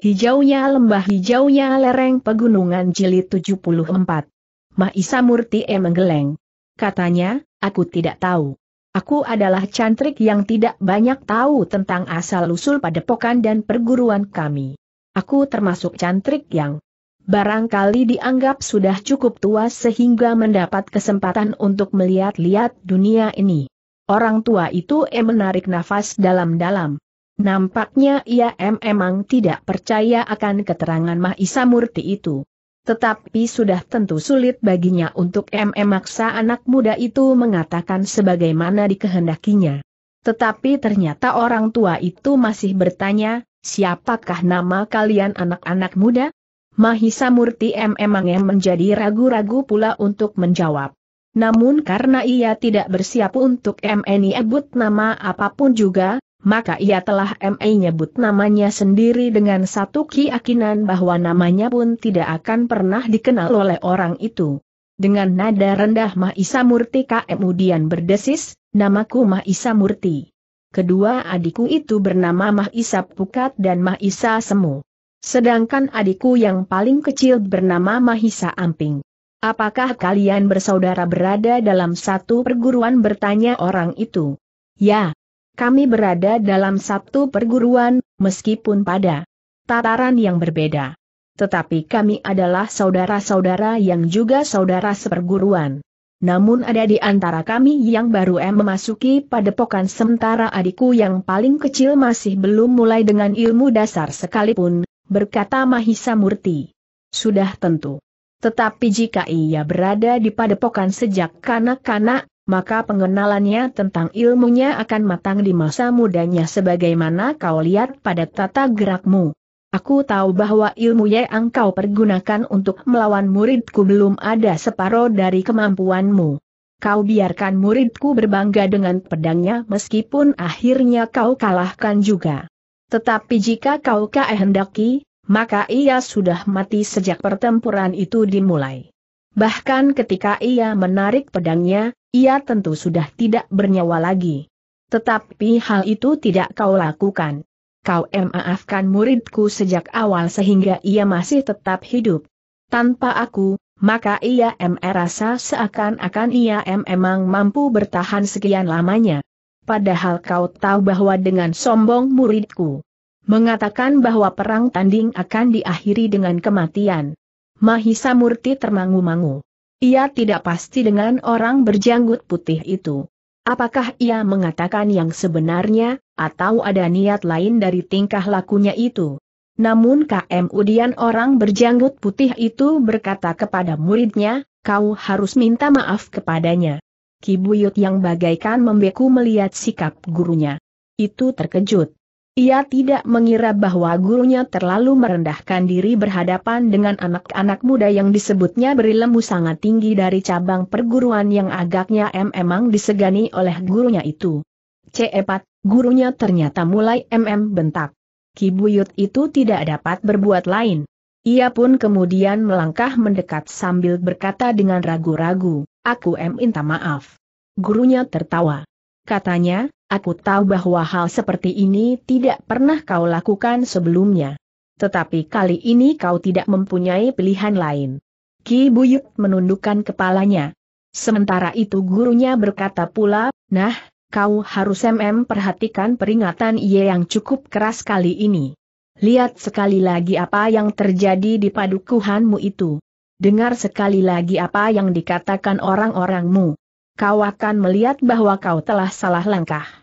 Hijaunya lembah hijaunya lereng pegunungan jilid 74. Mahisa Murti e menggeleng. Katanya, aku tidak tahu. Aku adalah cantrik yang tidak banyak tahu tentang asal-usul padepokan dan perguruan kami. Aku termasuk cantrik yang barangkali dianggap sudah cukup tua sehingga mendapat kesempatan untuk melihat-lihat dunia ini. Orang tua itu e menarik nafas dalam-dalam. Nampaknya ia memang tidak percaya akan keterangan Mahisa Murti itu. Tetapi sudah tentu sulit baginya untuk memaksa anak muda itu mengatakan sebagaimana dikehendakinya. Tetapi ternyata orang tua itu masih bertanya, siapakah nama kalian anak-anak muda? Mahisa Murti memang menjadi ragu-ragu pula untuk menjawab. Namun karena ia tidak bersiap untuk MNI ebut nama apapun juga, maka ia telah nyebut namanya sendiri dengan satu keyakinan bahwa namanya pun tidak akan pernah dikenal oleh orang itu. Dengan nada rendah Mahisa Murti kemudian berdesis, namaku Mahisa Murti. Kedua adikku itu bernama Mahisa Pukat dan Mahisa Semu. Sedangkan adikku yang paling kecil bernama Mahisa Amping. Apakah kalian bersaudara berada dalam satu perguruan bertanya orang itu? Ya, kami berada dalam satu perguruan, meskipun pada tataran yang berbeda. Tetapi kami adalah saudara-saudara yang juga saudara seperguruan. Namun ada di antara kami yang baru em memasuki padepokan sementara adikku yang paling kecil masih belum mulai dengan ilmu dasar sekalipun, berkata Mahisa Murti. Sudah tentu. Tetapi jika ia berada di padepokan sejak kanak-kanak, maka pengenalannya tentang ilmunya akan matang di masa mudanya sebagaimana kau lihat pada tata gerakmu. Aku tahu bahwa ilmu yang kau pergunakan untuk melawan muridku belum ada separuh dari kemampuanmu. Kau biarkan muridku berbangga dengan pedangnya meskipun akhirnya kau kalahkan juga. Tetapi jika kau kehendaki, maka ia sudah mati sejak pertempuran itu dimulai. Bahkan ketika ia menarik pedangnya, ia tentu sudah tidak bernyawa lagi. Tetapi hal itu tidak kau lakukan. Kau maafkan muridku sejak awal sehingga ia masih tetap hidup. Tanpa aku, maka ia merasa seakan-akan ia memang mampu bertahan sekian lamanya. Padahal kau tahu bahwa dengan sombong muridku mengatakan bahwa perang tanding akan diakhiri dengan kematian. Mahisa Murti termangu-mangu. Ia tidak pasti dengan orang berjanggut putih itu. Apakah ia mengatakan yang sebenarnya, atau ada niat lain dari tingkah lakunya itu? Namun KM Udian orang berjanggut putih itu berkata kepada muridnya, kau harus minta maaf kepadanya. Kibuyut yang bagaikan membeku melihat sikap gurunya. Itu terkejut. Ia tidak mengira bahwa gurunya terlalu merendahkan diri berhadapan dengan anak-anak muda yang disebutnya berilmu sangat tinggi dari cabang perguruan yang agaknya memang disegani oleh gurunya itu. Cepat, gurunya ternyata mulai MM bentak. Kibuyut itu tidak dapat berbuat lain. Ia pun kemudian melangkah mendekat sambil berkata dengan ragu-ragu, aku minta maaf. Gurunya tertawa. Katanya, Aku tahu bahwa hal seperti ini tidak pernah kau lakukan sebelumnya. Tetapi kali ini kau tidak mempunyai pilihan lain. Ki Buyut menundukkan kepalanya. Sementara itu gurunya berkata pula, nah, kau harus MM perhatikan peringatan ia yang cukup keras kali ini. Lihat sekali lagi apa yang terjadi di padukuhanmu itu. Dengar sekali lagi apa yang dikatakan orang-orangmu. Kau akan melihat bahwa kau telah salah langkah.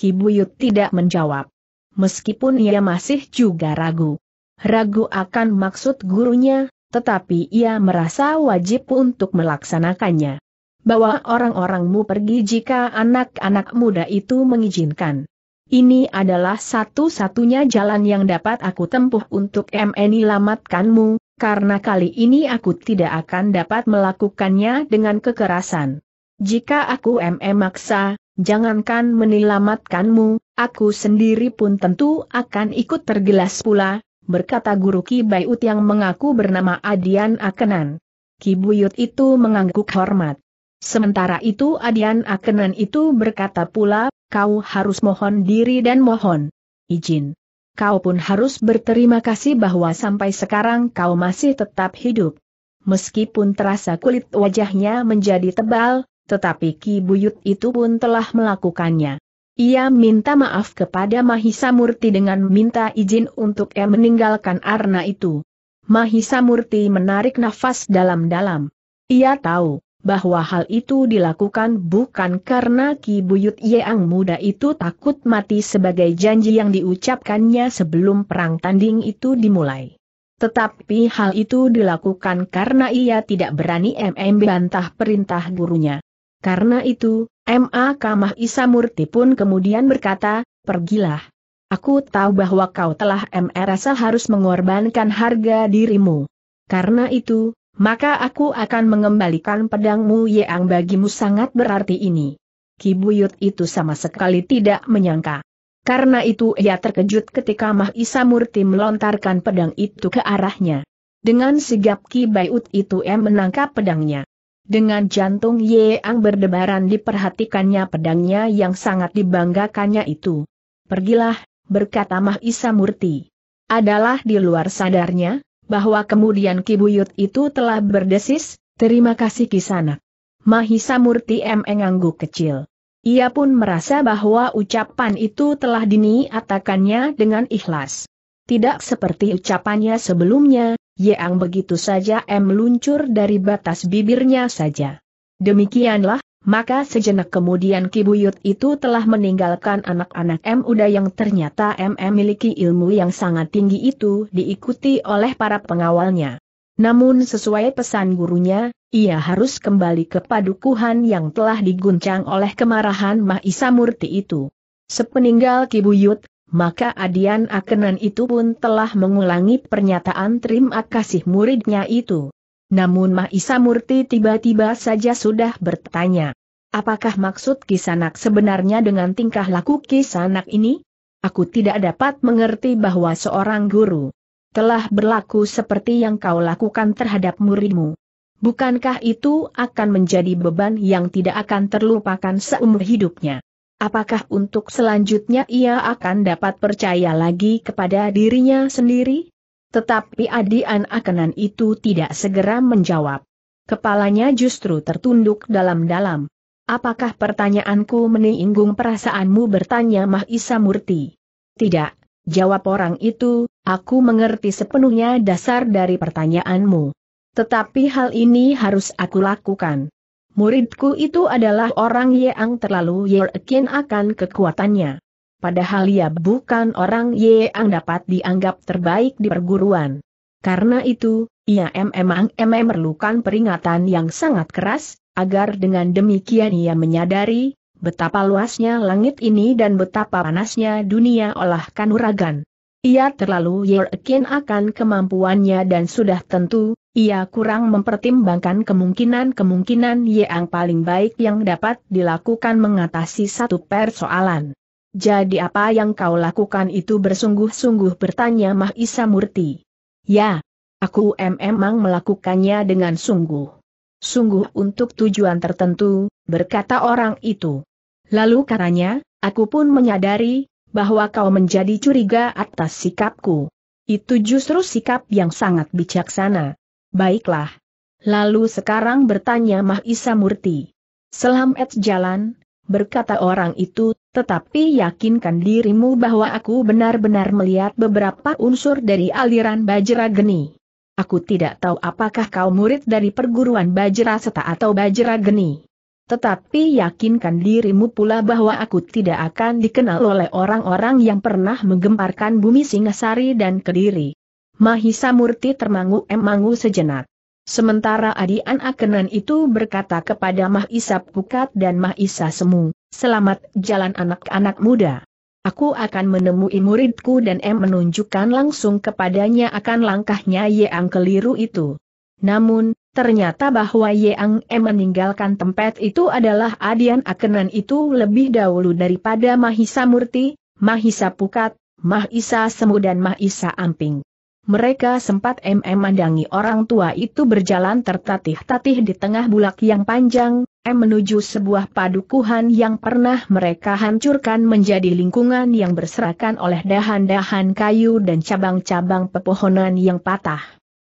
Kibuyut tidak menjawab. Meskipun ia masih juga ragu. Ragu akan maksud gurunya, tetapi ia merasa wajib untuk melaksanakannya. Bawa orang-orangmu pergi jika anak-anak muda itu mengizinkan. Ini adalah satu-satunya jalan yang dapat aku tempuh untuk MNI lamatkanmu, karena kali ini aku tidak akan dapat melakukannya dengan kekerasan. Jika aku MM maksa, jangankan menilamatkanmu, aku sendiri pun tentu akan ikut tergelas pula, berkata guru Ki Bayut yang mengaku bernama Adian Akenan. Ki Buyut itu mengangguk hormat. Sementara itu Adian Akenan itu berkata pula, kau harus mohon diri dan mohon izin. Kau pun harus berterima kasih bahwa sampai sekarang kau masih tetap hidup. Meskipun terasa kulit wajahnya menjadi tebal, tetapi Ki Buyut itu pun telah melakukannya. Ia minta maaf kepada Mahisa Murti dengan minta izin untuk ia meninggalkan Arna itu. Mahisa Murti menarik nafas dalam-dalam. Ia tahu bahwa hal itu dilakukan bukan karena Ki Buyut Yeang muda itu takut mati sebagai janji yang diucapkannya sebelum perang tanding itu dimulai. Tetapi hal itu dilakukan karena ia tidak berani MM bantah perintah gurunya. Karena itu, M.A. Kamah Isamurti pun kemudian berkata, pergilah. Aku tahu bahwa kau telah merasa harus mengorbankan harga dirimu. Karena itu, maka aku akan mengembalikan pedangmu yang bagimu sangat berarti ini. Kibuyut itu sama sekali tidak menyangka. Karena itu ia terkejut ketika Mahisa Murti melontarkan pedang itu ke arahnya. Dengan sigap Kibayut itu M menangkap pedangnya. Dengan jantung Yeang berdebaran diperhatikannya pedangnya yang sangat dibanggakannya itu. Pergilah, berkata Mah Isa Murti. Adalah di luar sadarnya, bahwa kemudian Kibuyut itu telah berdesis, terima kasih kisanak. Mahisa Murti M. kecil. Ia pun merasa bahwa ucapan itu telah diniatakannya dengan ikhlas. Tidak seperti ucapannya sebelumnya, yang begitu saja M luncur dari batas bibirnya saja. Demikianlah, maka sejenak kemudian Kibuyut itu telah meninggalkan anak-anak M Uda yang ternyata M M miliki ilmu yang sangat tinggi itu diikuti oleh para pengawalnya. Namun sesuai pesan gurunya, ia harus kembali ke padukuhan yang telah diguncang oleh kemarahan Mahisa Murti itu. Sepeninggal Kibuyut, maka Adian Akenan itu pun telah mengulangi pernyataan terima kasih muridnya itu. Namun Mahisa Murti tiba-tiba saja sudah bertanya, apakah maksud kisanak sebenarnya dengan tingkah laku kisanak ini? Aku tidak dapat mengerti bahwa seorang guru telah berlaku seperti yang kau lakukan terhadap muridmu. Bukankah itu akan menjadi beban yang tidak akan terlupakan seumur hidupnya? Apakah untuk selanjutnya ia akan dapat percaya lagi kepada dirinya sendiri? Tetapi adian akanan itu tidak segera menjawab. Kepalanya justru tertunduk dalam-dalam. Apakah pertanyaanku menyinggung perasaanmu bertanya Mahisa Murti? Tidak, jawab orang itu, aku mengerti sepenuhnya dasar dari pertanyaanmu. Tetapi hal ini harus aku lakukan. Muridku itu adalah orang yang terlalu yakin akan kekuatannya. Padahal ia bukan orang yang dapat dianggap terbaik di perguruan. Karena itu, ia memang memerlukan peringatan yang sangat keras, agar dengan demikian ia menyadari betapa luasnya langit ini dan betapa panasnya dunia olah kanuragan. Ia terlalu yakin akan kemampuannya dan sudah tentu, ia kurang mempertimbangkan kemungkinan-kemungkinan yang paling baik yang dapat dilakukan mengatasi satu persoalan. Jadi apa yang kau lakukan itu bersungguh-sungguh bertanya Mahisa Murti. Ya, aku memang melakukannya dengan sungguh. Sungguh untuk tujuan tertentu, berkata orang itu. Lalu karanya, aku pun menyadari, bahwa kau menjadi curiga atas sikapku. Itu justru sikap yang sangat bijaksana. Baiklah. Lalu sekarang bertanya Mahisa Murti. Selam et jalan, berkata orang itu, tetapi yakinkan dirimu bahwa aku benar-benar melihat beberapa unsur dari aliran Bajra Geni. Aku tidak tahu apakah kau murid dari perguruan Bajra Seta atau Bajra Geni. Tetapi yakinkan dirimu pula bahwa aku tidak akan dikenal oleh orang-orang yang pernah menggemparkan bumi Singasari dan Kediri. Mahisa Murti termangu-emangu sejenak. Sementara Adian Akenan itu berkata kepada Mahisa Pukat dan Mahisa Semu, Selamat jalan anak-anak muda. Aku akan menemui muridku dan M menunjukkan langsung kepadanya akan langkahnya Yang keliru itu. Namun, ternyata bahwa Yang M meninggalkan tempat itu adalah Adian Akenan itu lebih dahulu daripada Mahisa Murti, Mahisa Pukat, Mahisa Semu dan Mahisa Amping. Mereka sempat memandangi orang tua itu berjalan tertatih-tatih di tengah bulak yang panjang, M eh, menuju sebuah padukuhan yang pernah mereka hancurkan menjadi lingkungan yang berserakan oleh dahan-dahan kayu dan cabang-cabang pepohonan yang patah.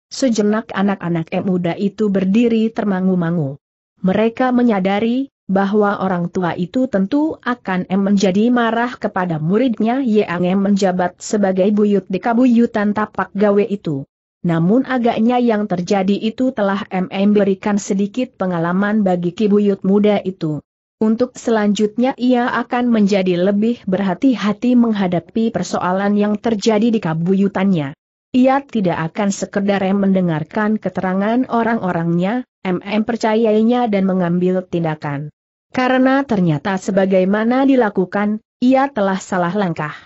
Sejenak anak-anak M eh, muda itu berdiri termangu-mangu. Mereka menyadari, bahwa orang tua itu tentu akan em menjadi marah kepada muridnya yang em menjabat sebagai buyut di kabuyutan tapak gawe itu. Namun agaknya yang terjadi itu telah MM berikan sedikit pengalaman bagi kibuyut muda itu. Untuk selanjutnya ia akan menjadi lebih berhati-hati menghadapi persoalan yang terjadi di kabuyutannya. Ia tidak akan sekedar mendengarkan keterangan orang-orangnya, MM percayainya dan mengambil tindakan. Karena ternyata sebagaimana dilakukan, ia telah salah langkah.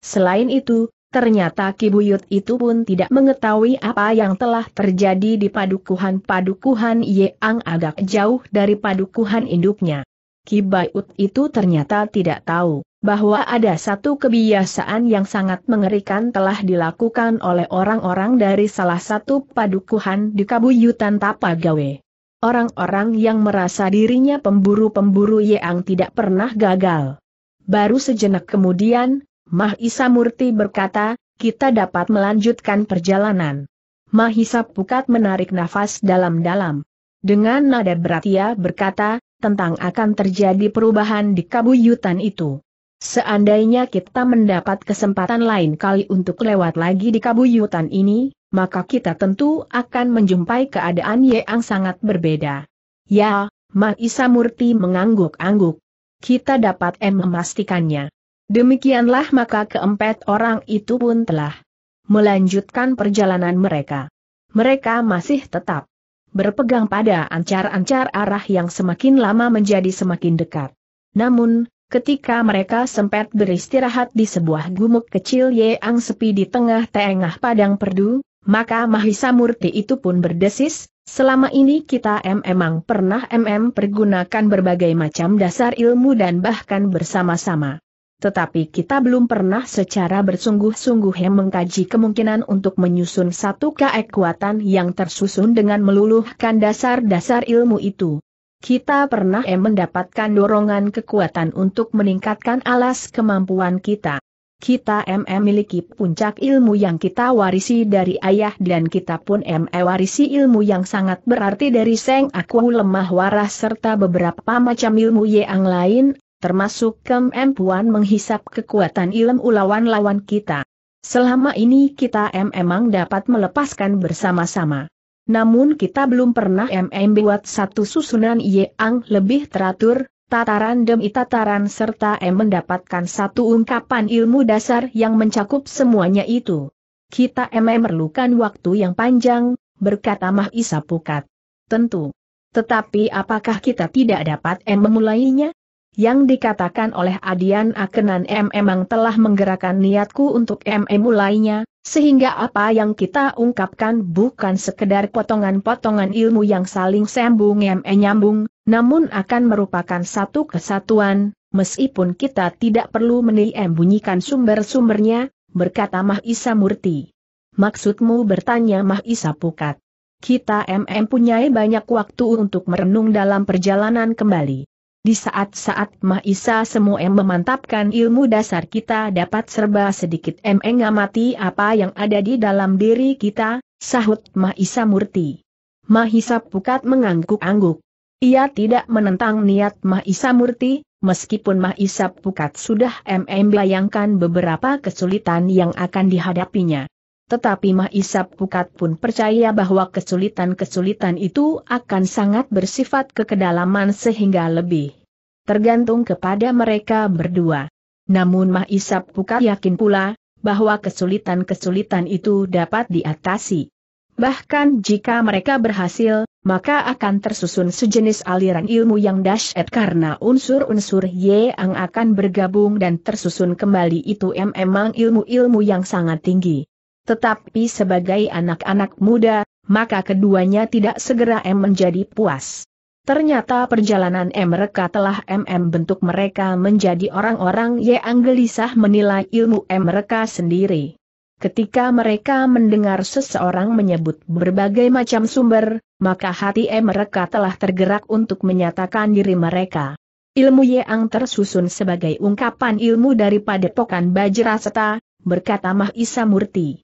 Selain itu, ternyata Kibuyut itu pun tidak mengetahui apa yang telah terjadi di padukuhan-padukuhan Yeang agak jauh dari padukuhan induknya. Kibuyut itu ternyata tidak tahu bahwa ada satu kebiasaan yang sangat mengerikan telah dilakukan oleh orang-orang dari salah satu padukuhan di Kabuyutan Tapagawe. Orang-orang yang merasa dirinya pemburu-pemburu yang tidak pernah gagal. Baru sejenak kemudian, Mahisa Murti berkata, kita dapat melanjutkan perjalanan. Mahisa Pukat menarik nafas dalam-dalam. Dengan nada berat ia berkata, tentang akan terjadi perubahan di kabuyutan itu. Seandainya kita mendapat kesempatan lain kali untuk lewat lagi di kabuyutan ini, maka kita tentu akan menjumpai keadaan yang sangat berbeda. Ya, Maisa Murti mengangguk-angguk. Kita dapat M memastikannya. Demikianlah maka keempat orang itu pun telah melanjutkan perjalanan mereka. Mereka masih tetap berpegang pada ancar-ancar arah yang semakin lama menjadi semakin dekat. Namun, Ketika mereka sempat beristirahat di sebuah gumuk kecil yang sepi di tengah-tengah padang perdu, maka Mahisa Murti itu pun berdesis, selama ini kita memang pernah MM pergunakan berbagai macam dasar ilmu dan bahkan bersama-sama. Tetapi kita belum pernah secara bersungguh-sungguh mengkaji kemungkinan untuk menyusun satu kekuatan yang tersusun dengan meluluhkan dasar-dasar ilmu itu. Kita pernah mendapatkan dorongan kekuatan untuk meningkatkan alas kemampuan kita. Kita MM miliki puncak ilmu yang kita warisi dari ayah dan kita pun ME warisi ilmu yang sangat berarti dari Seng Aku lemah waras serta beberapa macam ilmu yang lain, termasuk kemampuan menghisap kekuatan ilmu lawan-lawan kita. Selama ini kita memang dapat melepaskan bersama-sama. Namun kita belum pernah MM buat satu susunan yang lebih teratur, Tataran demi tataran serta M mendapatkan satu ungkapan ilmu dasar yang mencakup semuanya itu. Kita M memerlukan waktu yang panjang, berkata Mah Isa Pukat. Tentu. Tetapi apakah kita tidak dapat M memulainya? Yang dikatakan oleh Adian Akenan M memang telah menggerakkan niatku untuk M mulainya, sehingga apa yang kita ungkapkan bukan sekedar potongan-potongan ilmu yang saling sambung eh, nyambung, namun akan merupakan satu kesatuan, meskipun kita tidak perlu bunyikan sumber-sumbernya, berkata Mahisa Murti. Maksudmu bertanya Mahisa Pukat. Kita MM punya banyak waktu untuk merenung dalam perjalanan kembali. Di saat-saat Mahisa semua yang memantapkan ilmu dasar kita dapat serba sedikit mengamati apa yang ada di dalam diri kita, sahut Mahisa Murti. Mahisa Pukat mengangguk-angguk. Ia tidak menentang niat Mahisa Murti, meskipun Mahisa Pukat sudah bayangkan beberapa kesulitan yang akan dihadapinya. Tetapi Mah Isap Pukat pun percaya bahwa kesulitan-kesulitan itu akan sangat bersifat kekedalaman sehingga lebih tergantung kepada mereka berdua. Namun Mah Isap Pukat yakin pula, bahwa kesulitan-kesulitan itu dapat diatasi. Bahkan jika mereka berhasil, maka akan tersusun sejenis aliran ilmu yang dahsyat karena unsur-unsur yang akan bergabung dan tersusun kembali itu memang ilmu-ilmu yang sangat tinggi tetapi sebagai anak-anak muda, maka keduanya tidak segera M menjadi puas. Ternyata perjalanan M mereka telah MM bentuk mereka menjadi orang-orang yang gelisah menilai ilmu M mereka sendiri. Ketika mereka mendengar seseorang menyebut berbagai macam sumber, maka hati M mereka telah tergerak untuk menyatakan diri mereka. Ilmu yang tersusun sebagai ungkapan ilmu daripada Pokan Bajrasata, berkata Mahisa Murti.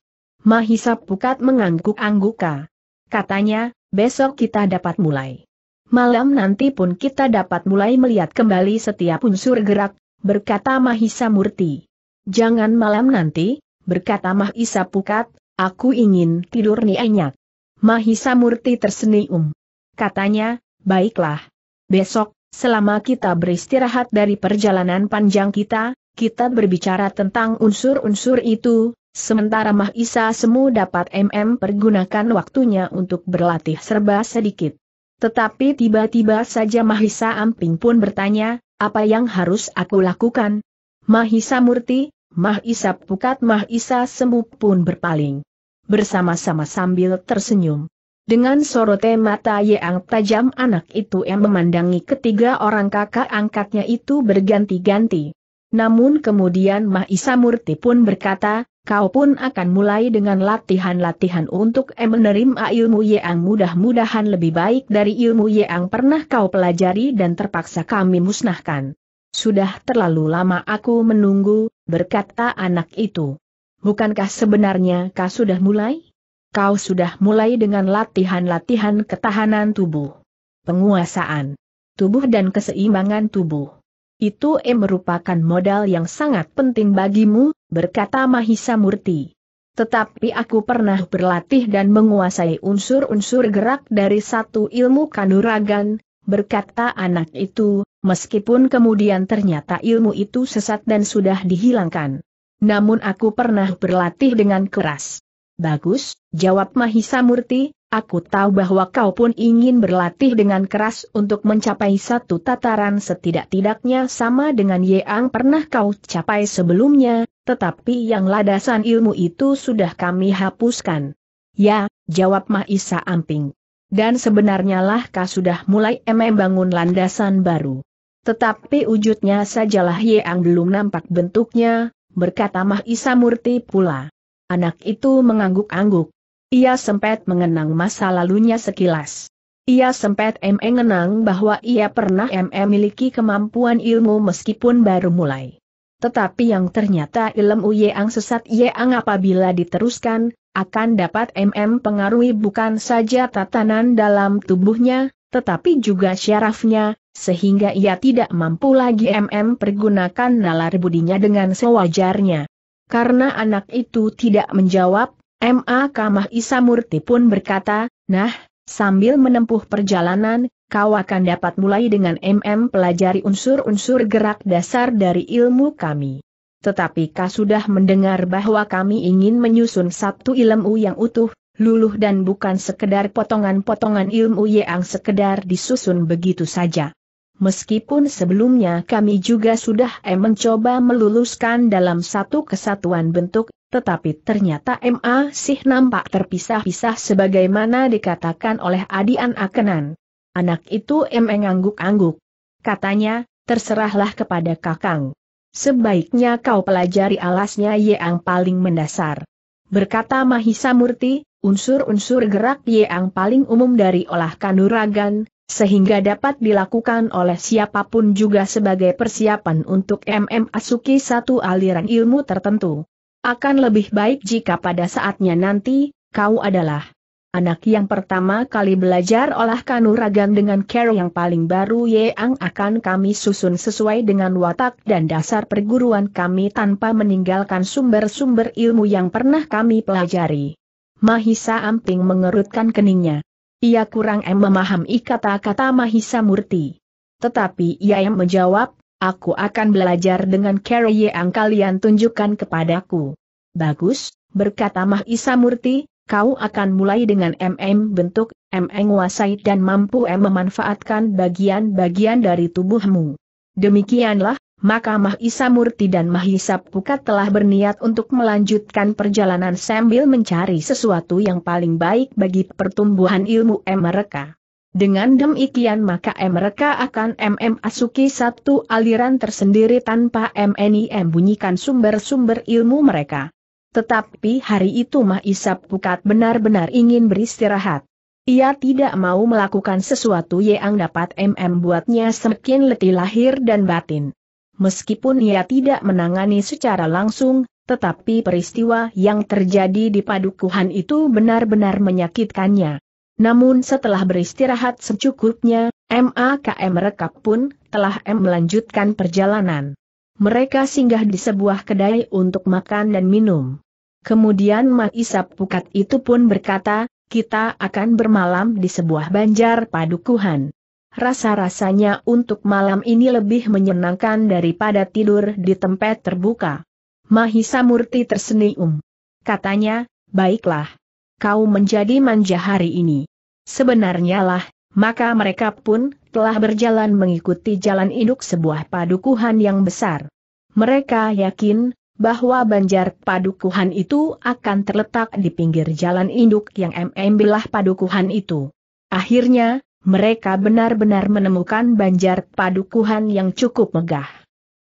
Mahisa Pukat mengangguk-angguka. Katanya, besok kita dapat mulai. Malam nanti pun kita dapat mulai melihat kembali setiap unsur gerak, berkata Mahisa Murti. Jangan malam nanti, berkata Mahisa Pukat, aku ingin tidur nyenyak. enyak. Mahisa Murti tersenyum. Katanya, baiklah. Besok, selama kita beristirahat dari perjalanan panjang kita, kita berbicara tentang unsur-unsur itu, Sementara Mahisa Semu dapat MM pergunakan waktunya untuk berlatih serba sedikit. Tetapi tiba-tiba saja Mahisa Amping pun bertanya, apa yang harus aku lakukan? Mahisa Murti, Mahisa Pukat Mahisa Semu pun berpaling. Bersama-sama sambil tersenyum. Dengan sorote mata yang tajam anak itu yang memandangi ketiga orang kakak angkatnya itu berganti-ganti. Namun kemudian Mahisa Murti pun berkata, kau pun akan mulai dengan latihan-latihan untuk menerima ilmu yang mudah-mudahan lebih baik dari ilmu yang pernah kau pelajari dan terpaksa kami musnahkan. Sudah terlalu lama aku menunggu, berkata anak itu. Bukankah sebenarnya kau sudah mulai? Kau sudah mulai dengan latihan-latihan ketahanan tubuh, penguasaan tubuh dan keseimbangan tubuh. Itu m merupakan modal yang sangat penting bagimu, berkata Mahisa Murti. Tetapi aku pernah berlatih dan menguasai unsur-unsur gerak dari satu ilmu kanuragan, berkata anak itu, meskipun kemudian ternyata ilmu itu sesat dan sudah dihilangkan. Namun aku pernah berlatih dengan keras. Bagus, jawab Mahisa Murti, aku tahu bahwa kau pun ingin berlatih dengan keras untuk mencapai satu tataran setidak-tidaknya sama dengan yang pernah kau capai sebelumnya, tetapi yang ladasan ilmu itu sudah kami hapuskan. Ya, jawab Mahisa Amping. Dan sebenarnya lah kau sudah mulai bangun landasan baru. Tetapi wujudnya sajalah yang belum nampak bentuknya, berkata Mahisa Murti pula. Anak itu mengangguk-angguk. Ia sempat mengenang masa lalunya sekilas. Ia sempat mengenang bahwa ia pernah memiliki kemampuan ilmu meskipun baru mulai. Tetapi yang ternyata ilmu Yang sesat Yeang apabila diteruskan, akan dapat MM pengaruhi bukan saja tatanan dalam tubuhnya, tetapi juga syarafnya, sehingga ia tidak mampu lagi MM pergunakan nalar budinya dengan sewajarnya. Karena anak itu tidak menjawab, M.A. Kamah Isamurti pun berkata, Nah, Sambil menempuh perjalanan, kau akan dapat mulai dengan MM pelajari unsur-unsur gerak dasar dari ilmu kami. Tetapi kau sudah mendengar bahwa kami ingin menyusun satu ilmu yang utuh, luluh dan bukan sekedar potongan-potongan ilmu yang sekedar disusun begitu saja. Meskipun sebelumnya kami juga sudah eh, mencoba meluluskan dalam satu kesatuan bentuk tetapi ternyata MA sih nampak terpisah-pisah sebagaimana dikatakan oleh Adian Akenan. Anak itu MA ngangguk-angguk. Katanya, terserahlah kepada kakang. Sebaiknya kau pelajari alasnya yang paling mendasar. Berkata Mahisa Murti, unsur-unsur gerak yang paling umum dari olah kanuragan, sehingga dapat dilakukan oleh siapapun juga sebagai persiapan untuk MM Asuki satu aliran ilmu tertentu. Akan lebih baik jika pada saatnya nanti, kau adalah anak yang pertama kali belajar olah kanuragan dengan care yang paling baru yang akan kami susun sesuai dengan watak dan dasar perguruan kami tanpa meninggalkan sumber-sumber ilmu yang pernah kami pelajari. Mahisa Amping mengerutkan keningnya. Ia kurang memahami kata-kata Mahisa Murti. Tetapi ia yang menjawab, Aku akan belajar dengan cara yang kalian tunjukkan kepadaku. Bagus, berkata Mahisa Murti, kau akan mulai dengan MM bentuk, MM wasai dan mampu M memanfaatkan bagian-bagian dari tubuhmu. Demikianlah, maka Mahisa Murti dan Mahisa Pukat telah berniat untuk melanjutkan perjalanan sambil mencari sesuatu yang paling baik bagi pertumbuhan ilmu M mereka. Dengan demikian maka mereka akan MM asuki satu aliran tersendiri tanpa MNIM bunyikan sumber-sumber ilmu mereka. Tetapi hari itu Mah Isap Pukat benar-benar ingin beristirahat. Ia tidak mau melakukan sesuatu yang dapat MM buatnya semakin letih lahir dan batin. Meskipun ia tidak menangani secara langsung, tetapi peristiwa yang terjadi di padukuhan itu benar-benar menyakitkannya. Namun setelah beristirahat secukupnya, MAKM Rekap pun telah M melanjutkan perjalanan. Mereka singgah di sebuah kedai untuk makan dan minum. Kemudian Isap Pukat itu pun berkata, kita akan bermalam di sebuah banjar padukuhan. Rasa-rasanya untuk malam ini lebih menyenangkan daripada tidur di tempat terbuka. Mahisa Murti tersenyum. Katanya, baiklah kau menjadi manja hari ini. Sebenarnya lah, maka mereka pun telah berjalan mengikuti jalan induk sebuah padukuhan yang besar. Mereka yakin bahwa banjar padukuhan itu akan terletak di pinggir jalan induk yang membelah padukuhan itu. Akhirnya, mereka benar-benar menemukan banjar padukuhan yang cukup megah.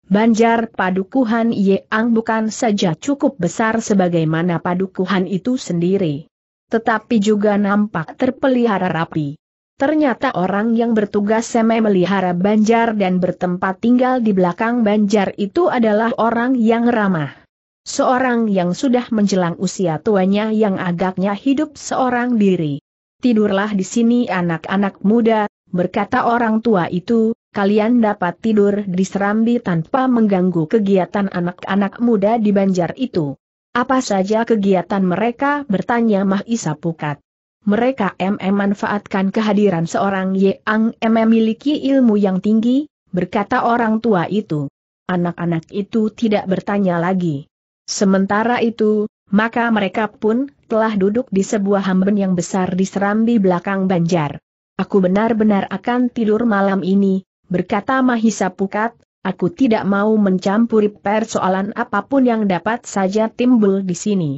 Banjar padukuhan Yeang bukan saja cukup besar sebagaimana padukuhan itu sendiri tetapi juga nampak terpelihara rapi. Ternyata orang yang bertugas semai melihara banjar dan bertempat tinggal di belakang banjar itu adalah orang yang ramah. Seorang yang sudah menjelang usia tuanya yang agaknya hidup seorang diri. Tidurlah di sini anak-anak muda, berkata orang tua itu, kalian dapat tidur di serambi tanpa mengganggu kegiatan anak-anak muda di banjar itu. Apa saja kegiatan mereka bertanya Mahisa Pukat. Mereka MM manfaatkan kehadiran seorang Yang MM memiliki ilmu yang tinggi, berkata orang tua itu. Anak-anak itu tidak bertanya lagi. Sementara itu, maka mereka pun telah duduk di sebuah hamben yang besar di serambi belakang Banjar. Aku benar-benar akan tidur malam ini, berkata Mahisa Pukat, Aku tidak mau mencampuri persoalan apapun yang dapat saja timbul di sini.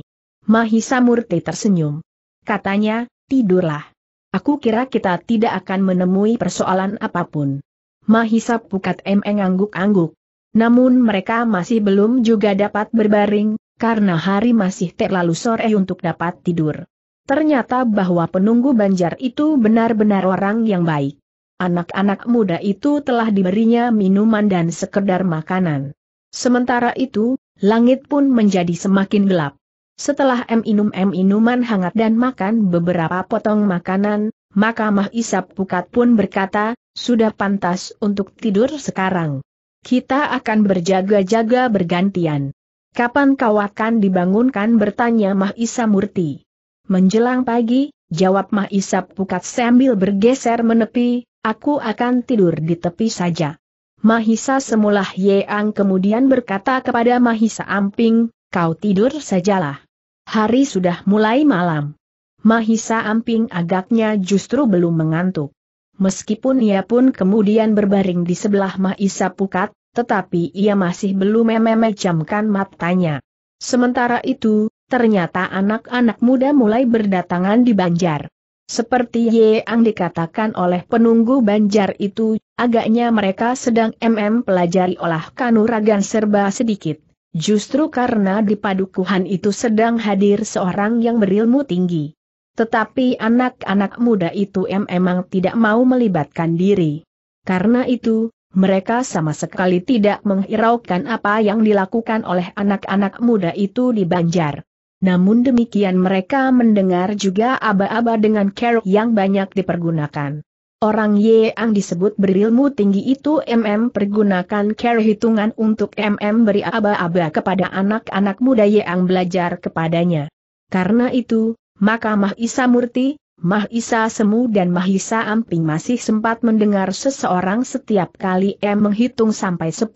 Mahisa Murti tersenyum. Katanya, tidurlah. Aku kira kita tidak akan menemui persoalan apapun. Mahisa Pukat M angguk-angguk. Namun mereka masih belum juga dapat berbaring, karena hari masih terlalu sore untuk dapat tidur. Ternyata bahwa penunggu banjar itu benar-benar orang yang baik. Anak-anak muda itu telah diberinya minuman dan sekedar makanan. Sementara itu, langit pun menjadi semakin gelap. Setelah M minum M minuman hangat dan makan beberapa potong makanan, maka Mah Isap Pukat pun berkata, sudah pantas untuk tidur sekarang. Kita akan berjaga-jaga bergantian. Kapan kau akan dibangunkan bertanya Mah Isa Murti. Menjelang pagi, jawab Mah Isa Pukat sambil bergeser menepi, Aku akan tidur di tepi saja. Mahisa semula Yeang kemudian berkata kepada Mahisa Amping, kau tidur sajalah. Hari sudah mulai malam. Mahisa Amping agaknya justru belum mengantuk. Meskipun ia pun kemudian berbaring di sebelah Mahisa Pukat, tetapi ia masih belum memejamkan matanya. Sementara itu, ternyata anak-anak muda mulai berdatangan di Banjar. Seperti yang dikatakan oleh penunggu banjar itu, agaknya mereka sedang MM pelajari olah kanuragan serba sedikit. Justru karena di padukuhan itu sedang hadir seorang yang berilmu tinggi. Tetapi anak-anak muda itu memang tidak mau melibatkan diri. Karena itu, mereka sama sekali tidak menghiraukan apa yang dilakukan oleh anak-anak muda itu di banjar. Namun demikian mereka mendengar juga aba-aba dengan care yang banyak dipergunakan. Orang yang disebut berilmu tinggi itu MM pergunakan care hitungan untuk MM beri aba-aba kepada anak-anak muda yang belajar kepadanya. Karena itu, maka Mahisa Murti, Mahisa Semu dan Mahisa Amping masih sempat mendengar seseorang setiap kali M menghitung sampai 10.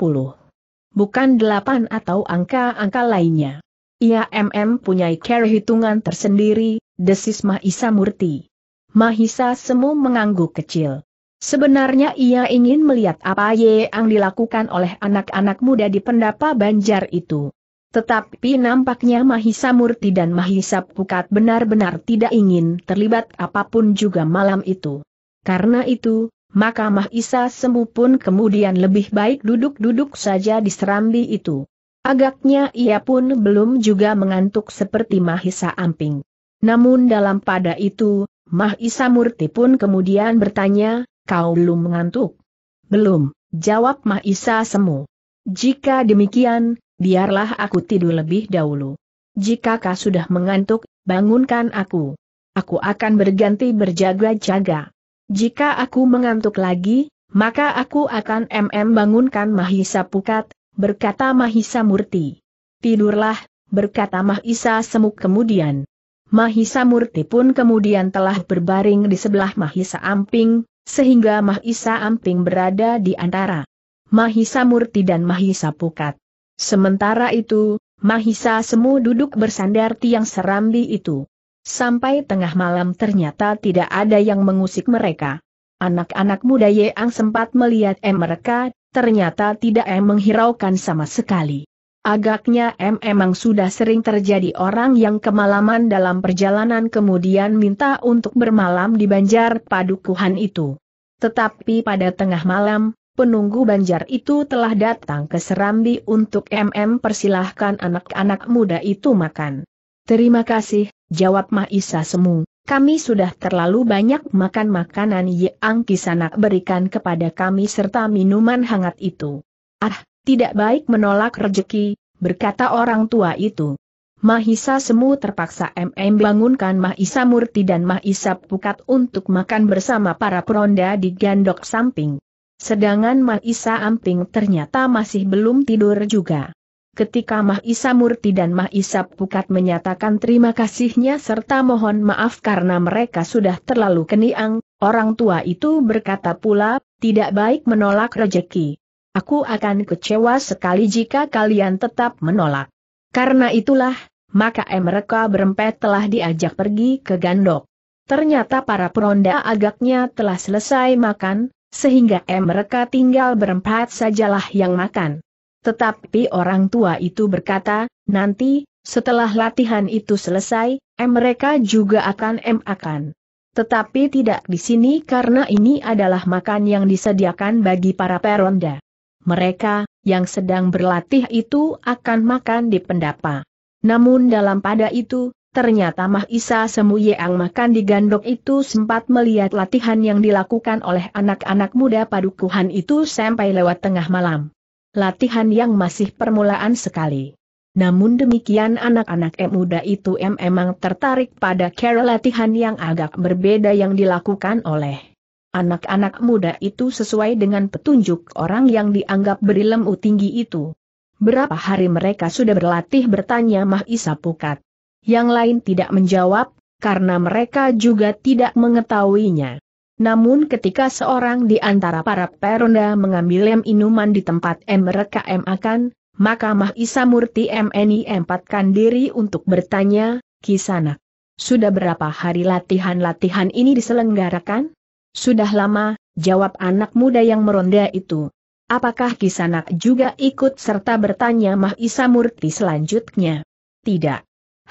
Bukan 8 atau angka-angka lainnya. Ia MM punyai care hitungan tersendiri, desis Mahisa Murti. Mahisa Semu mengangguk kecil. Sebenarnya ia ingin melihat apa yang dilakukan oleh anak-anak muda di pendapa banjar itu. Tetapi nampaknya Mahisa Murti dan Mahisa Pukat benar-benar tidak ingin terlibat apapun juga malam itu. Karena itu, maka Mahisa Semu pun kemudian lebih baik duduk-duduk saja di serambi itu. Agaknya ia pun belum juga mengantuk seperti Mahisa Amping. Namun dalam pada itu, Mahisa Murti pun kemudian bertanya, kau belum mengantuk? Belum, jawab Mahisa Semu. Jika demikian, biarlah aku tidur lebih dahulu. Jika kau sudah mengantuk, bangunkan aku. Aku akan berganti berjaga-jaga. Jika aku mengantuk lagi, maka aku akan mm bangunkan Mahisa Pukat, berkata Mahisa Murti. Tidurlah, berkata Mahisa Semuk kemudian. Mahisa Murti pun kemudian telah berbaring di sebelah Mahisa Amping, sehingga Mahisa Amping berada di antara Mahisa Murti dan Mahisa Pukat. Sementara itu, Mahisa Semu duduk bersandar tiang serambi itu. Sampai tengah malam ternyata tidak ada yang mengusik mereka. Anak-anak muda Yeang sempat melihat mereka ternyata tidak M menghiraukan sama sekali. Agaknya M emang sudah sering terjadi orang yang kemalaman dalam perjalanan kemudian minta untuk bermalam di banjar padukuhan itu. Tetapi pada tengah malam, penunggu banjar itu telah datang ke Serambi untuk MM persilahkan anak-anak muda itu makan. Terima kasih, jawab Mahisa Semu. Kami sudah terlalu banyak makan makanan yang kisanak berikan kepada kami serta minuman hangat itu. Ah, tidak baik menolak rejeki, berkata orang tua itu. Mahisa Semu terpaksa MM bangunkan Mahisa Murti dan Mahisa Pukat untuk makan bersama para peronda di gandok samping. Sedangkan Mahisa Amping ternyata masih belum tidur juga ketika Mahisa Murti dan Mahisa Isa Pukat menyatakan terima kasihnya serta mohon maaf karena mereka sudah terlalu keniang, orang tua itu berkata pula, tidak baik menolak rejeki. Aku akan kecewa sekali jika kalian tetap menolak. Karena itulah, maka mereka berempat telah diajak pergi ke Gandok. Ternyata para peronda agaknya telah selesai makan, sehingga mereka tinggal berempat sajalah yang makan. Tetapi orang tua itu berkata, nanti, setelah latihan itu selesai, mereka juga akan makan. Tetapi tidak di sini karena ini adalah makan yang disediakan bagi para peronda. Mereka, yang sedang berlatih itu akan makan di pendapa. Namun dalam pada itu, ternyata Mahisa Semu yang makan di gandok itu sempat melihat latihan yang dilakukan oleh anak-anak muda padukuhan itu sampai lewat tengah malam latihan yang masih permulaan sekali. Namun demikian anak-anak muda itu memang tertarik pada cara latihan yang agak berbeda yang dilakukan oleh anak-anak muda itu sesuai dengan petunjuk orang yang dianggap berilmu tinggi itu. Berapa hari mereka sudah berlatih bertanya Mahisa Pukat. Yang lain tidak menjawab, karena mereka juga tidak mengetahuinya. Namun ketika seorang di antara para peronda mengambil lem minuman di tempat M mereka M akan, maka Mahisa Murti MNI empatkan diri untuk bertanya, Kisana, sudah berapa hari latihan-latihan ini diselenggarakan? Sudah lama, jawab anak muda yang meronda itu. Apakah Kisana juga ikut serta bertanya Mahisa Murti selanjutnya? Tidak.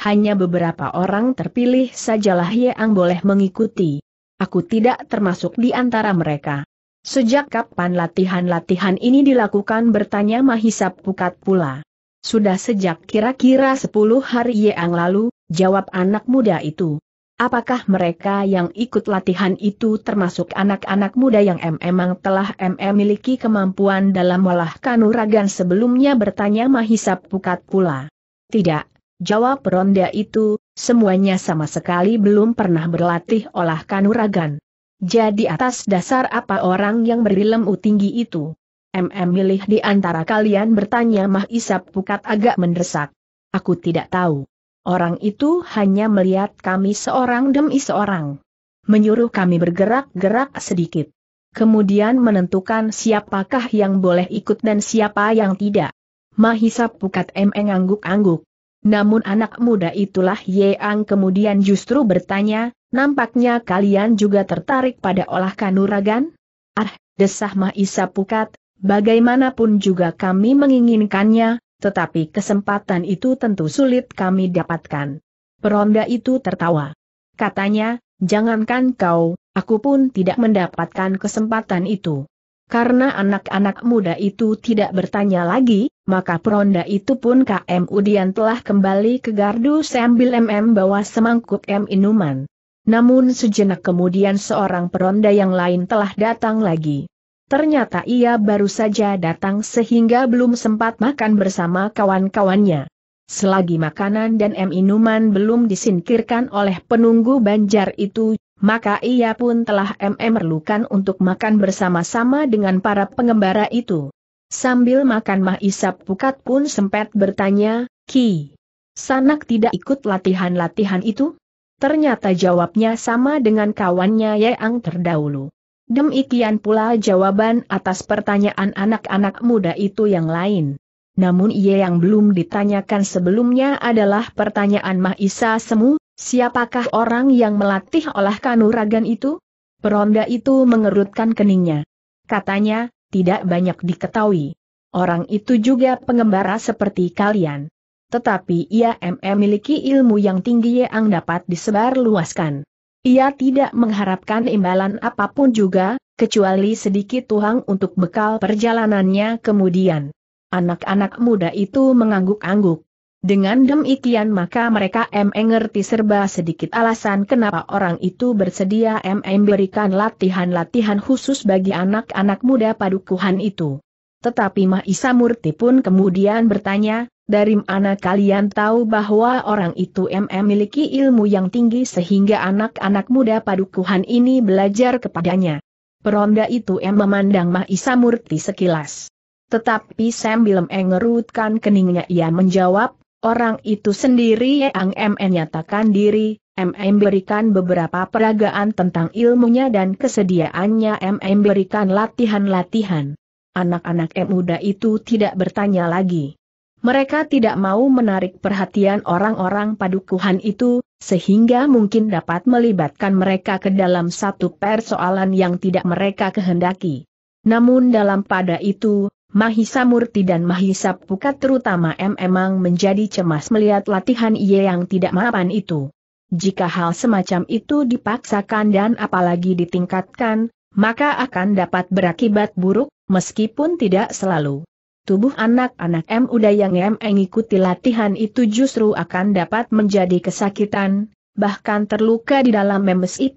Hanya beberapa orang terpilih sajalah yang boleh mengikuti. Aku tidak termasuk di antara mereka. Sejak kapan latihan-latihan ini dilakukan bertanya Mahisa Pukat pula. Sudah sejak kira-kira 10 hari yang lalu, jawab anak muda itu. Apakah mereka yang ikut latihan itu termasuk anak-anak muda yang memang telah MM miliki kemampuan dalam olah kanuragan sebelumnya bertanya Mahisa Pukat pula. Tidak, jawab ronda itu, Semuanya sama sekali belum pernah berlatih olah kanuragan. Jadi atas dasar apa orang yang berilmu tinggi itu? MM milih di antara kalian bertanya Mah Isap Pukat agak mendesak. Aku tidak tahu. Orang itu hanya melihat kami seorang demi seorang. Menyuruh kami bergerak-gerak sedikit. Kemudian menentukan siapakah yang boleh ikut dan siapa yang tidak. Mahisap Pukat MM e angguk-angguk. Namun anak muda itulah Yeang kemudian justru bertanya, nampaknya kalian juga tertarik pada olah kanuragan? Ah, desah Maisa Pukat, bagaimanapun juga kami menginginkannya, tetapi kesempatan itu tentu sulit kami dapatkan. Peronda itu tertawa. Katanya, jangankan kau, aku pun tidak mendapatkan kesempatan itu. Karena anak-anak muda itu tidak bertanya lagi, maka peronda itu pun KM Udian telah kembali ke gardu sambil MM bawa semangkuk M inuman. Namun sejenak kemudian seorang peronda yang lain telah datang lagi. Ternyata ia baru saja datang sehingga belum sempat makan bersama kawan-kawannya. Selagi makanan dan M inuman belum disingkirkan oleh penunggu banjar itu, maka ia pun telah memerlukan untuk makan bersama-sama dengan para pengembara itu. Sambil makan Mah Isap Pukat pun sempat bertanya, Ki, Sanak tidak ikut latihan-latihan itu? Ternyata jawabnya sama dengan kawannya Yeang terdahulu. Demikian pula jawaban atas pertanyaan anak-anak muda itu yang lain. Namun ia yang belum ditanyakan sebelumnya adalah pertanyaan Mahisa Semu, Siapakah orang yang melatih olah kanuragan itu? Peronda itu mengerutkan keningnya. Katanya, tidak banyak diketahui. Orang itu juga pengembara seperti kalian. Tetapi ia memiliki ilmu yang tinggi yang dapat disebarluaskan. Ia tidak mengharapkan imbalan apapun juga, kecuali sedikit tuang untuk bekal perjalanannya kemudian. Anak-anak muda itu mengangguk-angguk. Dengan demikian maka mereka mengerti serba sedikit alasan kenapa orang itu bersedia memberikan berikan latihan-latihan khusus bagi anak-anak muda padukuhan itu. Tetapi Mahisa Murti pun kemudian bertanya, dari mana kalian tahu bahwa orang itu MM memiliki ilmu yang tinggi sehingga anak-anak muda padukuhan ini belajar kepadanya? Peronda itu M memandang Mahisa Murti sekilas. Tetapi sambil mengerutkan keningnya ia menjawab, Orang itu sendiri yang MN nyatakan diri, MM berikan beberapa peragaan tentang ilmunya dan kesediaannya MM berikan latihan-latihan. Anak-anak muda itu tidak bertanya lagi. Mereka tidak mau menarik perhatian orang-orang padukuhan itu, sehingga mungkin dapat melibatkan mereka ke dalam satu persoalan yang tidak mereka kehendaki. Namun dalam pada itu, Mahisa Murti dan Mahisa Pukat terutama M emang menjadi cemas melihat latihan Ie yang tidak mapan itu. Jika hal semacam itu dipaksakan dan apalagi ditingkatkan, maka akan dapat berakibat buruk, meskipun tidak selalu. Tubuh anak-anak M udah yang M mengikuti latihan itu justru akan dapat menjadi kesakitan, bahkan terluka di dalam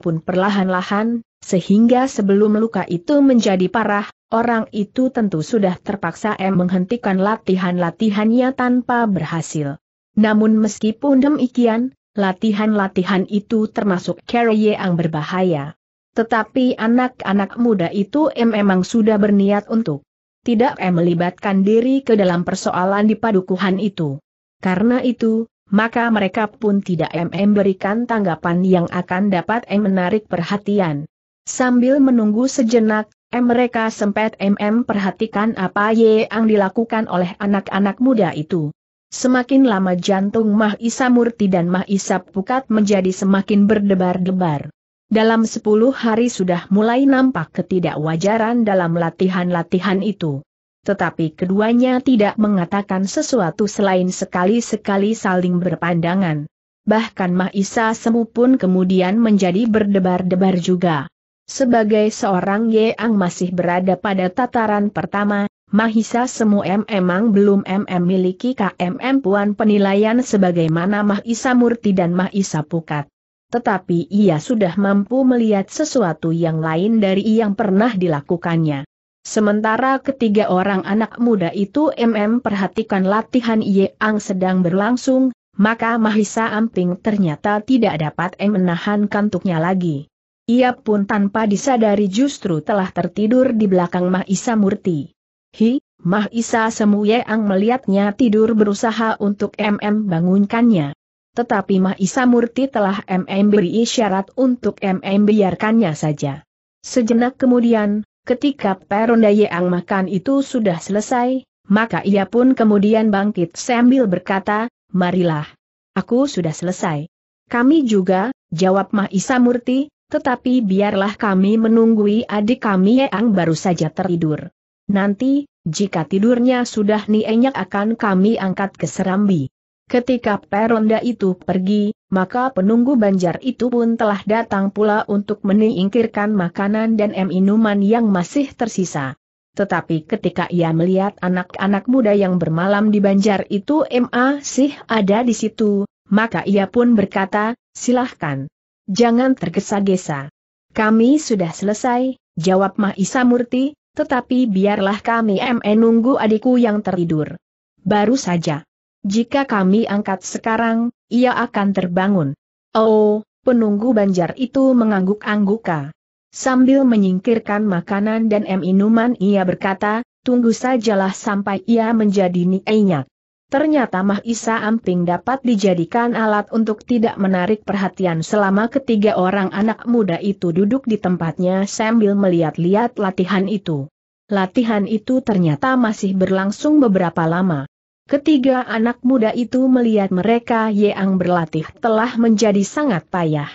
pun perlahan-lahan, sehingga sebelum luka itu menjadi parah, Orang itu tentu sudah terpaksa M menghentikan latihan-latihannya tanpa berhasil. Namun meskipun demikian, latihan-latihan itu termasuk Kera yang berbahaya. Tetapi anak-anak muda itu M memang sudah berniat untuk tidak M melibatkan diri ke dalam persoalan di padukuhan itu. Karena itu, maka mereka pun tidak M memberikan tanggapan yang akan dapat M menarik perhatian. Sambil menunggu sejenak, M mereka sempat MM perhatikan apa yang dilakukan oleh anak-anak muda itu. Semakin lama jantung Mah Isa Murti dan Mah Isa Pukat menjadi semakin berdebar-debar. Dalam sepuluh hari sudah mulai nampak ketidakwajaran dalam latihan-latihan itu. Tetapi keduanya tidak mengatakan sesuatu selain sekali-sekali saling berpandangan. Bahkan Mah Isa Semu pun kemudian menjadi berdebar-debar juga. Sebagai seorang Ye Ang masih berada pada tataran pertama, Mahisa Semu memang belum MM miliki KMM Puan penilaian sebagaimana Mahisa Murti dan Mahisa Pukat. Tetapi ia sudah mampu melihat sesuatu yang lain dari yang pernah dilakukannya. Sementara ketiga orang anak muda itu MM perhatikan latihan Ye Ang sedang berlangsung, maka Mahisa Amping ternyata tidak dapat menahan kantuknya lagi. Ia pun tanpa disadari justru telah tertidur di belakang Mahisa Murti. Hi, Mahisa Semuyeang melihatnya tidur berusaha untuk MM bangunkannya. Tetapi Mahisa Murti telah MM beri isyarat untuk MM biarkannya saja. Sejenak kemudian, ketika peronda Yeang makan itu sudah selesai, maka ia pun kemudian bangkit sambil berkata, marilah. Aku sudah selesai. Kami juga, jawab Mahisa Murti, tetapi biarlah kami menunggui adik kami yang baru saja tertidur. Nanti, jika tidurnya sudah nienyak akan kami angkat ke Serambi. Ketika peronda itu pergi, maka penunggu banjar itu pun telah datang pula untuk menyingkirkan makanan dan minuman yang masih tersisa. Tetapi ketika ia melihat anak-anak muda yang bermalam di banjar itu masih ada di situ, maka ia pun berkata, silahkan jangan tergesa-gesa. Kami sudah selesai, jawab Mahisa Murti, tetapi biarlah kami MN menunggu adikku yang tertidur. Baru saja. Jika kami angkat sekarang, ia akan terbangun. Oh, penunggu banjar itu mengangguk-angguka. Sambil menyingkirkan makanan dan minuman ia berkata, tunggu sajalah sampai ia menjadi nienyak. Ternyata Mahisa Amping dapat dijadikan alat untuk tidak menarik perhatian selama ketiga orang anak muda itu duduk di tempatnya sambil melihat-lihat latihan itu. Latihan itu ternyata masih berlangsung beberapa lama. Ketiga anak muda itu melihat mereka yang berlatih telah menjadi sangat payah.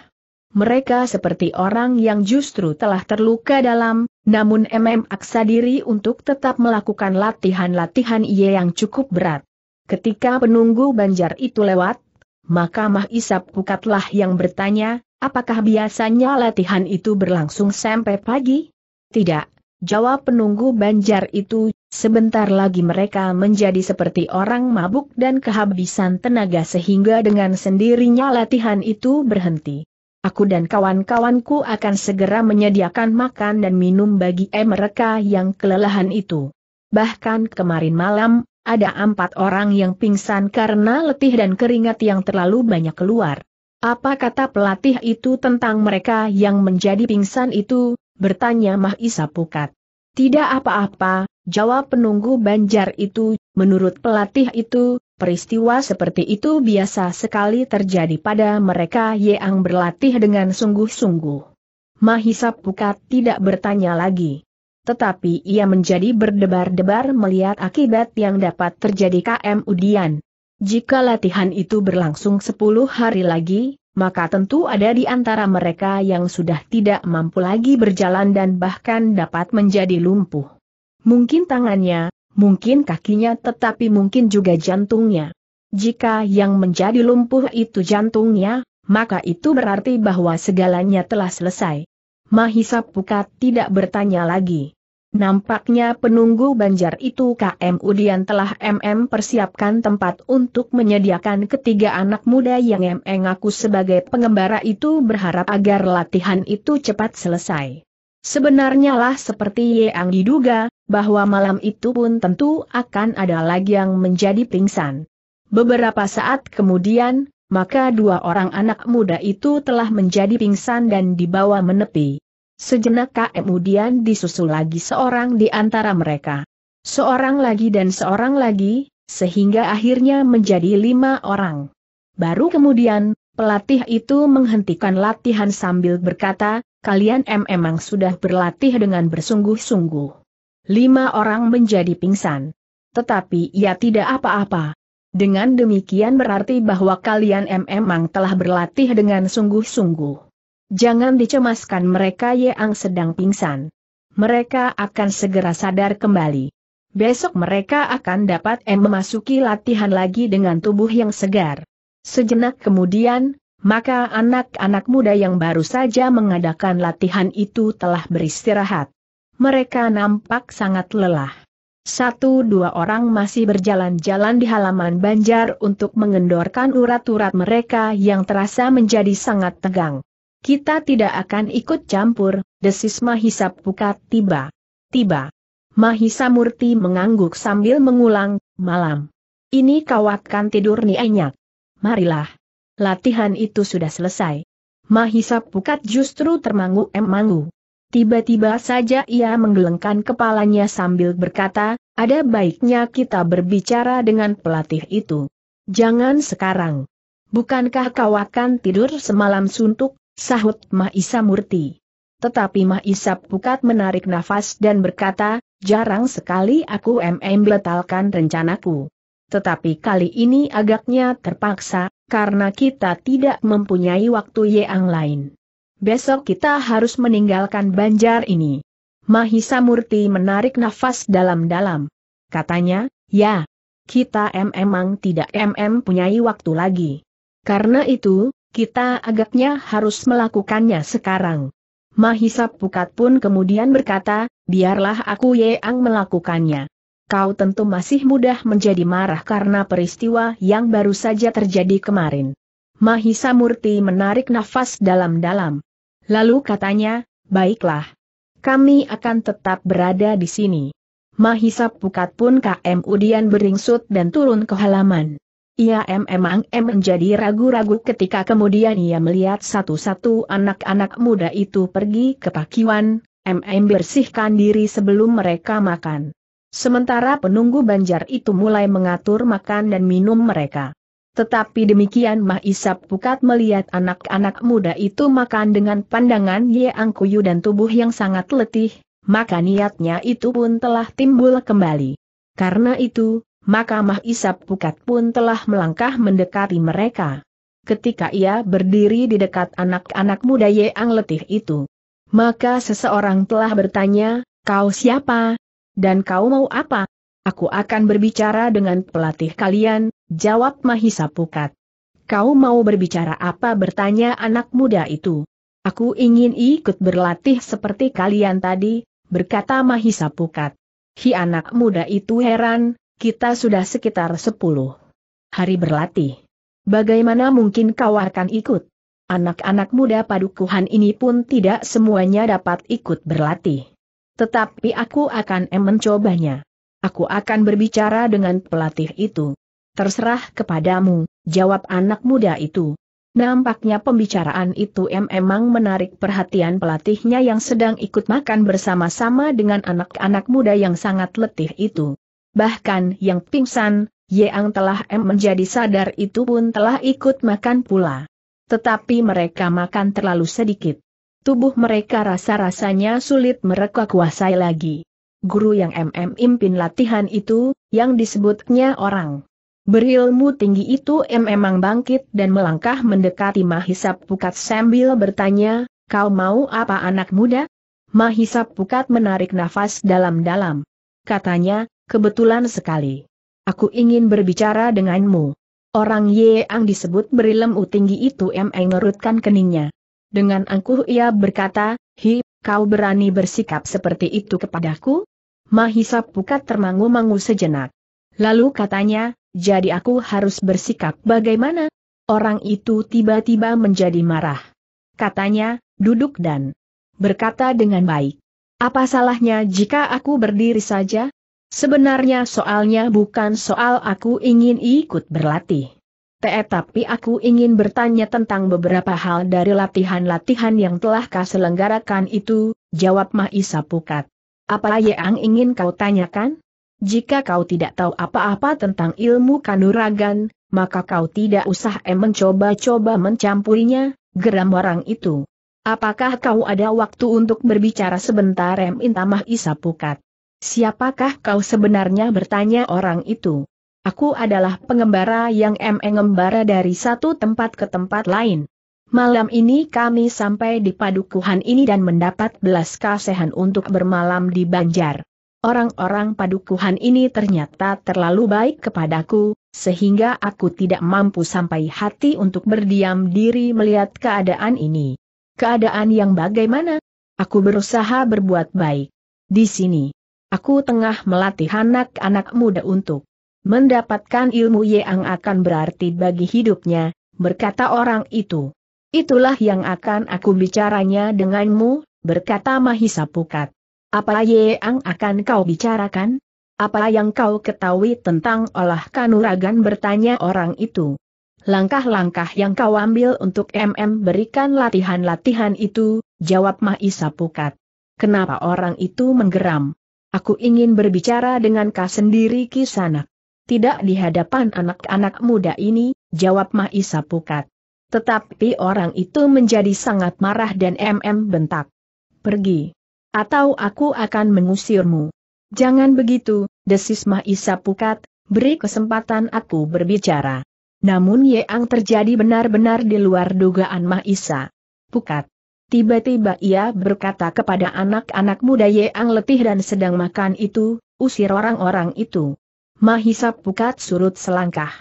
Mereka seperti orang yang justru telah terluka dalam, namun MM aksa diri untuk tetap melakukan latihan-latihan yeang yang cukup berat. Ketika penunggu banjar itu lewat, maka Mah Isap Pukatlah yang bertanya, apakah biasanya latihan itu berlangsung sampai pagi? Tidak, jawab penunggu banjar itu, sebentar lagi mereka menjadi seperti orang mabuk dan kehabisan tenaga sehingga dengan sendirinya latihan itu berhenti. Aku dan kawan-kawanku akan segera menyediakan makan dan minum bagi mereka yang kelelahan itu. Bahkan kemarin malam, ada empat orang yang pingsan karena letih dan keringat yang terlalu banyak keluar. Apa kata pelatih itu tentang mereka yang menjadi pingsan itu? bertanya Mahisa Pukat. Tidak apa-apa, jawab penunggu banjar itu, menurut pelatih itu, peristiwa seperti itu biasa sekali terjadi pada mereka yang berlatih dengan sungguh-sungguh. Mahisa Pukat tidak bertanya lagi tetapi ia menjadi berdebar-debar melihat akibat yang dapat terjadi KM Udian. Jika latihan itu berlangsung 10 hari lagi, maka tentu ada di antara mereka yang sudah tidak mampu lagi berjalan dan bahkan dapat menjadi lumpuh. Mungkin tangannya, mungkin kakinya tetapi mungkin juga jantungnya. Jika yang menjadi lumpuh itu jantungnya, maka itu berarti bahwa segalanya telah selesai. Mahisa Pukat tidak bertanya lagi. Nampaknya penunggu banjar itu KM Udian telah MM persiapkan tempat untuk menyediakan ketiga anak muda yang MM aku sebagai pengembara itu berharap agar latihan itu cepat selesai. Sebenarnya lah seperti yang diduga, bahwa malam itu pun tentu akan ada lagi yang menjadi pingsan. Beberapa saat kemudian, maka dua orang anak muda itu telah menjadi pingsan dan dibawa menepi. Sejenak kemudian disusul lagi seorang di antara mereka. Seorang lagi dan seorang lagi, sehingga akhirnya menjadi lima orang. Baru kemudian, pelatih itu menghentikan latihan sambil berkata, kalian memang sudah berlatih dengan bersungguh-sungguh. Lima orang menjadi pingsan. Tetapi ia tidak apa-apa. Dengan demikian berarti bahwa kalian memang telah berlatih dengan sungguh-sungguh. Jangan dicemaskan mereka yang sedang pingsan. Mereka akan segera sadar kembali. Besok mereka akan dapat M memasuki latihan lagi dengan tubuh yang segar. Sejenak kemudian, maka anak-anak muda yang baru saja mengadakan latihan itu telah beristirahat. Mereka nampak sangat lelah. Satu dua orang masih berjalan-jalan di halaman banjar untuk mengendorkan urat-urat mereka yang terasa menjadi sangat tegang. Kita tidak akan ikut campur, desis Mahisa Pukat tiba. Tiba. Mahisa Murti mengangguk sambil mengulang, malam. Ini kau akan tidur nih enyak. Marilah. Latihan itu sudah selesai. Mahisa Pukat justru termangu-emangu. Tiba-tiba saja ia menggelengkan kepalanya sambil berkata, ada baiknya kita berbicara dengan pelatih itu. Jangan sekarang. Bukankah kau akan tidur semalam suntuk? sahut Mahisa Murti. Tetapi Mahisa Pukat menarik nafas dan berkata, jarang sekali aku MM letalkan rencanaku. Tetapi kali ini agaknya terpaksa, karena kita tidak mempunyai waktu yang lain. Besok kita harus meninggalkan banjar ini. Mahisa Murti menarik nafas dalam-dalam. Katanya, ya, kita memang tidak MM punyai waktu lagi. Karena itu, kita agaknya harus melakukannya sekarang. Mahisa Pukat pun kemudian berkata, biarlah aku Yeang melakukannya. Kau tentu masih mudah menjadi marah karena peristiwa yang baru saja terjadi kemarin. Mahisa Murti menarik nafas dalam-dalam. Lalu katanya, baiklah. Kami akan tetap berada di sini. Mahisa Pukat pun KM Udian beringsut dan turun ke halaman. Ia memang menjadi ragu-ragu ketika kemudian ia melihat satu-satu anak-anak muda itu pergi ke pakiwan, em bersihkan diri sebelum mereka makan. Sementara penunggu banjar itu mulai mengatur makan dan minum mereka. Tetapi demikian Mah Isap Pukat melihat anak-anak muda itu makan dengan pandangan Ye Kuyu dan tubuh yang sangat letih, maka niatnya itu pun telah timbul kembali. Karena itu, maka Mahisa Pukat pun telah melangkah mendekati mereka. Ketika ia berdiri di dekat anak-anak muda Yang Letih itu, maka seseorang telah bertanya, kau siapa? Dan kau mau apa? Aku akan berbicara dengan pelatih kalian, jawab Mahisa Pukat. Kau mau berbicara apa bertanya anak muda itu? Aku ingin ikut berlatih seperti kalian tadi, berkata Mahisa Pukat. Hi anak muda itu heran, kita sudah sekitar sepuluh hari berlatih. Bagaimana mungkin kau akan ikut? Anak-anak muda padukuhan ini pun tidak semuanya dapat ikut berlatih. Tetapi aku akan mencobanya. Aku akan berbicara dengan pelatih itu. Terserah kepadamu, jawab anak muda itu. Nampaknya pembicaraan itu memang menarik perhatian pelatihnya yang sedang ikut makan bersama-sama dengan anak-anak muda yang sangat letih itu bahkan yang pingsan, yeang telah M menjadi sadar itu pun telah ikut makan pula. Tetapi mereka makan terlalu sedikit. Tubuh mereka rasa-rasanya sulit mereka kuasai lagi. Guru yang MM impin latihan itu, yang disebutnya orang. Berilmu tinggi itu M memang bangkit dan melangkah mendekati Mahisap Pukat sambil bertanya, kau mau apa anak muda? Mahisap Pukat menarik nafas dalam-dalam. Katanya, Kebetulan sekali. Aku ingin berbicara denganmu. Orang Yeang disebut berilmu tinggi itu Meng ngerutkan keningnya. Dengan angkuh ia berkata, Hi, kau berani bersikap seperti itu kepadaku? Mahisa Pukat termangu-mangu sejenak. Lalu katanya, jadi aku harus bersikap bagaimana? Orang itu tiba-tiba menjadi marah. Katanya, duduk dan berkata dengan baik. Apa salahnya jika aku berdiri saja? Sebenarnya soalnya bukan soal aku ingin ikut berlatih. Tetapi aku ingin bertanya tentang beberapa hal dari latihan-latihan yang telah kau selenggarakan itu, jawab Mahisa Pukat. Apa yang ingin kau tanyakan? Jika kau tidak tahu apa-apa tentang ilmu kanuragan, maka kau tidak usah em mencoba-coba mencampurinya, geram orang itu. Apakah kau ada waktu untuk berbicara sebentar em Intamah Isa Pukat? Siapakah kau sebenarnya bertanya orang itu? Aku adalah pengembara yang mengembara dari satu tempat ke tempat lain. Malam ini kami sampai di padukuhan ini dan mendapat belas kasehan untuk bermalam di Banjar. Orang-orang padukuhan ini ternyata terlalu baik kepadaku, sehingga aku tidak mampu sampai hati untuk berdiam diri melihat keadaan ini. Keadaan yang bagaimana? Aku berusaha berbuat baik. Di sini, Aku tengah melatih anak-anak muda untuk mendapatkan ilmu yang akan berarti bagi hidupnya, berkata orang itu. Itulah yang akan aku bicaranya denganmu, berkata Mahisa Pukat. Apa yang akan kau bicarakan? Apa yang kau ketahui tentang olah kanuragan bertanya orang itu? Langkah-langkah yang kau ambil untuk MM berikan latihan-latihan itu, jawab Mahisa Pukat. Kenapa orang itu menggeram? Aku ingin berbicara dengan kau sendiri kisanak. Tidak di hadapan anak-anak muda ini, jawab Mahisa Pukat. Tetapi orang itu menjadi sangat marah dan MM bentak. Pergi. Atau aku akan mengusirmu. Jangan begitu, desis Mahisa Pukat, beri kesempatan aku berbicara. Namun Yeang terjadi benar-benar di luar dugaan Mahisa. Pukat. Tiba-tiba ia berkata kepada anak-anak muda yang letih dan sedang makan itu, usir orang-orang itu. Mahisa Pukat surut selangkah.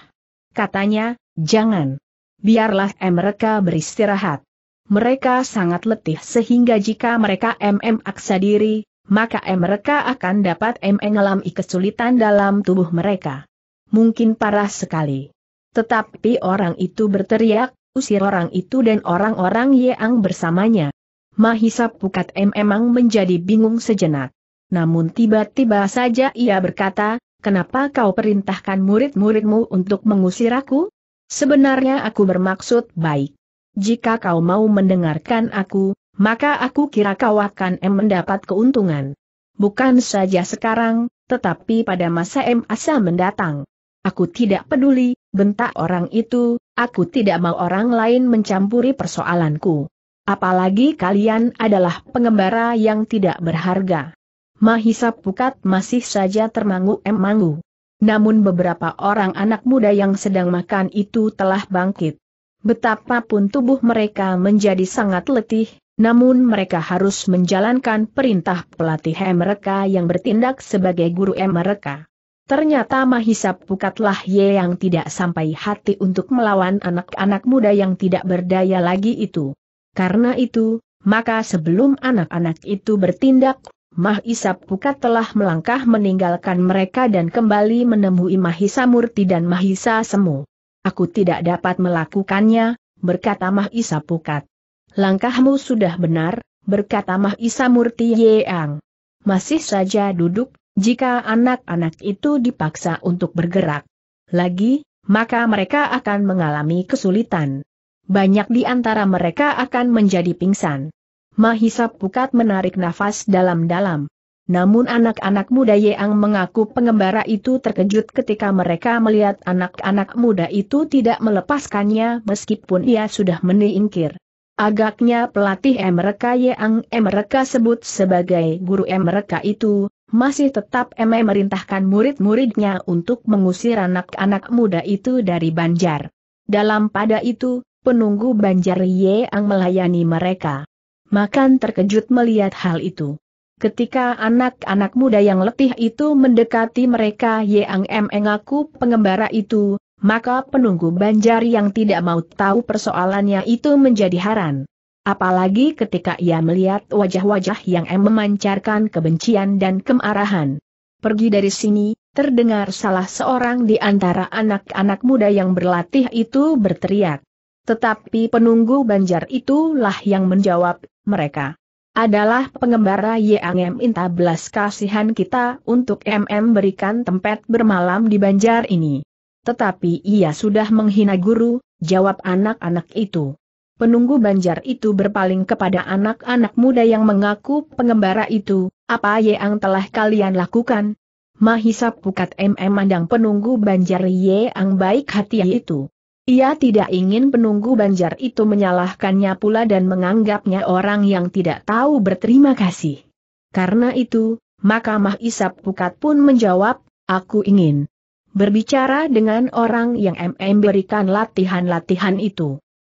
Katanya, jangan. Biarlah mereka beristirahat. Mereka sangat letih sehingga jika mereka MM aksa diri, maka mereka akan dapat mengalami kesulitan dalam tubuh mereka. Mungkin parah sekali. Tetapi orang itu berteriak, usir orang itu dan orang-orang Yeang bersamanya. Mahisa Pukat M emang menjadi bingung sejenak. Namun tiba-tiba saja ia berkata, kenapa kau perintahkan murid-muridmu untuk mengusir aku? Sebenarnya aku bermaksud baik. Jika kau mau mendengarkan aku, maka aku kira kau akan M mendapat keuntungan. Bukan saja sekarang, tetapi pada masa M asa mendatang. Aku tidak peduli, bentak orang itu, aku tidak mau orang lain mencampuri persoalanku. Apalagi kalian adalah pengembara yang tidak berharga. Mahisa Pukat masih saja termangu-emangu. Namun beberapa orang anak muda yang sedang makan itu telah bangkit. Betapapun tubuh mereka menjadi sangat letih, namun mereka harus menjalankan perintah pelatih mereka yang bertindak sebagai guru mereka. Ternyata Mahisa Pukatlah Ye yang tidak sampai hati untuk melawan anak-anak muda yang tidak berdaya lagi itu. Karena itu, maka sebelum anak-anak itu bertindak, Mahisa Pukat telah melangkah meninggalkan mereka dan kembali menemui Mahisa Murti dan Mahisa Semu. Aku tidak dapat melakukannya, berkata Mahisa Pukat. Langkahmu sudah benar, berkata Mahisa Murti Yeang. Masih saja duduk jika anak-anak itu dipaksa untuk bergerak lagi, maka mereka akan mengalami kesulitan. Banyak di antara mereka akan menjadi pingsan. Mahisa Pukat menarik nafas dalam-dalam. Namun anak-anak muda yang mengaku pengembara itu terkejut ketika mereka melihat anak-anak muda itu tidak melepaskannya meskipun ia sudah meningkir. Agaknya pelatih mereka yang mereka sebut sebagai guru mereka itu, masih tetap Eme merintahkan murid-muridnya untuk mengusir anak-anak muda itu dari Banjar. Dalam pada itu, penunggu Banjar Yeang melayani mereka. Makan terkejut melihat hal itu. Ketika anak-anak muda yang letih itu mendekati mereka Yeang M. Engaku pengembara itu, maka penunggu banjar yang tidak mau tahu persoalannya itu menjadi haran. Apalagi ketika ia melihat wajah-wajah yang memancarkan kebencian dan kemarahan. Pergi dari sini, terdengar salah seorang di antara anak-anak muda yang berlatih itu berteriak. Tetapi penunggu banjar itulah yang menjawab, mereka adalah pengembara Yang minta belas kasihan kita untuk MM berikan tempat bermalam di banjar ini. Tetapi ia sudah menghina guru, jawab anak-anak itu penunggu banjar itu berpaling kepada anak-anak muda yang mengaku pengembara itu, apa yang telah kalian lakukan? Mahisa Pukat MM mandang penunggu banjar yang baik hati itu. Ia tidak ingin penunggu banjar itu menyalahkannya pula dan menganggapnya orang yang tidak tahu berterima kasih. Karena itu, maka Mahisap Pukat pun menjawab, aku ingin berbicara dengan orang yang MM berikan latihan-latihan itu.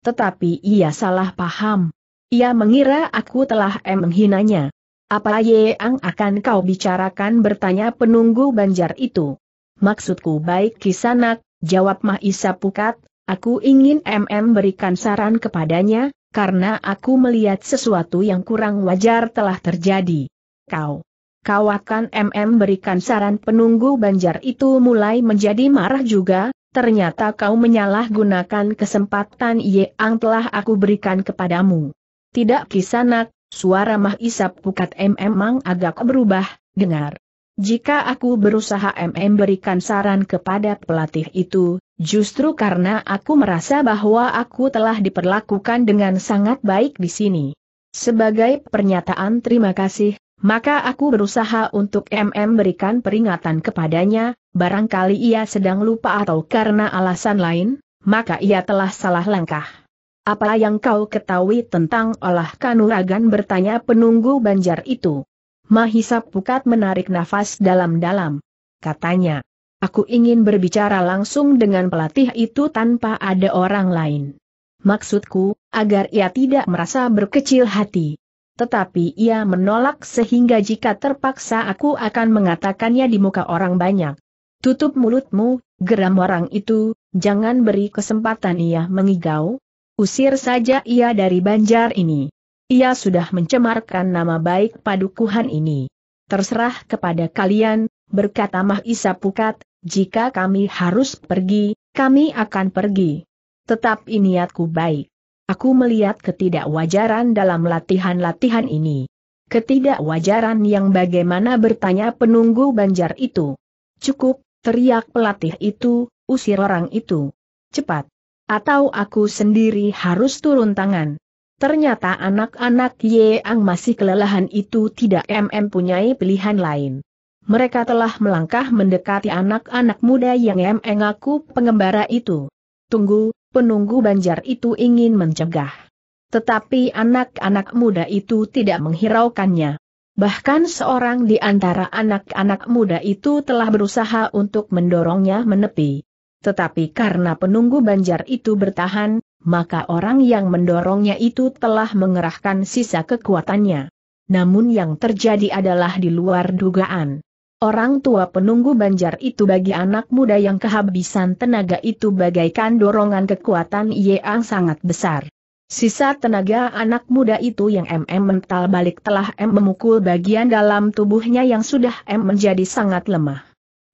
Tetapi ia salah paham. Ia mengira aku telah menghinanya. Apa yang akan kau bicarakan bertanya penunggu banjar itu? Maksudku baik kisanak, jawab Mahisa Pukat, aku ingin MM berikan saran kepadanya, karena aku melihat sesuatu yang kurang wajar telah terjadi. Kau. Kau akan MM berikan saran penunggu banjar itu mulai menjadi marah juga, ternyata kau menyalahgunakan kesempatan yang telah aku berikan kepadamu. Tidak kisanak, suara Mahisap Pukat M memang agak berubah, dengar. Jika aku berusaha MM berikan saran kepada pelatih itu, justru karena aku merasa bahwa aku telah diperlakukan dengan sangat baik di sini. Sebagai pernyataan terima kasih, maka aku berusaha untuk MM berikan peringatan kepadanya, barangkali ia sedang lupa atau karena alasan lain, maka ia telah salah langkah. Apa yang kau ketahui tentang olah kanuragan bertanya penunggu banjar itu? Mahisa Pukat menarik nafas dalam-dalam. Katanya, aku ingin berbicara langsung dengan pelatih itu tanpa ada orang lain. Maksudku, agar ia tidak merasa berkecil hati. Tetapi ia menolak sehingga jika terpaksa aku akan mengatakannya di muka orang banyak. Tutup mulutmu, geram orang itu, jangan beri kesempatan ia mengigau. Usir saja ia dari banjar ini. Ia sudah mencemarkan nama baik padukuhan ini. Terserah kepada kalian, berkata Mahisa Pukat, jika kami harus pergi, kami akan pergi. Tetap niatku baik. Aku melihat ketidakwajaran dalam latihan-latihan ini. Ketidakwajaran yang bagaimana bertanya penunggu banjar itu. Cukup, teriak pelatih itu, usir orang itu. Cepat. Atau aku sendiri harus turun tangan. Ternyata anak-anak Yeang masih kelelahan itu tidak MM punyai pilihan lain. Mereka telah melangkah mendekati anak-anak muda yang MM aku pengembara itu. Tunggu, penunggu banjar itu ingin mencegah. Tetapi anak-anak muda itu tidak menghiraukannya. Bahkan seorang di antara anak-anak muda itu telah berusaha untuk mendorongnya menepi. Tetapi karena penunggu banjar itu bertahan, maka orang yang mendorongnya itu telah mengerahkan sisa kekuatannya. Namun yang terjadi adalah di luar dugaan. Orang tua penunggu banjar itu bagi anak muda yang kehabisan tenaga itu bagaikan dorongan kekuatan yang sangat besar. Sisa tenaga anak muda itu yang MM mental balik telah M memukul bagian dalam tubuhnya yang sudah M menjadi sangat lemah.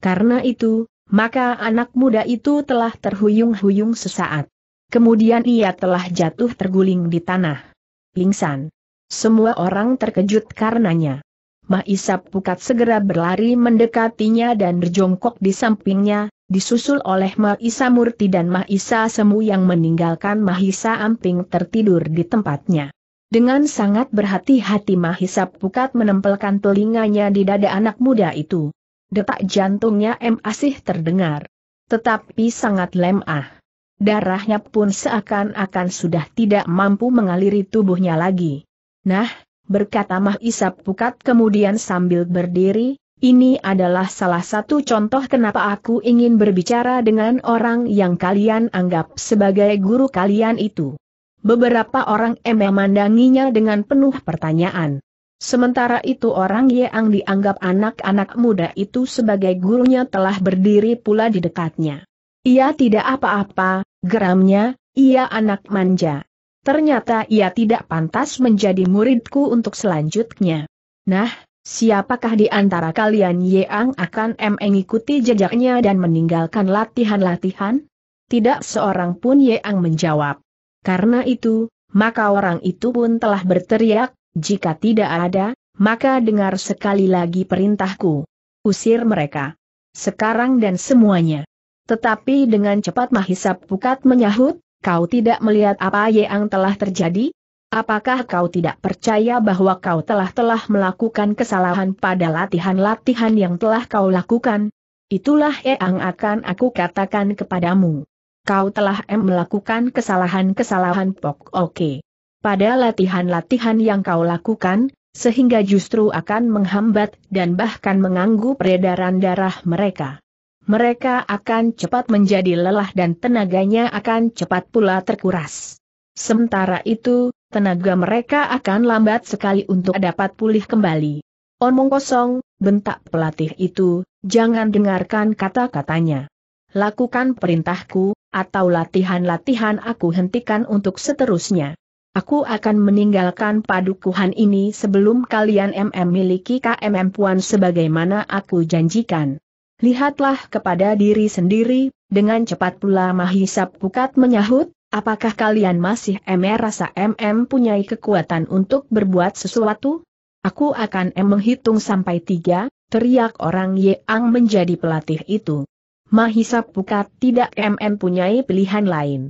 Karena itu, maka anak muda itu telah terhuyung-huyung sesaat. Kemudian ia telah jatuh terguling di tanah. Pingsan. Semua orang terkejut karenanya. Mahisap Pukat segera berlari mendekatinya dan berjongkok di sampingnya, disusul oleh Mahisa Murti dan Mahisa Semu yang meninggalkan Mahisa Amping tertidur di tempatnya. Dengan sangat berhati-hati Mahisa Pukat menempelkan telinganya di dada anak muda itu. Detak jantungnya M asih terdengar. Tetapi sangat lemah. Darahnya pun seakan-akan sudah tidak mampu mengaliri tubuhnya lagi. Nah, berkata Mah Isap Pukat kemudian sambil berdiri, ini adalah salah satu contoh kenapa aku ingin berbicara dengan orang yang kalian anggap sebagai guru kalian itu. Beberapa orang memandanginya dengan penuh pertanyaan. Sementara itu orang yang dianggap anak-anak muda itu sebagai gurunya telah berdiri pula di dekatnya. Ia tidak apa-apa, geramnya, ia anak manja. Ternyata ia tidak pantas menjadi muridku untuk selanjutnya. Nah, siapakah di antara kalian yang akan mengikuti jejaknya dan meninggalkan latihan-latihan? Tidak seorang pun yang menjawab. Karena itu, maka orang itu pun telah berteriak, jika tidak ada, maka dengar sekali lagi perintahku. Usir mereka. Sekarang dan semuanya. Tetapi dengan cepat Mahisa Pukat menyahut, Kau tidak melihat apa yang telah terjadi? Apakah kau tidak percaya bahwa kau telah-telah melakukan kesalahan pada latihan-latihan yang telah kau lakukan? Itulah yang akan aku katakan kepadamu. Kau telah em melakukan kesalahan-kesalahan pok oke. Pada latihan-latihan yang kau lakukan, sehingga justru akan menghambat dan bahkan menganggu peredaran darah mereka mereka akan cepat menjadi lelah dan tenaganya akan cepat pula terkuras. Sementara itu, tenaga mereka akan lambat sekali untuk dapat pulih kembali. Omong kosong, bentak pelatih itu, jangan dengarkan kata-katanya. Lakukan perintahku, atau latihan-latihan aku hentikan untuk seterusnya. Aku akan meninggalkan padukuhan ini sebelum kalian MM miliki KMM Puan sebagaimana aku janjikan lihatlah kepada diri sendiri, dengan cepat pula Mahisap Pukat menyahut, apakah kalian masih merasa rasa MM punyai kekuatan untuk berbuat sesuatu? Aku akan M menghitung sampai tiga, teriak orang Ye Ang menjadi pelatih itu. Mahisap Pukat tidak MM punyai pilihan lain.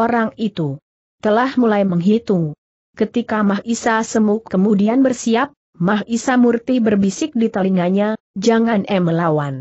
Orang itu telah mulai menghitung. Ketika Mahisa Semuk kemudian bersiap, Mahisa Murti berbisik di telinganya, jangan M melawan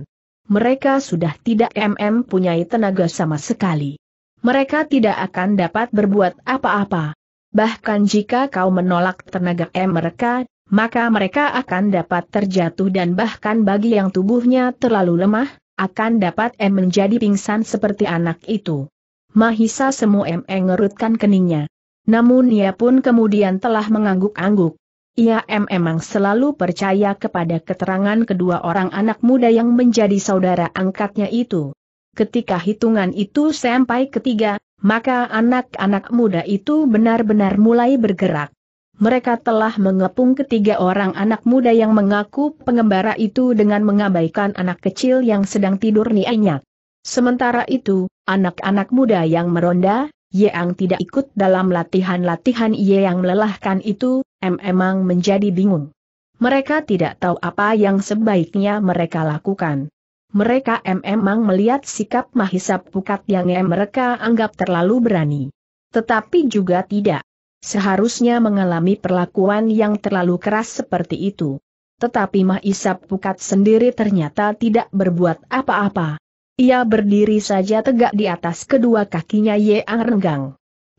mereka sudah tidak mm punyai tenaga sama sekali. Mereka tidak akan dapat berbuat apa-apa. Bahkan jika kau menolak tenaga M mereka, maka mereka akan dapat terjatuh dan bahkan bagi yang tubuhnya terlalu lemah, akan dapat M menjadi pingsan seperti anak itu. Mahisa semua M mengerutkan keningnya. Namun ia pun kemudian telah mengangguk-angguk. Ia memang selalu percaya kepada keterangan kedua orang anak muda yang menjadi saudara angkatnya itu. Ketika hitungan itu sampai ketiga, maka anak-anak muda itu benar-benar mulai bergerak. Mereka telah mengepung ketiga orang anak muda yang mengaku pengembara itu dengan mengabaikan anak kecil yang sedang tidur nianyak. Sementara itu, anak-anak muda yang meronda, yang tidak ikut dalam latihan-latihan yang melelahkan itu, em emang menjadi bingung. Mereka tidak tahu apa yang sebaiknya mereka lakukan. Mereka em emang melihat sikap Mahisap Pukat yang mereka anggap terlalu berani. Tetapi juga tidak seharusnya mengalami perlakuan yang terlalu keras seperti itu. Tetapi Mahisap Pukat sendiri ternyata tidak berbuat apa-apa. Ia berdiri saja tegak di atas kedua kakinya yang renggang.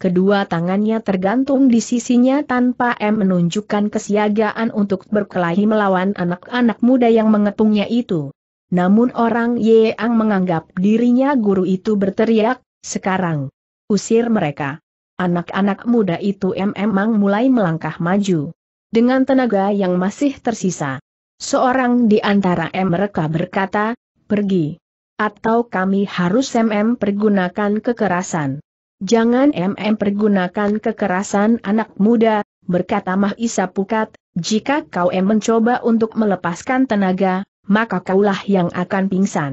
Kedua tangannya tergantung di sisinya tanpa M menunjukkan kesiagaan untuk berkelahi melawan anak-anak muda yang mengepungnya itu. Namun orang Ye Ang menganggap dirinya guru itu berteriak, sekarang, usir mereka. Anak-anak muda itu M memang mulai melangkah maju. Dengan tenaga yang masih tersisa. Seorang di antara M mereka berkata, pergi. Atau kami harus MM pergunakan kekerasan. Jangan MM pergunakan kekerasan anak muda, berkata Mahisa Pukat, jika kau M mencoba untuk melepaskan tenaga, maka kaulah yang akan pingsan.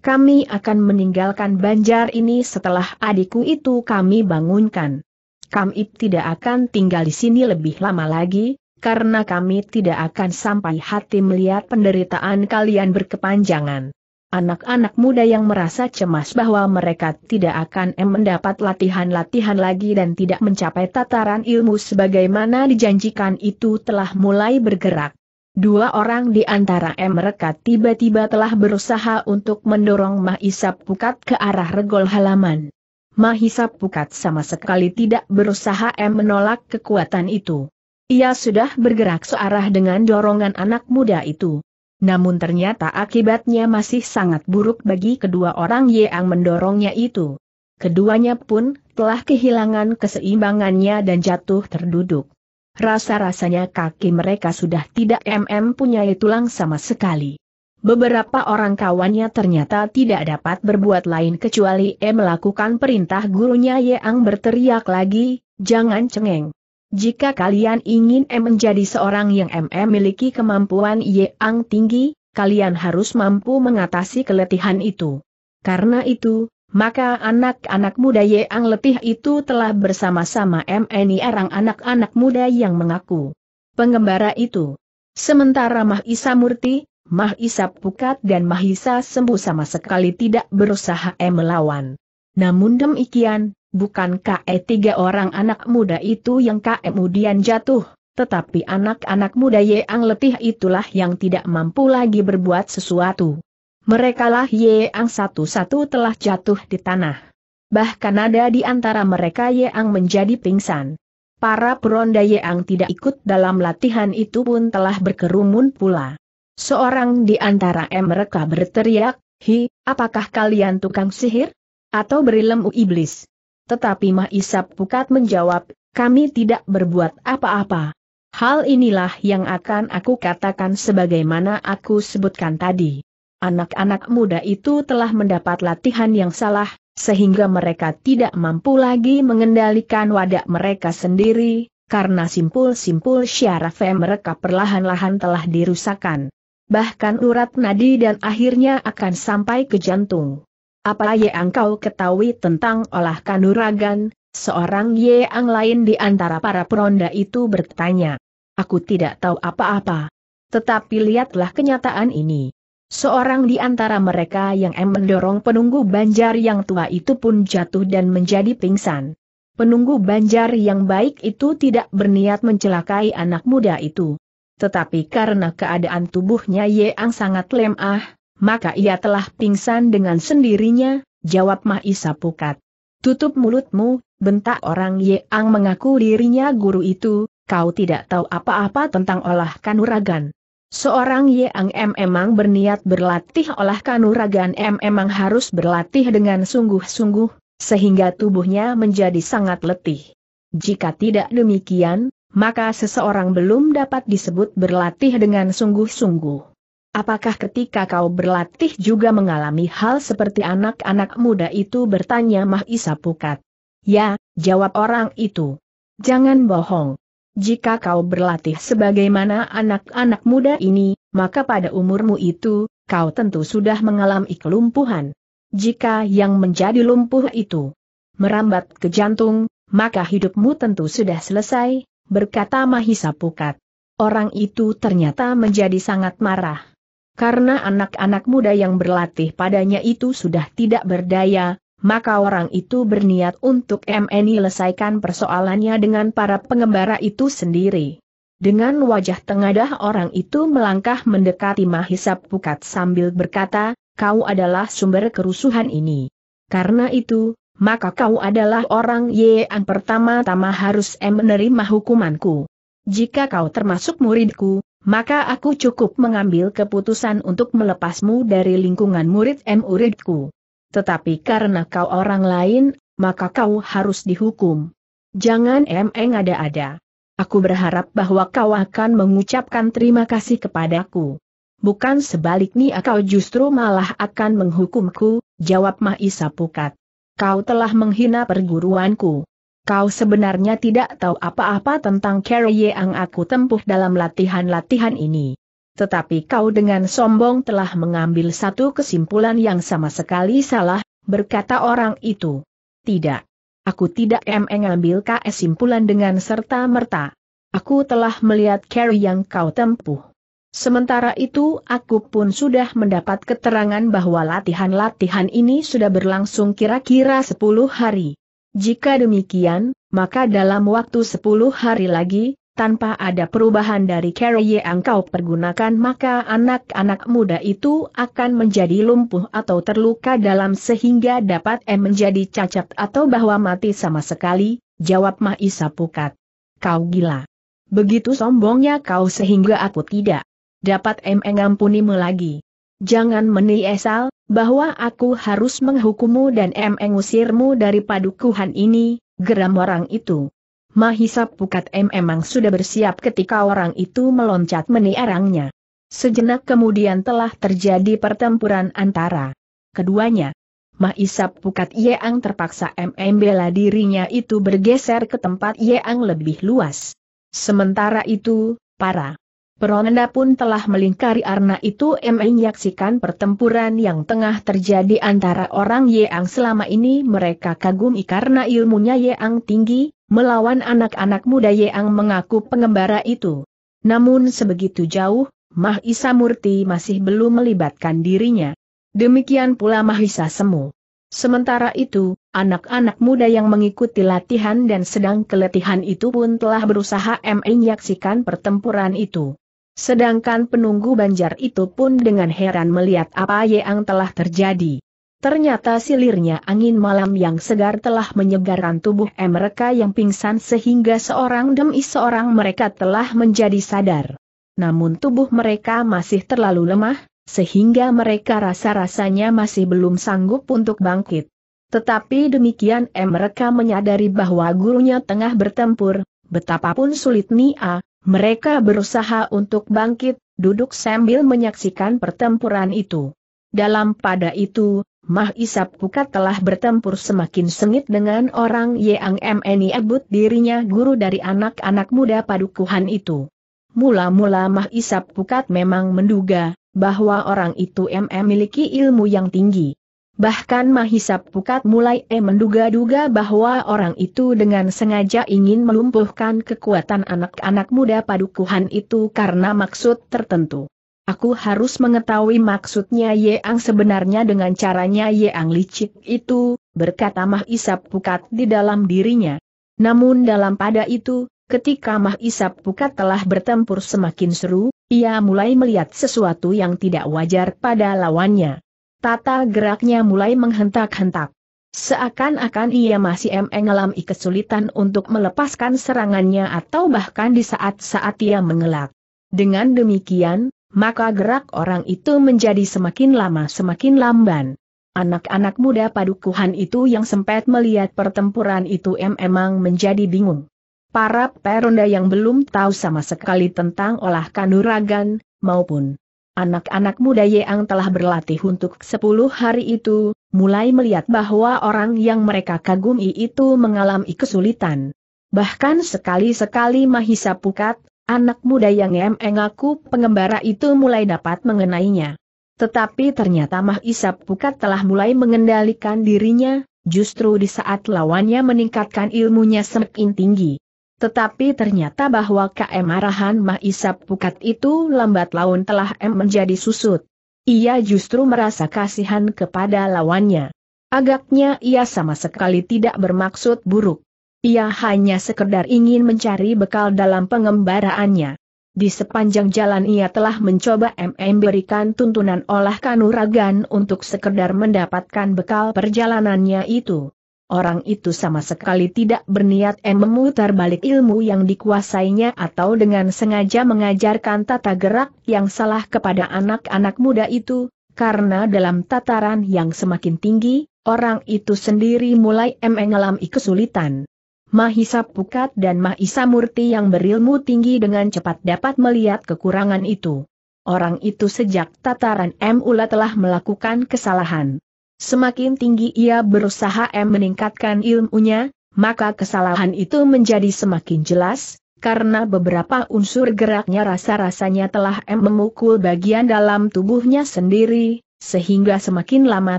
Kami akan meninggalkan banjar ini setelah adikku itu kami bangunkan. Kami tidak akan tinggal di sini lebih lama lagi, karena kami tidak akan sampai hati melihat penderitaan kalian berkepanjangan. Anak-anak muda yang merasa cemas bahwa mereka tidak akan mendapat latihan-latihan lagi dan tidak mencapai tataran ilmu sebagaimana dijanjikan itu telah mulai bergerak. Dua orang di antara mereka tiba-tiba telah berusaha untuk mendorong Mahisap Pukat ke arah regol halaman. Mahisap Pukat sama sekali tidak berusaha menolak kekuatan itu. Ia sudah bergerak searah dengan dorongan anak muda itu namun ternyata akibatnya masih sangat buruk bagi kedua orang yang mendorongnya itu. Keduanya pun telah kehilangan keseimbangannya dan jatuh terduduk. Rasa-rasanya kaki mereka sudah tidak MM punya tulang sama sekali. Beberapa orang kawannya ternyata tidak dapat berbuat lain kecuali E melakukan perintah gurunya Yang berteriak lagi, jangan cengeng. Jika kalian ingin M menjadi seorang yang M memiliki kemampuan yang tinggi, kalian harus mampu mengatasi keletihan itu. Karena itu, maka anak-anak muda yang letih itu telah bersama-sama MNI arang anak-anak muda yang mengaku pengembara itu. Sementara Mahisa Murti, Mahisa Pukat dan Mahisa Sembu sama sekali tidak berusaha M melawan. Namun demikian, bukankah eh tiga orang anak muda itu yang eh, kemudian jatuh? Tetapi anak-anak muda Yeang Letih itulah yang tidak mampu lagi berbuat sesuatu. Merekalah Yeang satu-satu telah jatuh di tanah. Bahkan ada di antara mereka Yeang menjadi pingsan. Para peronda Yeang tidak ikut dalam latihan itu pun telah berkerumun pula. Seorang di antara mereka berteriak, Hi, apakah kalian tukang sihir? Atau berilmu iblis? Tetapi Mahisap Pukat menjawab, kami tidak berbuat apa-apa. Hal inilah yang akan aku katakan sebagaimana aku sebutkan tadi. Anak-anak muda itu telah mendapat latihan yang salah, sehingga mereka tidak mampu lagi mengendalikan wadah mereka sendiri, karena simpul-simpul syaraf mereka perlahan-lahan telah dirusakan. Bahkan urat nadi dan akhirnya akan sampai ke jantung. Apa yang kau ketahui tentang olah kanuragan? Seorang yang lain di antara para peronda itu bertanya. Aku tidak tahu apa-apa. Tetapi lihatlah kenyataan ini. Seorang di antara mereka yang em mendorong penunggu banjar yang tua itu pun jatuh dan menjadi pingsan. Penunggu banjar yang baik itu tidak berniat mencelakai anak muda itu. Tetapi karena keadaan tubuhnya yang sangat lemah, maka ia telah pingsan dengan sendirinya, jawab Mahisa Pukat. Tutup mulutmu, bentak orang Ye Ang mengaku dirinya guru itu, kau tidak tahu apa-apa tentang olah kanuragan. Seorang Ye Ang M emang berniat berlatih olah kanuragan M emang harus berlatih dengan sungguh-sungguh, sehingga tubuhnya menjadi sangat letih. Jika tidak demikian, maka seseorang belum dapat disebut berlatih dengan sungguh-sungguh. Apakah ketika kau berlatih juga mengalami hal seperti anak-anak muda itu bertanya Isa Pukat? Ya, jawab orang itu. Jangan bohong. Jika kau berlatih sebagaimana anak-anak muda ini, maka pada umurmu itu, kau tentu sudah mengalami kelumpuhan. Jika yang menjadi lumpuh itu merambat ke jantung, maka hidupmu tentu sudah selesai, berkata Mahisa Pukat. Orang itu ternyata menjadi sangat marah karena anak-anak muda yang berlatih padanya itu sudah tidak berdaya, maka orang itu berniat untuk MNI selesaikan persoalannya dengan para pengembara itu sendiri. Dengan wajah tengadah orang itu melangkah mendekati Mahisap Pukat sambil berkata, kau adalah sumber kerusuhan ini. Karena itu, maka kau adalah orang yang pertama-tama harus menerima hukumanku. Jika kau termasuk muridku, maka aku cukup mengambil keputusan untuk melepasmu dari lingkungan murid M muridku. Tetapi karena kau orang lain, maka kau harus dihukum. Jangan emeng ada-ada. Aku berharap bahwa kau akan mengucapkan terima kasih kepadaku. Bukan sebaliknya kau justru malah akan menghukumku, jawab Maisa Pukat. Kau telah menghina perguruanku. Kau sebenarnya tidak tahu apa-apa tentang carry yang aku tempuh dalam latihan-latihan ini. Tetapi kau dengan sombong telah mengambil satu kesimpulan yang sama sekali salah, berkata orang itu. Tidak. Aku tidak mengambil kesimpulan dengan serta-merta. Aku telah melihat carry yang kau tempuh. Sementara itu aku pun sudah mendapat keterangan bahwa latihan-latihan ini sudah berlangsung kira-kira 10 hari. Jika demikian, maka dalam waktu 10 hari lagi, tanpa ada perubahan dari cara yang kau pergunakan maka anak-anak muda itu akan menjadi lumpuh atau terluka dalam sehingga dapat M menjadi cacat atau bahwa mati sama sekali, jawab Maisa Pukat. Kau gila. Begitu sombongnya kau sehingga aku tidak dapat M mengampunimu lagi. Jangan meniesal, bahwa aku harus menghukummu dan mengusirmu dari padukuhan ini, geram orang itu. Mahisa Pukat M memang sudah bersiap ketika orang itu meloncat meniarangnya. Sejenak kemudian telah terjadi pertempuran antara keduanya. Mahisa Pukat Yeang terpaksa MM bela dirinya itu bergeser ke tempat Yeang lebih luas. Sementara itu, para Peronda pun telah melingkari arna itu menyaksikan pertempuran yang tengah terjadi antara orang Yeang selama ini mereka kagumi karena ilmunya Yeang tinggi, melawan anak-anak muda Yeang mengaku pengembara itu. Namun sebegitu jauh, Mahisa Murti masih belum melibatkan dirinya. Demikian pula Mahisa Semu. Sementara itu, anak-anak muda yang mengikuti latihan dan sedang keletihan itu pun telah berusaha menyaksikan pertempuran itu. Sedangkan penunggu banjar itu pun dengan heran melihat apa yang telah terjadi. Ternyata silirnya angin malam yang segar telah menyegarkan tubuh mereka yang pingsan sehingga seorang demi seorang mereka telah menjadi sadar. Namun tubuh mereka masih terlalu lemah, sehingga mereka rasa-rasanya masih belum sanggup untuk bangkit. Tetapi demikian mereka menyadari bahwa gurunya tengah bertempur, betapapun sulit Nia, mereka berusaha untuk bangkit, duduk sambil menyaksikan pertempuran itu. Dalam pada itu, Mah Isap Pukat telah bertempur semakin sengit dengan orang Yang MNI Abut dirinya guru dari anak-anak muda padukuhan itu. Mula-mula Mah Isap Pukat memang menduga bahwa orang itu MM memiliki ilmu yang tinggi. Bahkan Mahisa Pukat mulai eh menduga-duga bahwa orang itu dengan sengaja ingin melumpuhkan kekuatan anak-anak muda padukuhan itu karena maksud tertentu. Aku harus mengetahui maksudnya Yeang sebenarnya dengan caranya Ye Yeang licik itu, berkata Mahisa Pukat di dalam dirinya. Namun dalam pada itu, ketika Mahisa Pukat telah bertempur semakin seru, ia mulai melihat sesuatu yang tidak wajar pada lawannya. Tata geraknya mulai menghentak-hentak. Seakan-akan ia masih mengalami kesulitan untuk melepaskan serangannya atau bahkan di saat-saat ia mengelak. Dengan demikian, maka gerak orang itu menjadi semakin lama semakin lamban. Anak-anak muda padukuhan itu yang sempat melihat pertempuran itu memang menjadi bingung. Para peronda yang belum tahu sama sekali tentang olah kanuragan, maupun Anak-anak muda Yang telah berlatih untuk 10 hari itu, mulai melihat bahwa orang yang mereka kagumi itu mengalami kesulitan. Bahkan sekali-sekali Mahisa Pukat, anak muda yang mengaku pengembara itu mulai dapat mengenainya. Tetapi ternyata Mahisa Pukat telah mulai mengendalikan dirinya, justru di saat lawannya meningkatkan ilmunya semakin tinggi. Tetapi ternyata bahwa KM arahan Mahisap Pukat itu lambat laun telah M menjadi susut. Ia justru merasa kasihan kepada lawannya. Agaknya ia sama sekali tidak bermaksud buruk. Ia hanya sekedar ingin mencari bekal dalam pengembaraannya. Di sepanjang jalan ia telah mencoba MM berikan tuntunan olah kanuragan untuk sekedar mendapatkan bekal perjalanannya itu orang itu sama sekali tidak berniat memutar balik ilmu yang dikuasainya atau dengan sengaja mengajarkan tata gerak yang salah kepada anak-anak muda itu, karena dalam tataran yang semakin tinggi, orang itu sendiri mulai mengalami kesulitan. Mahisa Pukat dan Mahisa Murti yang berilmu tinggi dengan cepat dapat melihat kekurangan itu. Orang itu sejak tataran M. Ula telah melakukan kesalahan. Semakin tinggi ia berusaha m meningkatkan ilmunya, maka kesalahan itu menjadi semakin jelas, karena beberapa unsur geraknya rasa-rasanya telah M memukul bagian dalam tubuhnya sendiri, sehingga semakin lama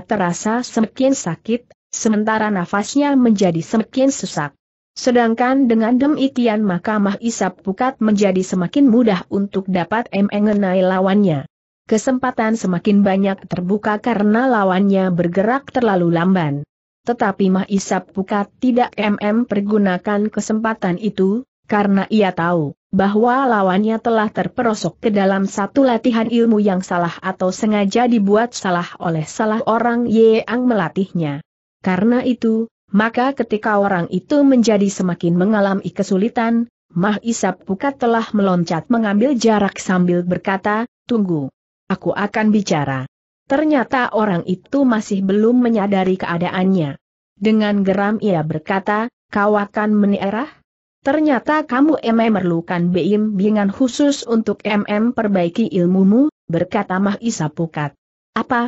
terasa semakin sakit, sementara nafasnya menjadi semakin sesak. Sedangkan dengan demikian maka Mahisap Pukat menjadi semakin mudah untuk dapat mengenai lawannya kesempatan semakin banyak terbuka karena lawannya bergerak terlalu lamban. Tetapi Mahisap Pukat tidak MM pergunakan kesempatan itu, karena ia tahu bahwa lawannya telah terperosok ke dalam satu latihan ilmu yang salah atau sengaja dibuat salah oleh salah orang yang melatihnya. Karena itu, maka ketika orang itu menjadi semakin mengalami kesulitan, Mah Mahisap Pukat telah meloncat mengambil jarak sambil berkata, Tunggu. Aku akan bicara. Ternyata orang itu masih belum menyadari keadaannya. Dengan geram ia berkata, kau akan menerah? Ternyata kamu MM memerlukan bimbingan khusus untuk MM perbaiki ilmumu, berkata Mahisa Pukat. Apa?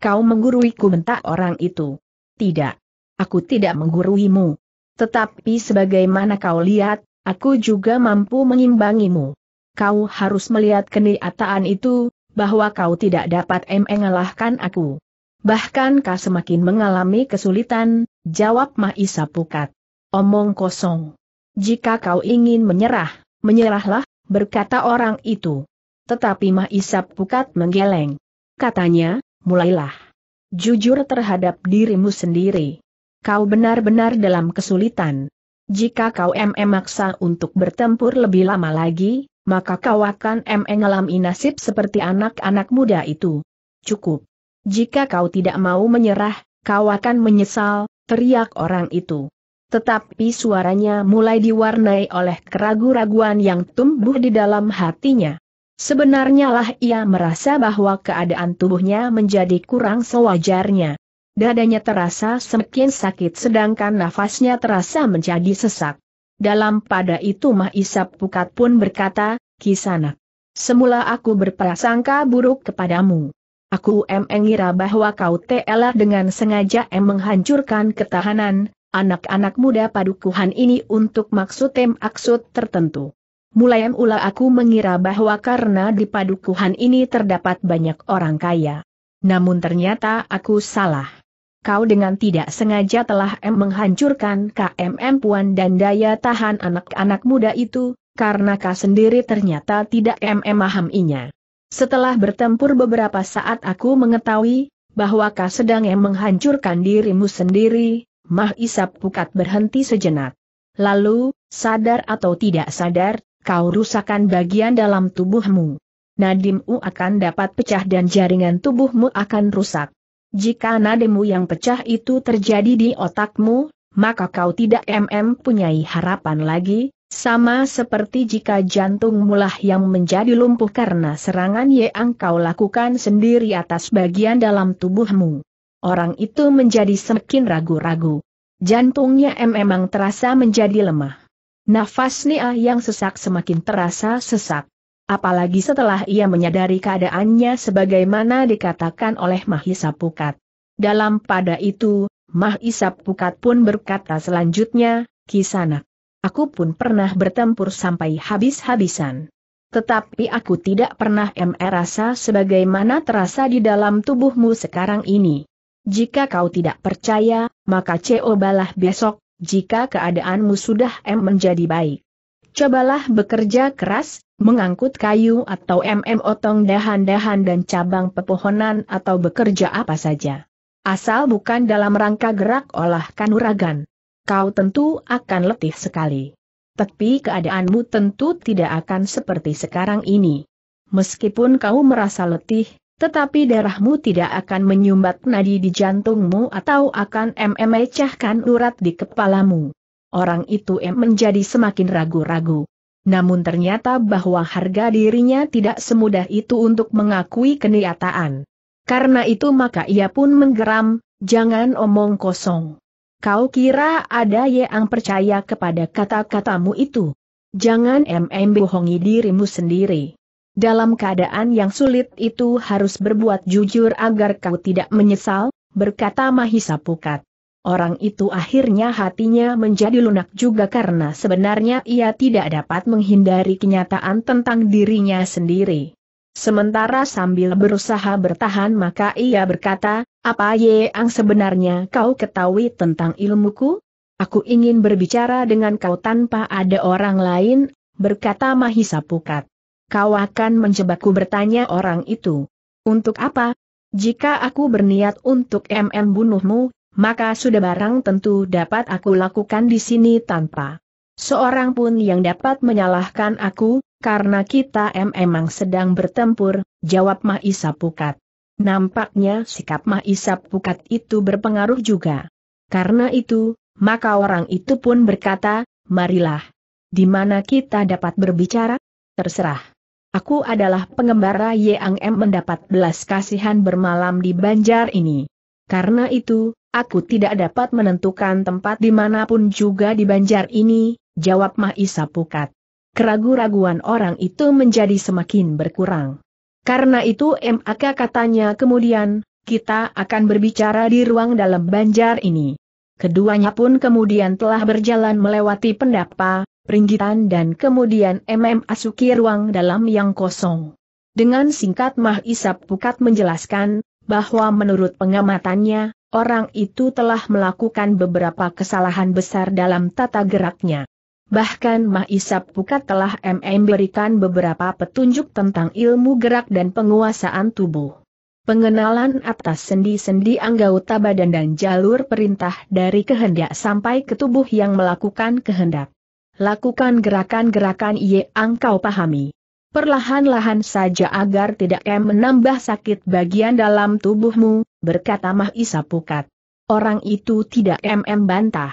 Kau mengguruiku bentak orang itu. Tidak. Aku tidak mengguruimu. Tetapi sebagaimana kau lihat, aku juga mampu mengimbangimu. Kau harus melihat kenyataan itu, bahwa kau tidak dapat mengalahkan aku. Bahkan kau semakin mengalami kesulitan, jawab Mahisa Pukat. Omong kosong. Jika kau ingin menyerah, menyerahlah, berkata orang itu. Tetapi Mahisa Pukat menggeleng. Katanya, mulailah. Jujur terhadap dirimu sendiri. Kau benar-benar dalam kesulitan. Jika kau memaksa untuk bertempur lebih lama lagi, maka kau akan mengalami nasib seperti anak-anak muda itu. Cukup. Jika kau tidak mau menyerah, kau akan menyesal, teriak orang itu. Tetapi suaranya mulai diwarnai oleh keraguan-raguan yang tumbuh di dalam hatinya. Sebenarnya lah ia merasa bahwa keadaan tubuhnya menjadi kurang sewajarnya. Dadanya terasa semakin sakit sedangkan nafasnya terasa menjadi sesak dalam pada itu Mahisap Pukat pun berkata, Kisanak. Semula aku berprasangka buruk kepadamu. Aku mengira bahwa kau telah dengan sengaja em menghancurkan ketahanan, anak-anak muda padukuhan ini untuk maksud em aksud tertentu. Mulai em aku mengira bahwa karena di padukuhan ini terdapat banyak orang kaya. Namun ternyata aku salah kau dengan tidak sengaja telah M menghancurkan KMM Puan dan daya tahan anak-anak muda itu, karena kau sendiri ternyata tidak M memahaminya. Setelah bertempur beberapa saat aku mengetahui, bahwa kau sedang M menghancurkan dirimu sendiri, Mah Isap Pukat berhenti sejenak. Lalu, sadar atau tidak sadar, kau rusakan bagian dalam tubuhmu. Nadimu akan dapat pecah dan jaringan tubuhmu akan rusak. Jika nademu yang pecah itu terjadi di otakmu, maka kau tidak mm punyai harapan lagi, sama seperti jika jantung mulah yang menjadi lumpuh karena serangan yang kau lakukan sendiri atas bagian dalam tubuhmu. Orang itu menjadi semakin ragu-ragu. Jantungnya memang terasa menjadi lemah. Nafas Nia yang sesak semakin terasa sesak. Apalagi setelah ia menyadari keadaannya sebagaimana dikatakan oleh Mahisa Pukat. Dalam pada itu, Mahisa Pukat pun berkata selanjutnya, Kisanak, aku pun pernah bertempur sampai habis-habisan. Tetapi aku tidak pernah merasa sebagaimana terasa di dalam tubuhmu sekarang ini. Jika kau tidak percaya, maka cobalah besok, jika keadaanmu sudah M menjadi baik. Cobalah bekerja keras, mengangkut kayu atau mm otong dahan-dahan dan cabang pepohonan atau bekerja apa saja. Asal bukan dalam rangka gerak olah kanuragan. Kau tentu akan letih sekali. Tapi keadaanmu tentu tidak akan seperti sekarang ini. Meskipun kau merasa letih, tetapi darahmu tidak akan menyumbat nadi di jantungmu atau akan memecahkan urat di kepalamu. Orang itu em menjadi semakin ragu-ragu namun ternyata bahwa harga dirinya tidak semudah itu untuk mengakui kenyataan. Karena itu maka ia pun menggeram, jangan omong kosong. Kau kira ada yang percaya kepada kata-katamu itu? Jangan mm bohongi dirimu sendiri. Dalam keadaan yang sulit itu harus berbuat jujur agar kau tidak menyesal, berkata Mahisa Pukat. Orang itu akhirnya hatinya menjadi lunak juga karena sebenarnya ia tidak dapat menghindari kenyataan tentang dirinya sendiri. Sementara sambil berusaha bertahan maka ia berkata, apa yang sebenarnya kau ketahui tentang ilmuku? Aku ingin berbicara dengan kau tanpa ada orang lain, berkata Mahisa Pukat. Kau akan menjebakku bertanya orang itu. Untuk apa? Jika aku berniat untuk MM bunuhmu, maka sudah barang tentu dapat aku lakukan di sini tanpa seorang pun yang dapat menyalahkan aku, karena kita memang sedang bertempur, jawab Mahisa Pukat. Nampaknya sikap Mahisa Pukat itu berpengaruh juga. Karena itu, maka orang itu pun berkata, marilah. Di mana kita dapat berbicara? Terserah. Aku adalah pengembara Yang M mendapat belas kasihan bermalam di banjar ini. Karena itu, aku tidak dapat menentukan tempat dimanapun juga di banjar ini, jawab Mahisa Pukat. Keragu-raguan orang itu menjadi semakin berkurang. Karena itu MAK katanya kemudian, kita akan berbicara di ruang dalam banjar ini. Keduanya pun kemudian telah berjalan melewati pendapa, peringgitan dan kemudian MM Asuki ruang dalam yang kosong. Dengan singkat Mahisa Pukat menjelaskan, bahwa menurut pengamatannya, orang itu telah melakukan beberapa kesalahan besar dalam tata geraknya. Bahkan Mahisap Pukat telah Mm berikan beberapa petunjuk tentang ilmu gerak dan penguasaan tubuh. Pengenalan atas sendi-sendi anggota badan dan jalur perintah dari kehendak sampai ke tubuh yang melakukan kehendak. Lakukan gerakan-gerakan yang angkau pahami perlahan-lahan saja agar tidak menambah sakit bagian dalam tubuhmu, berkata Mahisa Pukat. Orang itu tidak MM bantah.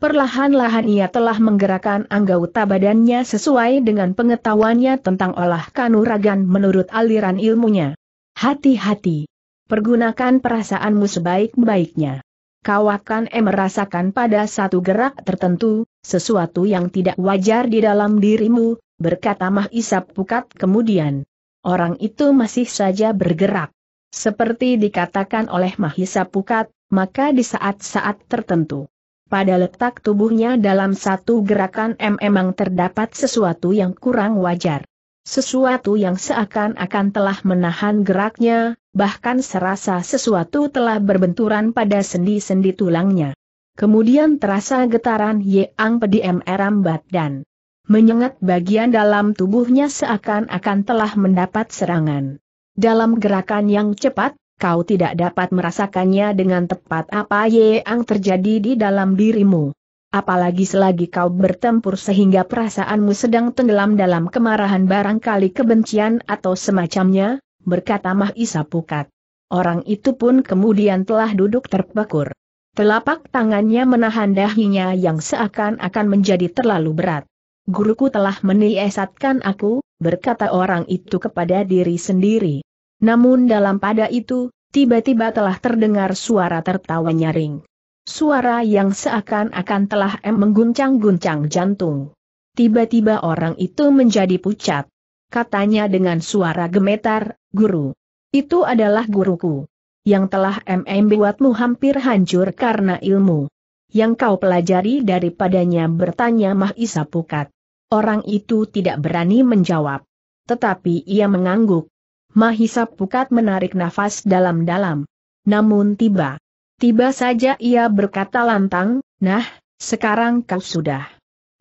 Perlahan-lahan ia telah menggerakkan anggota badannya sesuai dengan pengetahuannya tentang olah kanuragan menurut aliran ilmunya. Hati-hati. Pergunakan perasaanmu sebaik-baiknya. Kau akan em merasakan pada satu gerak tertentu, sesuatu yang tidak wajar di dalam dirimu, berkata Mah Isap Pukat kemudian. Orang itu masih saja bergerak. Seperti dikatakan oleh Mahisa Pukat, maka di saat-saat tertentu. Pada letak tubuhnya dalam satu gerakan M memang terdapat sesuatu yang kurang wajar. Sesuatu yang seakan-akan telah menahan geraknya, bahkan serasa sesuatu telah berbenturan pada sendi-sendi tulangnya. Kemudian terasa getaran Yang Pedi M Rambat dan menyengat bagian dalam tubuhnya seakan-akan telah mendapat serangan. Dalam gerakan yang cepat, kau tidak dapat merasakannya dengan tepat apa yang terjadi di dalam dirimu. Apalagi selagi kau bertempur sehingga perasaanmu sedang tenggelam dalam kemarahan barangkali kebencian atau semacamnya, berkata Mahisa Pukat. Orang itu pun kemudian telah duduk terpekur. Telapak tangannya menahan dahinya yang seakan-akan menjadi terlalu berat guruku telah meniesatkan aku, berkata orang itu kepada diri sendiri. Namun dalam pada itu, tiba-tiba telah terdengar suara tertawa nyaring. Suara yang seakan-akan telah mengguncang-guncang jantung. Tiba-tiba orang itu menjadi pucat. Katanya dengan suara gemetar, guru. Itu adalah guruku. Yang telah MM buatmu hampir hancur karena ilmu. Yang kau pelajari daripadanya bertanya Mahisa Pukat. Orang itu tidak berani menjawab. Tetapi ia mengangguk. Mahisa Pukat menarik nafas dalam-dalam. Namun tiba. Tiba saja ia berkata lantang, nah, sekarang kau sudah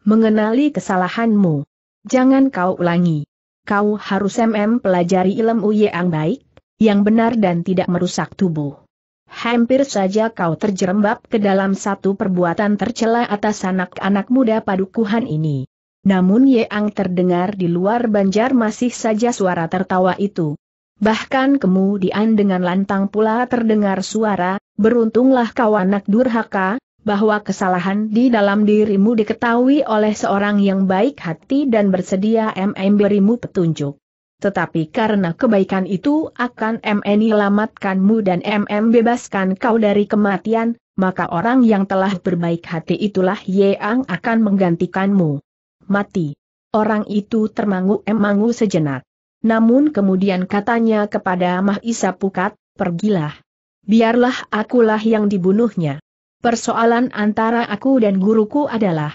mengenali kesalahanmu. Jangan kau ulangi. Kau harus MM pelajari ilmu yang baik, yang benar dan tidak merusak tubuh. Hampir saja kau terjerembab ke dalam satu perbuatan tercela atas anak-anak muda padukuhan ini namun Ye Ang terdengar di luar banjar masih saja suara tertawa itu. Bahkan kemudian dengan lantang pula terdengar suara, beruntunglah kau anak durhaka, bahwa kesalahan di dalam dirimu diketahui oleh seorang yang baik hati dan bersedia MM berimu petunjuk. Tetapi karena kebaikan itu akan MN lamatkanmu dan MM bebaskan kau dari kematian, maka orang yang telah berbaik hati itulah Ye Ang akan menggantikanmu mati. Orang itu termangu-emangu sejenak. Namun kemudian katanya kepada Mahisa Pukat, pergilah. Biarlah akulah yang dibunuhnya. Persoalan antara aku dan guruku adalah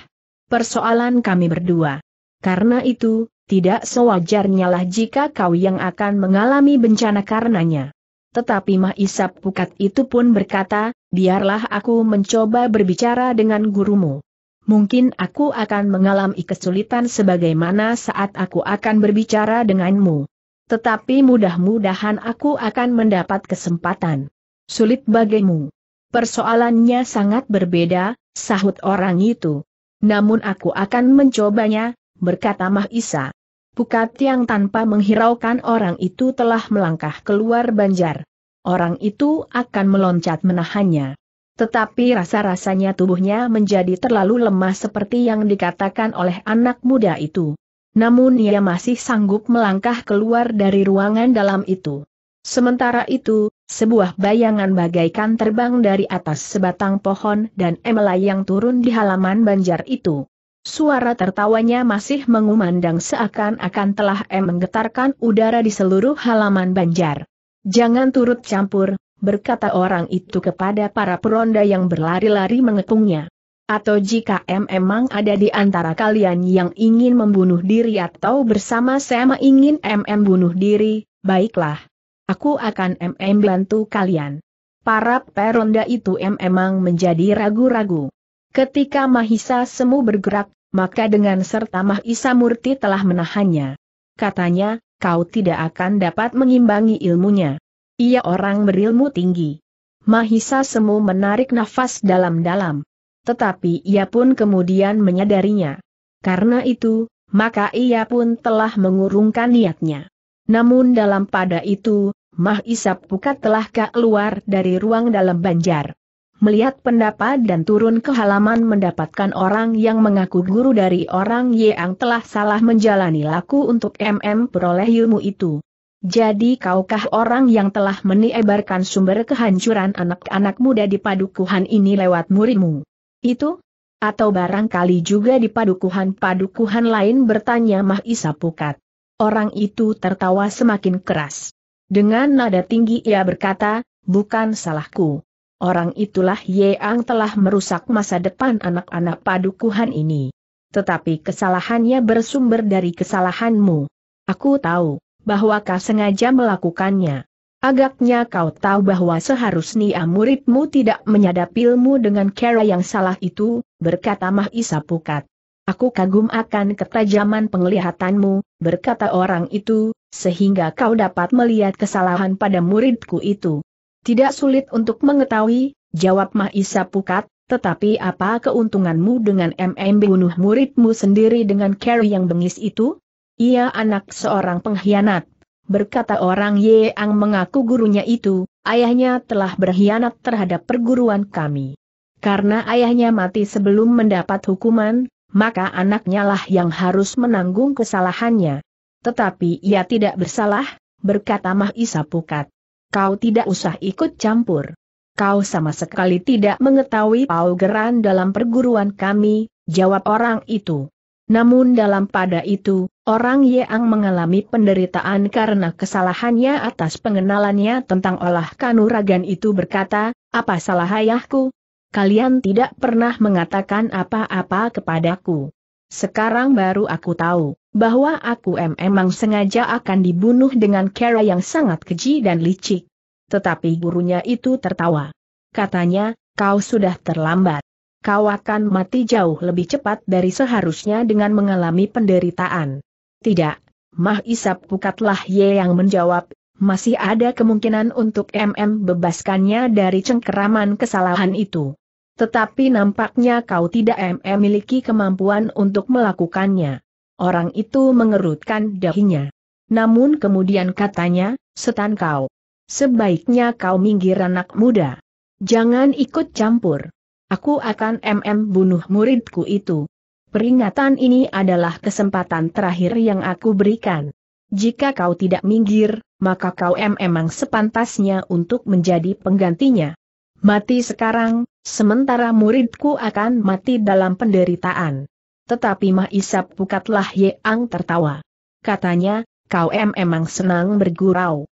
persoalan kami berdua. Karena itu, tidak sewajarnya lah jika kau yang akan mengalami bencana karenanya. Tetapi Mahisa Pukat itu pun berkata, biarlah aku mencoba berbicara dengan gurumu mungkin aku akan mengalami kesulitan sebagaimana saat aku akan berbicara denganmu. Tetapi mudah-mudahan aku akan mendapat kesempatan. Sulit bagimu. Persoalannya sangat berbeda, sahut orang itu. Namun aku akan mencobanya, berkata Mahisa. Pukat yang tanpa menghiraukan orang itu telah melangkah keluar banjar. Orang itu akan meloncat menahannya. Tetapi rasa-rasanya tubuhnya menjadi terlalu lemah seperti yang dikatakan oleh anak muda itu. Namun ia masih sanggup melangkah keluar dari ruangan dalam itu. Sementara itu, sebuah bayangan bagaikan terbang dari atas sebatang pohon dan yang turun di halaman banjar itu. Suara tertawanya masih mengumandang seakan-akan telah em menggetarkan udara di seluruh halaman banjar. Jangan turut campur, berkata orang itu kepada para peronda yang berlari-lari mengepungnya. Atau jika memang ada di antara kalian yang ingin membunuh diri atau bersama-sama ingin MM bunuh diri, baiklah. Aku akan MM bantu kalian. Para peronda itu memang menjadi ragu-ragu. Ketika Mahisa Semu bergerak, maka dengan serta Mahisa Murti telah menahannya. Katanya, kau tidak akan dapat mengimbangi ilmunya. Ia orang berilmu tinggi. Mahisa Semu menarik nafas dalam-dalam. Tetapi ia pun kemudian menyadarinya. Karena itu, maka ia pun telah mengurungkan niatnya. Namun dalam pada itu, Mahisa Pukat telah keluar dari ruang dalam banjar melihat pendapat dan turun ke halaman mendapatkan orang yang mengaku guru dari orang yang telah salah menjalani laku untuk MM peroleh ilmu itu. Jadi kaukah orang yang telah meniebarkan sumber kehancuran anak-anak muda di padukuhan ini lewat muridmu? Itu? Atau barangkali juga di padukuhan-padukuhan lain bertanya Mahisa Pukat. Orang itu tertawa semakin keras. Dengan nada tinggi ia berkata, bukan salahku. Orang itulah Yeang telah merusak masa depan anak-anak padukuhan ini. Tetapi kesalahannya bersumber dari kesalahanmu. Aku tahu bahwa kau sengaja melakukannya. Agaknya kau tahu bahwa seharusnya muridmu tidak menyadap ilmu dengan cara yang salah itu, berkata Mahisa Pukat. Aku kagum akan ketajaman penglihatanmu, berkata orang itu, sehingga kau dapat melihat kesalahan pada muridku itu. Tidak sulit untuk mengetahui, jawab Mahisa Pukat, tetapi apa keuntunganmu dengan MM bunuh muridmu sendiri dengan cara yang bengis itu? Ia anak seorang pengkhianat. Berkata orang Yeang mengaku gurunya itu, ayahnya telah berkhianat terhadap perguruan kami. Karena ayahnya mati sebelum mendapat hukuman, maka anaknya lah yang harus menanggung kesalahannya. Tetapi ia tidak bersalah, berkata Mahisa Pukat. Kau tidak usah ikut campur. Kau sama sekali tidak mengetahui paugeran dalam perguruan kami, jawab orang itu. Namun dalam pada itu, orang Yeang mengalami penderitaan karena kesalahannya atas pengenalannya tentang olah kanuragan itu berkata, apa salah ayahku? Kalian tidak pernah mengatakan apa-apa kepadaku. Sekarang baru aku tahu, bahwa aku em emang sengaja akan dibunuh dengan cara yang sangat keji dan licik. Tetapi gurunya itu tertawa. Katanya, kau sudah terlambat kau akan mati jauh lebih cepat dari seharusnya dengan mengalami penderitaan. Tidak, Mah Isap Pukatlah Ye yang menjawab, masih ada kemungkinan untuk MM bebaskannya dari cengkeraman kesalahan itu. Tetapi nampaknya kau tidak MM miliki kemampuan untuk melakukannya. Orang itu mengerutkan dahinya. Namun kemudian katanya, setan kau. Sebaiknya kau minggir anak muda. Jangan ikut campur. Aku akan mm bunuh muridku itu. Peringatan ini adalah kesempatan terakhir yang aku berikan. Jika kau tidak minggir, maka kau em emang sepantasnya untuk menjadi penggantinya. Mati sekarang, sementara muridku akan mati dalam penderitaan. Tetapi Mahisap Pukatlah Yeang tertawa. Katanya, kau em emang senang bergurau.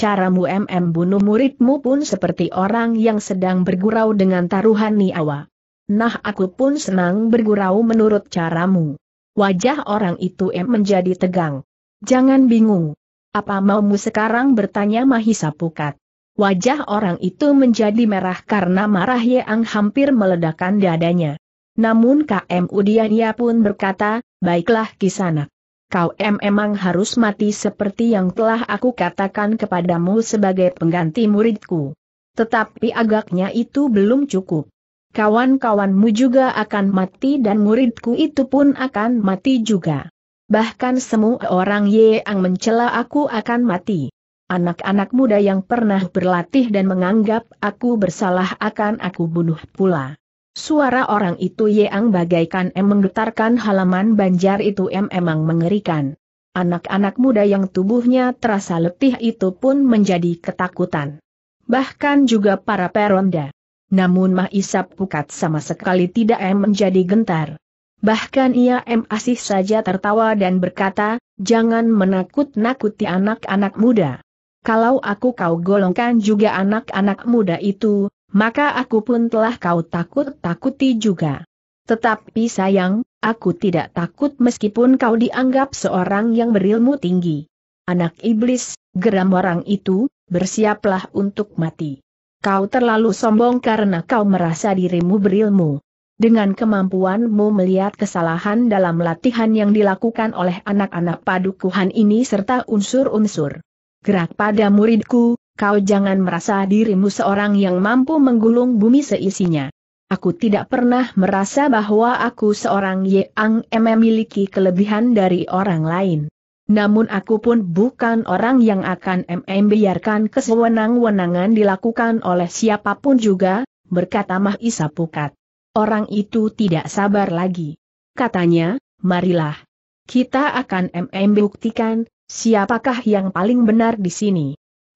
Caramu MM bunuh muridmu pun seperti orang yang sedang bergurau dengan taruhan niawa. Nah aku pun senang bergurau menurut caramu. Wajah orang itu M menjadi tegang. Jangan bingung. Apa maumu sekarang bertanya Mahisa Pukat. Wajah orang itu menjadi merah karena marah yang hampir meledakkan dadanya. Namun KM Udiania pun berkata, baiklah kisanak kau em emang harus mati seperti yang telah aku katakan kepadamu sebagai pengganti muridku. Tetapi agaknya itu belum cukup. Kawan-kawanmu juga akan mati dan muridku itu pun akan mati juga. Bahkan semua orang yang mencela aku akan mati. Anak-anak muda yang pernah berlatih dan menganggap aku bersalah akan aku bunuh pula. Suara orang itu Yang bagaikan em menggetarkan halaman banjar itu em emang mengerikan. Anak-anak muda yang tubuhnya terasa letih itu pun menjadi ketakutan. Bahkan juga para peronda. Namun Mah Isap Pukat sama sekali tidak em menjadi gentar. Bahkan ia em asih saja tertawa dan berkata, jangan menakut-nakuti anak-anak muda. Kalau aku kau golongkan juga anak-anak muda itu, maka aku pun telah kau takut-takuti juga. Tetapi sayang, aku tidak takut meskipun kau dianggap seorang yang berilmu tinggi. Anak iblis, geram orang itu, bersiaplah untuk mati. Kau terlalu sombong karena kau merasa dirimu berilmu. Dengan kemampuanmu melihat kesalahan dalam latihan yang dilakukan oleh anak-anak padukuhan ini serta unsur-unsur gerak pada muridku, kau jangan merasa dirimu seorang yang mampu menggulung bumi seisinya. Aku tidak pernah merasa bahwa aku seorang yang memiliki kelebihan dari orang lain. Namun aku pun bukan orang yang akan membiarkan kesewenang-wenangan dilakukan oleh siapapun juga, berkata Mahisa Pukat. Orang itu tidak sabar lagi. Katanya, marilah. Kita akan membuktikan, siapakah yang paling benar di sini.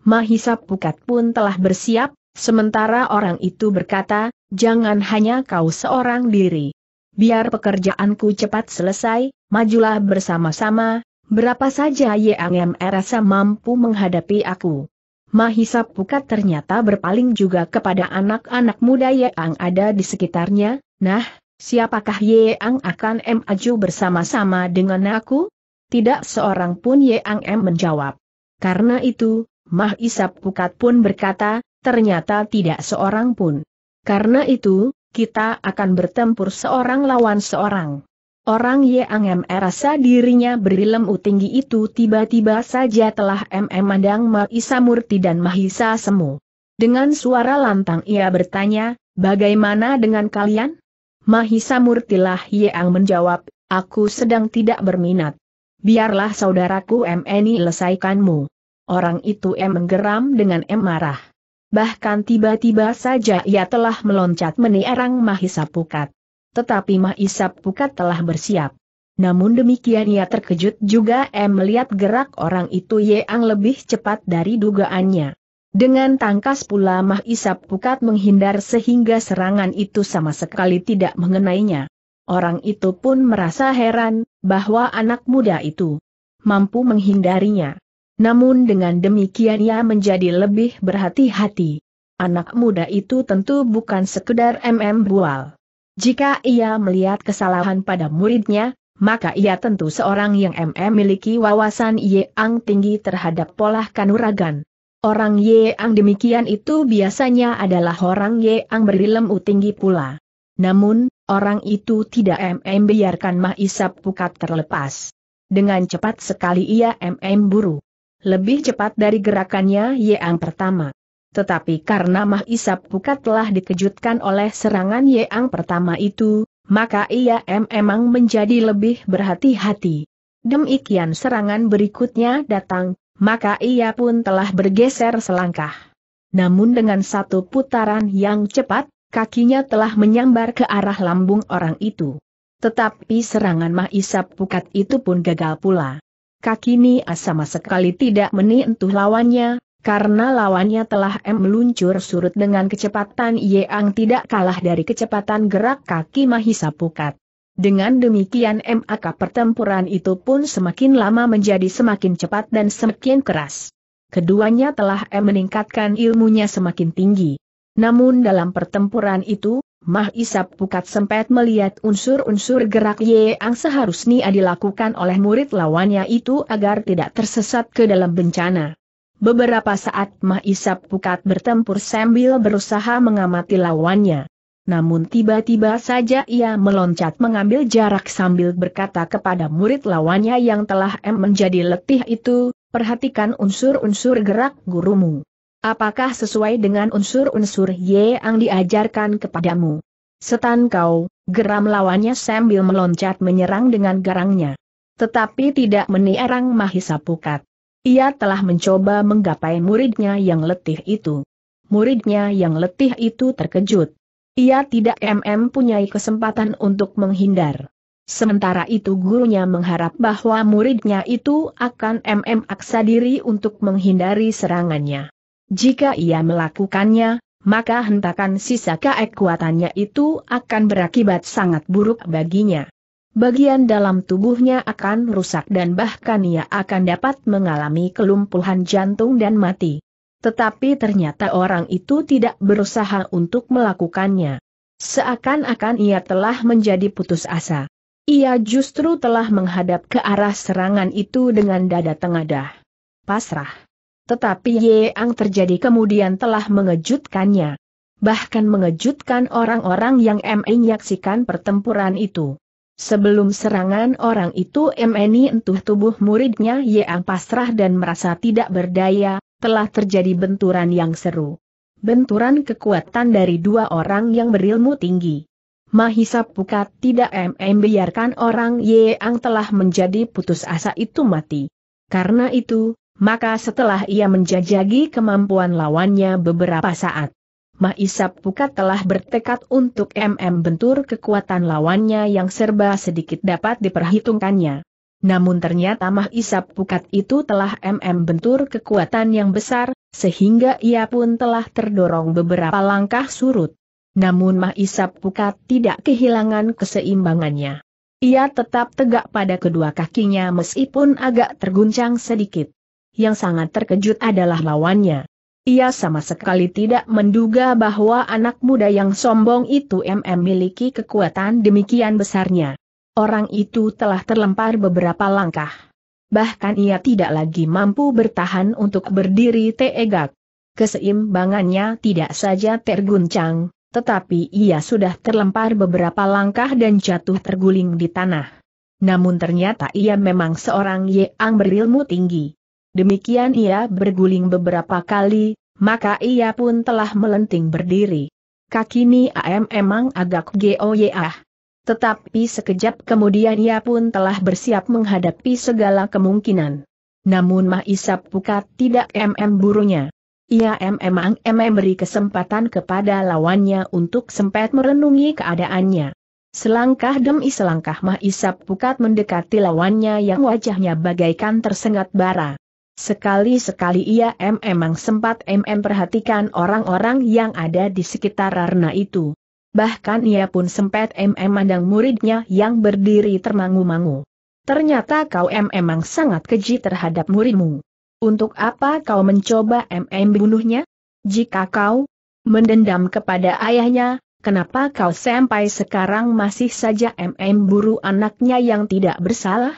Mahisa Pukat pun telah bersiap, sementara orang itu berkata, jangan hanya kau seorang diri. Biar pekerjaanku cepat selesai, majulah bersama-sama, berapa saja Yang rasa mampu menghadapi aku. Mahisa Pukat ternyata berpaling juga kepada anak-anak muda yang ada di sekitarnya, nah, siapakah Yang akan Maju bersama-sama dengan aku? Tidak seorang pun Yang M menjawab. Karena itu, Mah Isap Pukat pun berkata, ternyata tidak seorang pun. Karena itu, kita akan bertempur seorang lawan seorang. Orang Yang merasa dirinya berilmu tinggi itu tiba-tiba saja telah memandang Mahisa Murti dan Mahisa Semu. Dengan suara lantang ia bertanya, bagaimana dengan kalian? Mahisa Murtilah Yang menjawab, aku sedang tidak berminat. Biarlah saudaraku MNI lesaikanmu orang itu em menggeram dengan em marah. Bahkan tiba-tiba saja ia telah meloncat menierang Mahisa Pukat. Tetapi Mahisa Pukat telah bersiap. Namun demikian ia terkejut juga M melihat gerak orang itu yang lebih cepat dari dugaannya. Dengan tangkas pula Mahisa Pukat menghindar sehingga serangan itu sama sekali tidak mengenainya. Orang itu pun merasa heran bahwa anak muda itu mampu menghindarinya. Namun dengan demikian ia menjadi lebih berhati-hati. Anak muda itu tentu bukan sekedar MM Bual. Jika ia melihat kesalahan pada muridnya, maka ia tentu seorang yang MM miliki wawasan ang tinggi terhadap pola kanuragan. Orang yang demikian itu biasanya adalah orang yang berilmu tinggi pula. Namun, orang itu tidak MM biarkan Mahisap Pukat terlepas. Dengan cepat sekali ia MM buruk lebih cepat dari gerakannya Yang pertama. Tetapi karena Mah Isap Pukat telah dikejutkan oleh serangan Yang pertama itu, maka ia memang menjadi lebih berhati-hati. Demikian serangan berikutnya datang, maka ia pun telah bergeser selangkah. Namun dengan satu putaran yang cepat, kakinya telah menyambar ke arah lambung orang itu. Tetapi serangan Mah Isap Pukat itu pun gagal pula kaki ini sama sekali tidak menentu lawannya, karena lawannya telah M meluncur surut dengan kecepatan yang tidak kalah dari kecepatan gerak kaki Mahisa Pukat. Dengan demikian MAK pertempuran itu pun semakin lama menjadi semakin cepat dan semakin keras. Keduanya telah M meningkatkan ilmunya semakin tinggi. Namun dalam pertempuran itu, Mah Isap Pukat sempat melihat unsur-unsur gerak yang seharusnya dilakukan oleh murid lawannya itu agar tidak tersesat ke dalam bencana. Beberapa saat Mah Isap Pukat bertempur sambil berusaha mengamati lawannya. Namun tiba-tiba saja ia meloncat mengambil jarak sambil berkata kepada murid lawannya yang telah menjadi letih itu, perhatikan unsur-unsur gerak gurumu. Apakah sesuai dengan unsur-unsur Ye yang diajarkan kepadamu? Setan kau, geram lawannya sambil meloncat menyerang dengan garangnya. Tetapi tidak menierang Mahisa Pukat. Ia telah mencoba menggapai muridnya yang letih itu. Muridnya yang letih itu terkejut. Ia tidak MM punyai kesempatan untuk menghindar. Sementara itu gurunya mengharap bahwa muridnya itu akan MM aksa diri untuk menghindari serangannya. Jika ia melakukannya, maka hentakan sisa kekuatannya itu akan berakibat sangat buruk baginya. Bagian dalam tubuhnya akan rusak dan bahkan ia akan dapat mengalami kelumpuhan jantung dan mati. Tetapi ternyata orang itu tidak berusaha untuk melakukannya. Seakan-akan ia telah menjadi putus asa. Ia justru telah menghadap ke arah serangan itu dengan dada tengadah. Pasrah. Tetapi Yeang terjadi kemudian telah mengejutkannya. Bahkan mengejutkan orang-orang yang menyaksikan pertempuran itu. Sebelum serangan orang itu MNI e entuh tubuh muridnya Yeang pasrah dan merasa tidak berdaya, telah terjadi benturan yang seru. Benturan kekuatan dari dua orang yang berilmu tinggi. Mahisa Pukat tidak MM biarkan orang Yeang telah menjadi putus asa itu mati. Karena itu, maka setelah ia menjajagi kemampuan lawannya beberapa saat, Mahisap Pukat telah bertekad untuk MM bentur kekuatan lawannya yang serba sedikit dapat diperhitungkannya. Namun ternyata Mahisap Pukat itu telah MM bentur kekuatan yang besar, sehingga ia pun telah terdorong beberapa langkah surut. Namun Mahisap Pukat tidak kehilangan keseimbangannya. Ia tetap tegak pada kedua kakinya meskipun agak terguncang sedikit yang sangat terkejut adalah lawannya. Ia sama sekali tidak menduga bahwa anak muda yang sombong itu MM memiliki kekuatan demikian besarnya. Orang itu telah terlempar beberapa langkah. Bahkan ia tidak lagi mampu bertahan untuk berdiri tegak. Keseimbangannya tidak saja terguncang, tetapi ia sudah terlempar beberapa langkah dan jatuh terguling di tanah. Namun ternyata ia memang seorang yang berilmu tinggi. Demikian ia berguling beberapa kali, maka ia pun telah melenting berdiri. Kaki Ni AM emang agak goyah. Tetapi sekejap kemudian ia pun telah bersiap menghadapi segala kemungkinan. Namun Isap Pukat tidak MM burunya. Ia memang MM beri kesempatan kepada lawannya untuk sempat merenungi keadaannya. Selangkah demi selangkah Isap Pukat mendekati lawannya yang wajahnya bagaikan tersengat bara. Sekali-sekali ia memang sempat MM perhatikan orang-orang yang ada di sekitar Arna itu. Bahkan ia pun sempat MM mandang muridnya yang berdiri termangu-mangu. Ternyata kau memang sangat keji terhadap muridmu. Untuk apa kau mencoba MM bunuhnya? Jika kau mendendam kepada ayahnya, kenapa kau sampai sekarang masih saja MM buru anaknya yang tidak bersalah?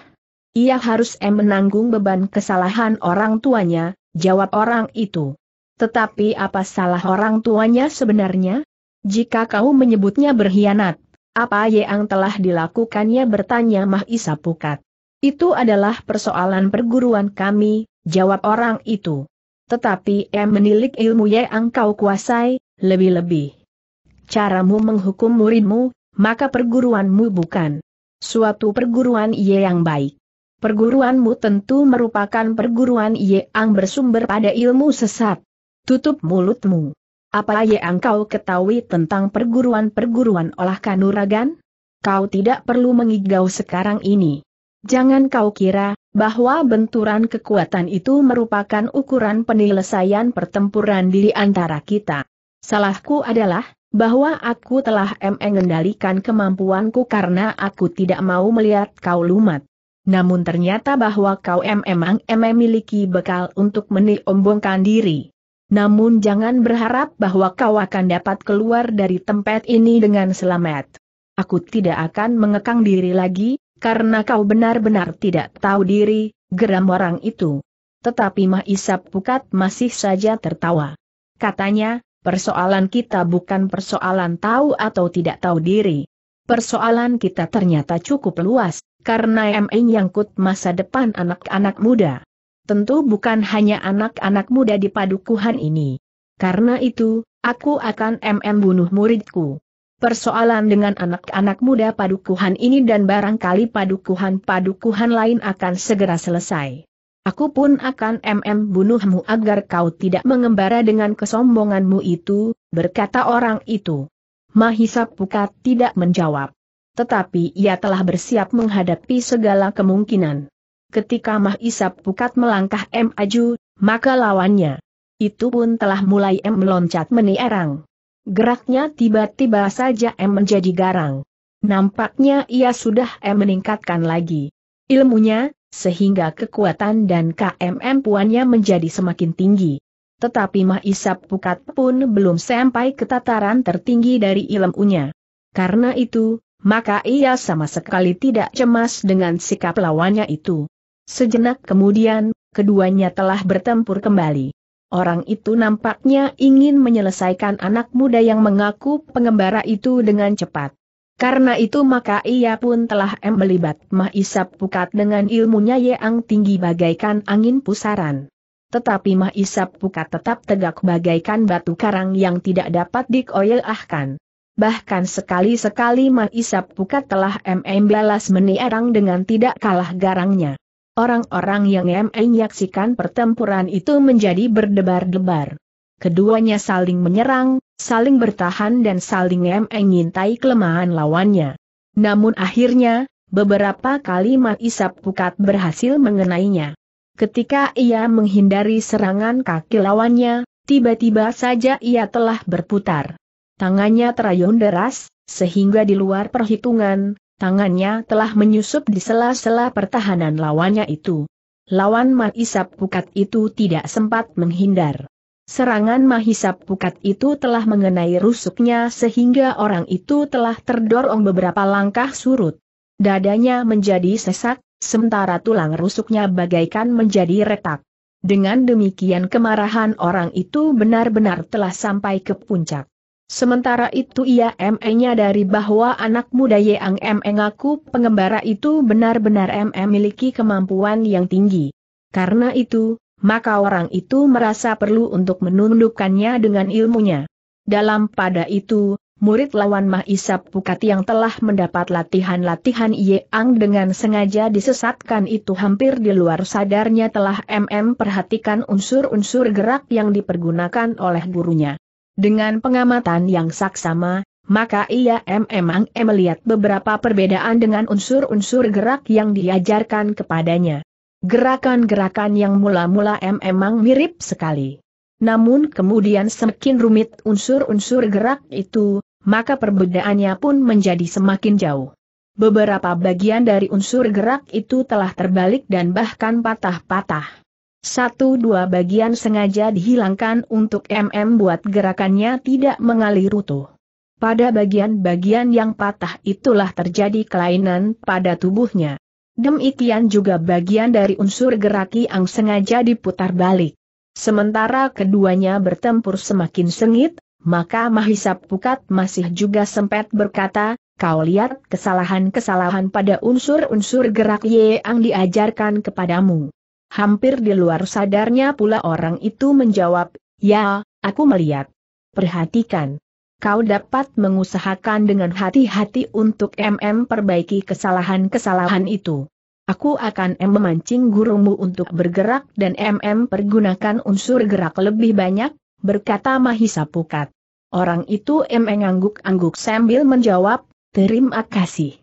Ia harus em menanggung beban kesalahan orang tuanya, jawab orang itu. Tetapi apa salah orang tuanya sebenarnya? Jika kau menyebutnya berkhianat, apa yang telah dilakukannya bertanya Mahisa Pukat. Itu adalah persoalan perguruan kami, jawab orang itu. Tetapi em menilik ilmu yang kau kuasai, lebih-lebih. Caramu menghukum muridmu, maka perguruanmu bukan suatu perguruan yang baik. Perguruanmu tentu merupakan perguruan yang bersumber pada ilmu sesat. Tutup mulutmu. Apa yang kau ketahui tentang perguruan-perguruan olah kanuragan? Kau tidak perlu mengigau sekarang ini. Jangan kau kira bahwa benturan kekuatan itu merupakan ukuran penyelesaian pertempuran diri antara kita. Salahku adalah bahwa aku telah mengendalikan kemampuanku karena aku tidak mau melihat kau lumat. Namun ternyata bahwa kau memang memiliki bekal untuk meniombongkan diri. Namun jangan berharap bahwa kau akan dapat keluar dari tempat ini dengan selamat. Aku tidak akan mengekang diri lagi, karena kau benar-benar tidak tahu diri, geram orang itu. Tetapi Mahisap Pukat masih saja tertawa. Katanya, persoalan kita bukan persoalan tahu atau tidak tahu diri. Persoalan kita ternyata cukup luas, karena MN nyangkut masa depan anak-anak muda. Tentu bukan hanya anak-anak muda di padukuhan ini. Karena itu, aku akan MM bunuh muridku. Persoalan dengan anak-anak muda padukuhan ini dan barangkali padukuhan-padukuhan lain akan segera selesai. Aku pun akan MM bunuhmu agar kau tidak mengembara dengan kesombonganmu itu, berkata orang itu. Mahisa Pukat tidak menjawab. Tetapi ia telah bersiap menghadapi segala kemungkinan. Ketika Mah Isap Pukat melangkah M aju, maka lawannya. Itu pun telah mulai M meloncat menierang. Geraknya tiba-tiba saja M menjadi garang. Nampaknya ia sudah M meningkatkan lagi ilmunya, sehingga kekuatan dan KMM puannya menjadi semakin tinggi. Tetapi Mah Isap Pukat pun belum sampai ke tataran tertinggi dari ilmunya. Karena itu, maka ia sama sekali tidak cemas dengan sikap lawannya itu. Sejenak kemudian, keduanya telah bertempur kembali. Orang itu nampaknya ingin menyelesaikan anak muda yang mengaku pengembara itu dengan cepat. Karena itu maka ia pun telah melibat Isap Pukat dengan ilmunya yang tinggi bagaikan angin pusaran. Tetapi Isap Pukat tetap tegak bagaikan batu karang yang tidak dapat dikoyelahkan bahkan sekali-sekali Maisap Pukat telah MM balas meniarang dengan tidak kalah garangnya. Orang-orang yang MM yaksikan pertempuran itu menjadi berdebar-debar. Keduanya saling menyerang, saling bertahan dan saling MM mengintai kelemahan lawannya. Namun akhirnya, beberapa kali Maisap Pukat berhasil mengenainya. Ketika ia menghindari serangan kaki lawannya, tiba-tiba saja ia telah berputar. Tangannya terayun deras, sehingga di luar perhitungan, tangannya telah menyusup di sela-sela pertahanan lawannya itu. Lawan Mahisap Pukat itu tidak sempat menghindar. Serangan Mahisap Pukat itu telah mengenai rusuknya sehingga orang itu telah terdorong beberapa langkah surut. Dadanya menjadi sesak, sementara tulang rusuknya bagaikan menjadi retak. Dengan demikian kemarahan orang itu benar-benar telah sampai ke puncak. Sementara itu ia dari bahwa anak muda Yang M.E. mengaku pengembara itu benar-benar memiliki kemampuan yang tinggi. Karena itu, maka orang itu merasa perlu untuk menundukkannya dengan ilmunya. Dalam pada itu, murid lawan Mahisap Pukat yang telah mendapat latihan-latihan Yang dengan sengaja disesatkan itu hampir di luar sadarnya telah MM perhatikan unsur-unsur gerak yang dipergunakan oleh gurunya. Dengan pengamatan yang saksama, maka ia memang melihat beberapa perbedaan dengan unsur-unsur gerak yang diajarkan kepadanya. Gerakan-gerakan yang mula-mula memang mirip sekali. Namun kemudian semakin rumit unsur-unsur gerak itu, maka perbedaannya pun menjadi semakin jauh. Beberapa bagian dari unsur gerak itu telah terbalik dan bahkan patah-patah. Satu dua bagian sengaja dihilangkan untuk MM buat gerakannya tidak mengalir utuh. Pada bagian-bagian yang patah itulah terjadi kelainan pada tubuhnya. Demikian juga bagian dari unsur geraki yang sengaja diputar balik. Sementara keduanya bertempur semakin sengit, maka Mahisa Pukat masih juga sempat berkata, kau lihat kesalahan-kesalahan pada unsur-unsur gerak yang diajarkan kepadamu. Hampir di luar sadarnya pula orang itu menjawab, ya, aku melihat. Perhatikan. Kau dapat mengusahakan dengan hati-hati untuk MM perbaiki kesalahan-kesalahan itu. Aku akan M memancing gurumu untuk bergerak dan MM pergunakan unsur gerak lebih banyak, berkata Mahisa Pukat. Orang itu M ngangguk-angguk sambil menjawab, terima kasih.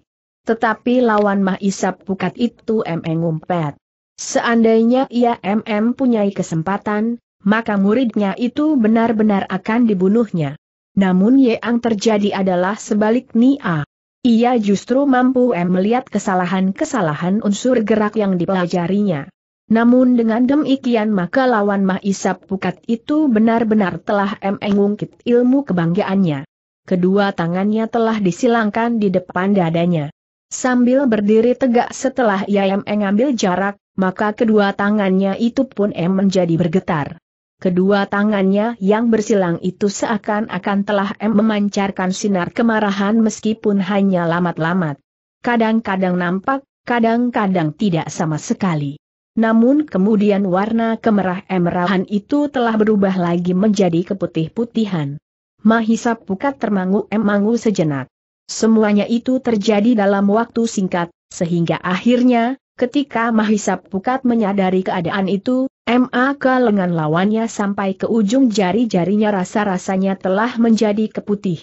Tetapi lawan Mahisa Pukat itu M ngumpet. Seandainya ia MM punyai kesempatan, maka muridnya itu benar-benar akan dibunuhnya. Namun yang terjadi adalah sebalik Nia. Ia justru mampu M melihat kesalahan-kesalahan unsur gerak yang dipelajarinya. Namun dengan demikian maka lawan Mahisap Pukat itu benar-benar telah M mengungkit ilmu kebanggaannya. Kedua tangannya telah disilangkan di depan dadanya. Sambil berdiri tegak setelah ia M mengambil jarak, maka kedua tangannya itu pun em menjadi bergetar. Kedua tangannya yang bersilang itu seakan-akan telah em memancarkan sinar kemarahan meskipun hanya lamat-lamat. Kadang-kadang nampak, kadang-kadang tidak sama sekali. Namun kemudian warna kemerah emerahan itu telah berubah lagi menjadi keputih-putihan. Mahisa pukat termangu-emangu sejenak. Semuanya itu terjadi dalam waktu singkat, sehingga akhirnya, Ketika Mahisap Pukat menyadari keadaan itu, maka lengan lawannya sampai ke ujung jari-jarinya rasa-rasanya telah menjadi keputih.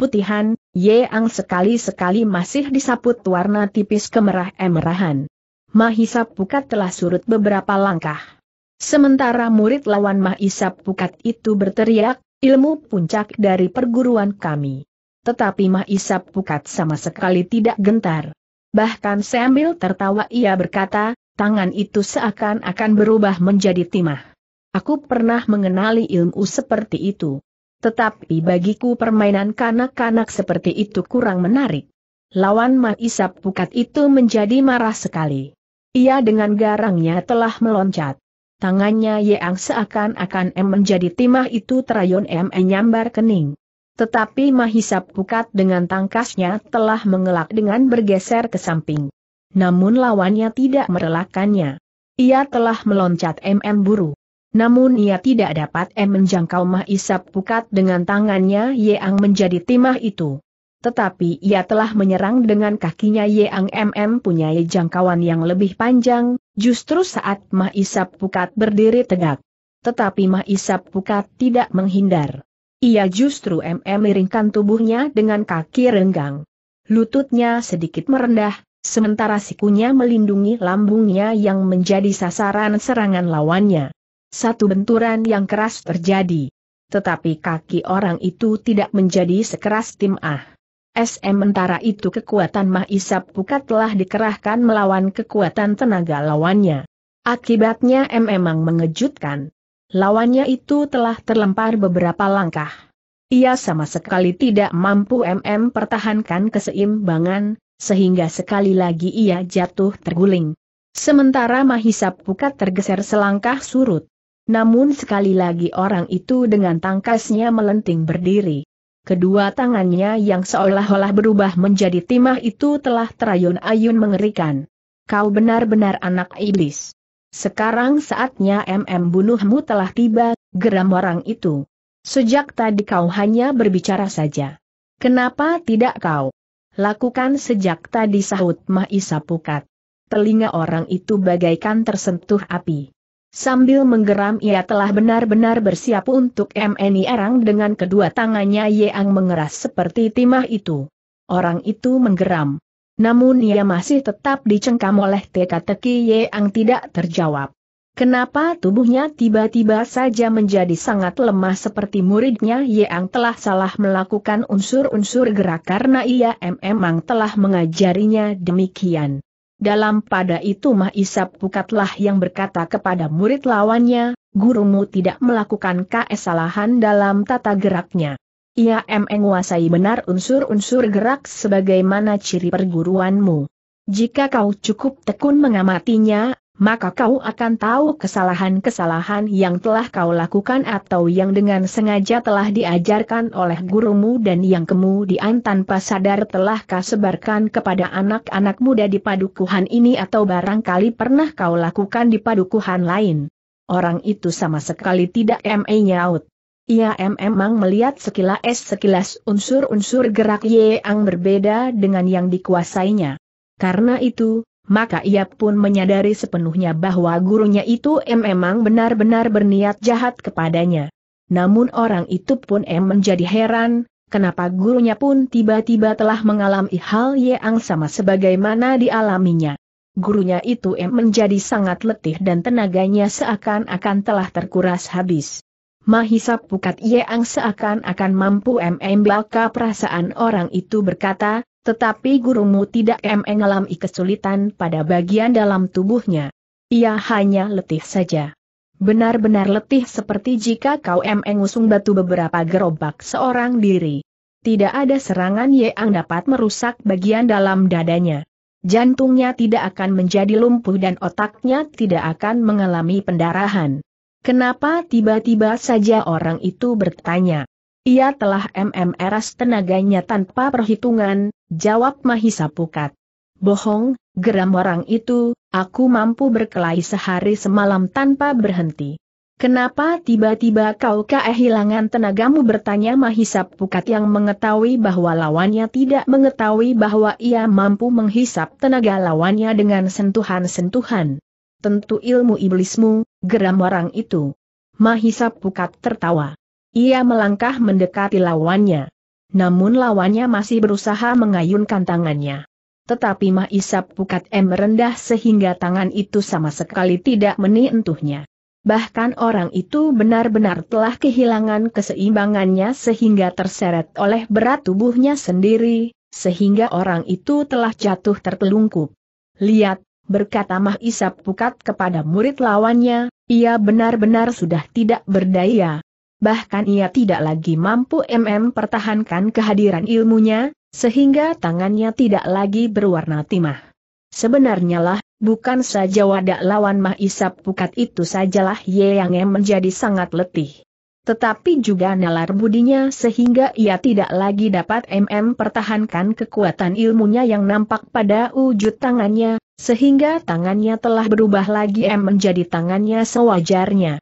Putihan, Yeang sekali-sekali masih disaput warna tipis kemerah-emerahan. Mahisap Pukat telah surut beberapa langkah. Sementara murid lawan Mahisap Pukat itu berteriak, ilmu puncak dari perguruan kami. Tetapi Mahisap Pukat sama sekali tidak gentar bahkan sambil tertawa ia berkata, tangan itu seakan-akan berubah menjadi timah. Aku pernah mengenali ilmu seperti itu. Tetapi bagiku permainan kanak-kanak seperti itu kurang menarik. Lawan Maisap Pukat itu menjadi marah sekali. Ia dengan garangnya telah meloncat. Tangannya Yeang seakan-akan M menjadi timah itu terayun M menyambar kening. Tetapi Mahisa Pukat dengan tangkasnya telah mengelak dengan bergeser ke samping. Namun lawannya tidak merelakannya. Ia telah meloncat MM buru. Namun ia tidak dapat M menjangkau Mahisa Pukat dengan tangannya Yang menjadi timah itu. Tetapi ia telah menyerang dengan kakinya Yang MM punya jangkauan yang lebih panjang, justru saat Mahisa Pukat berdiri tegak. Tetapi Mahisa Pukat tidak menghindar. Ia justru MM miringkan tubuhnya dengan kaki renggang. Lututnya sedikit merendah, sementara sikunya melindungi lambungnya yang menjadi sasaran serangan lawannya. Satu benturan yang keras terjadi. Tetapi kaki orang itu tidak menjadi sekeras tim Ah. Sementara itu kekuatan Mahisap Pukat telah dikerahkan melawan kekuatan tenaga lawannya. Akibatnya M memang mengejutkan lawannya itu telah terlempar beberapa langkah. Ia sama sekali tidak mampu MM pertahankan keseimbangan, sehingga sekali lagi ia jatuh terguling. Sementara Mahisa Pukat tergeser selangkah surut. Namun sekali lagi orang itu dengan tangkasnya melenting berdiri. Kedua tangannya yang seolah-olah berubah menjadi timah itu telah terayun-ayun mengerikan. Kau benar-benar anak iblis. Sekarang saatnya MM bunuhmu telah tiba, geram orang itu. Sejak tadi kau hanya berbicara saja. Kenapa tidak kau lakukan sejak tadi sahut Mahisa Pukat? Telinga orang itu bagaikan tersentuh api. Sambil menggeram ia telah benar-benar bersiap untuk MNI Erang dengan kedua tangannya yang mengeras seperti timah itu. Orang itu menggeram. Namun ia masih tetap dicengkam oleh teka-teki yang tidak terjawab. Kenapa tubuhnya tiba-tiba saja menjadi sangat lemah seperti muridnya yang telah salah melakukan unsur-unsur gerak karena ia memang telah mengajarinya demikian. Dalam pada itu Mahisap Pukatlah yang berkata kepada murid lawannya, gurumu tidak melakukan kesalahan dalam tata geraknya. Ia menguasai benar unsur-unsur gerak sebagaimana ciri perguruanmu. Jika kau cukup tekun mengamatinya, maka kau akan tahu kesalahan-kesalahan yang telah kau lakukan atau yang dengan sengaja telah diajarkan oleh gurumu dan yang kemudian tanpa sadar telah kau sebarkan kepada anak-anak muda di padukuhan ini atau barangkali pernah kau lakukan di padukuhan lain. Orang itu sama sekali tidak menyaut. Ia memang melihat sekilas-sekilas unsur-unsur gerak Ye Yang berbeda dengan yang dikuasainya. Karena itu, maka ia pun menyadari sepenuhnya bahwa gurunya itu memang benar-benar berniat jahat kepadanya. Namun orang itu pun em menjadi heran, kenapa gurunya pun tiba-tiba telah mengalami hal Ye yang sama sebagaimana dialaminya. Gurunya itu em menjadi sangat letih dan tenaganya seakan-akan telah terkuras habis. Mahisa Pukat Yeang seakan-akan mampu membaca perasaan orang itu berkata, tetapi gurumu tidak mengalami kesulitan pada bagian dalam tubuhnya. Ia hanya letih saja. Benar-benar letih seperti jika kau mengusung batu beberapa gerobak seorang diri. Tidak ada serangan Yeang dapat merusak bagian dalam dadanya. Jantungnya tidak akan menjadi lumpuh dan otaknya tidak akan mengalami pendarahan. Kenapa tiba-tiba saja orang itu bertanya? Ia telah MMRS tenaganya tanpa perhitungan, jawab Mahisa Pukat. Bohong, geram orang itu, aku mampu berkelahi sehari semalam tanpa berhenti. Kenapa tiba-tiba kau kehilangan tenagamu bertanya Mahisa Pukat yang mengetahui bahwa lawannya tidak mengetahui bahwa ia mampu menghisap tenaga lawannya dengan sentuhan-sentuhan tentu ilmu iblismu, geram orang itu. Mahisa Pukat tertawa. Ia melangkah mendekati lawannya. Namun lawannya masih berusaha mengayunkan tangannya. Tetapi Mahisa Pukat M rendah sehingga tangan itu sama sekali tidak menyentuhnya. Bahkan orang itu benar-benar telah kehilangan keseimbangannya sehingga terseret oleh berat tubuhnya sendiri, sehingga orang itu telah jatuh tertelungkup. Lihat, berkata Mah Isap Pukat kepada murid lawannya, ia benar-benar sudah tidak berdaya. Bahkan ia tidak lagi mampu MM pertahankan kehadiran ilmunya, sehingga tangannya tidak lagi berwarna timah. Sebenarnya lah, bukan saja wadah lawan Mah Isap Pukat itu sajalah Ye yang menjadi sangat letih tetapi juga nalar budinya sehingga ia tidak lagi dapat MM pertahankan kekuatan ilmunya yang nampak pada wujud tangannya, sehingga tangannya telah berubah lagi M menjadi tangannya sewajarnya.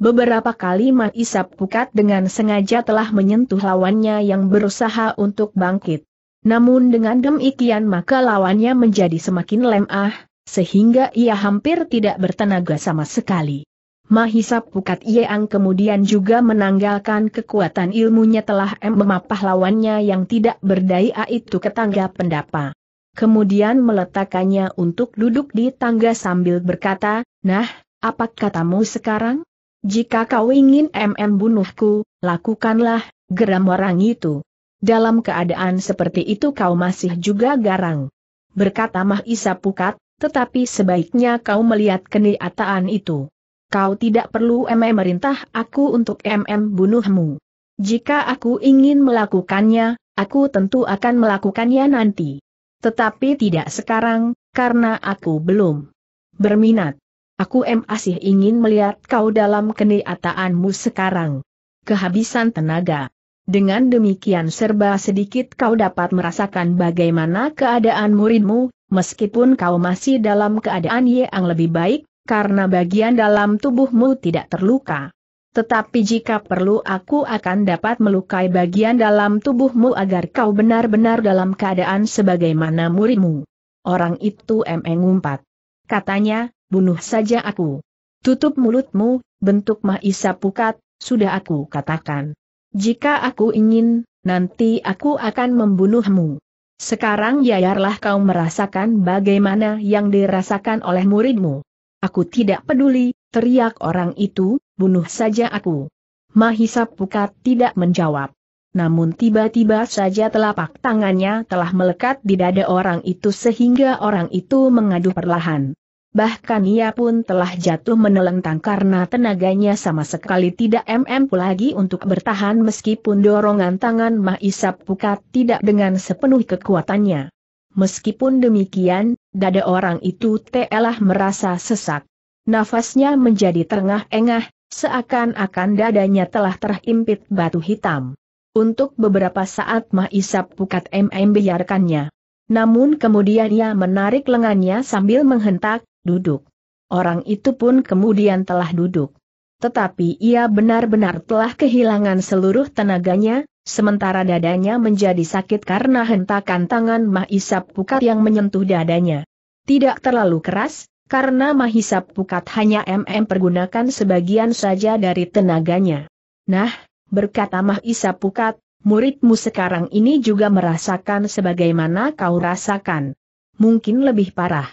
Beberapa kali Ma Isap Pukat dengan sengaja telah menyentuh lawannya yang berusaha untuk bangkit. Namun dengan demikian maka lawannya menjadi semakin lemah, sehingga ia hampir tidak bertenaga sama sekali. Mahisap Pukat Yeang kemudian juga menanggalkan kekuatan ilmunya telah M memapah lawannya yang tidak berdaya itu ke tangga pendapa kemudian meletakkannya untuk duduk di tangga sambil berkata, Nah, apa katamu sekarang? Jika kau ingin MM bunuhku, lakukanlah, geram orang itu. Dalam keadaan seperti itu kau masih juga garang. Berkata Mahisa Pukat, tetapi sebaiknya kau melihat kenyataan itu. Kau tidak perlu MM merintah aku untuk MM bunuhmu. Jika aku ingin melakukannya, aku tentu akan melakukannya nanti. Tetapi tidak sekarang, karena aku belum berminat. Aku masih ingin melihat kau dalam keniataanmu sekarang. Kehabisan tenaga. Dengan demikian serba sedikit kau dapat merasakan bagaimana keadaan muridmu, meskipun kau masih dalam keadaan yang lebih baik, karena bagian dalam tubuhmu tidak terluka. Tetapi jika perlu aku akan dapat melukai bagian dalam tubuhmu agar kau benar-benar dalam keadaan sebagaimana murimu. Orang itu emeng umpat. Katanya, bunuh saja aku. Tutup mulutmu, bentuk Mahisa Pukat, sudah aku katakan. Jika aku ingin, nanti aku akan membunuhmu. Sekarang yayarlah kau merasakan bagaimana yang dirasakan oleh muridmu. Aku tidak peduli, teriak orang itu, bunuh saja aku. Mahisa Pukat tidak menjawab. Namun tiba-tiba saja telapak tangannya telah melekat di dada orang itu sehingga orang itu mengadu perlahan. Bahkan ia pun telah jatuh menelentang karena tenaganya sama sekali tidak mampu lagi untuk bertahan meskipun dorongan tangan Mahisa Pukat tidak dengan sepenuh kekuatannya. Meskipun demikian, dada orang itu telah merasa sesak nafasnya menjadi terengah-engah, seakan-akan dadanya telah terhimpit batu hitam. Untuk beberapa saat Mah Isap Pukat MM biarkannya. Namun kemudian ia menarik lengannya sambil menghentak, duduk. Orang itu pun kemudian telah duduk. Tetapi ia benar-benar telah kehilangan seluruh tenaganya, sementara dadanya menjadi sakit karena hentakan tangan Mah Isap Pukat yang menyentuh dadanya. Tidak terlalu keras, karena Mahisa Pukat hanya MM pergunakan sebagian saja dari tenaganya. Nah, berkata Mahisa Pukat, muridmu sekarang ini juga merasakan sebagaimana kau rasakan. Mungkin lebih parah.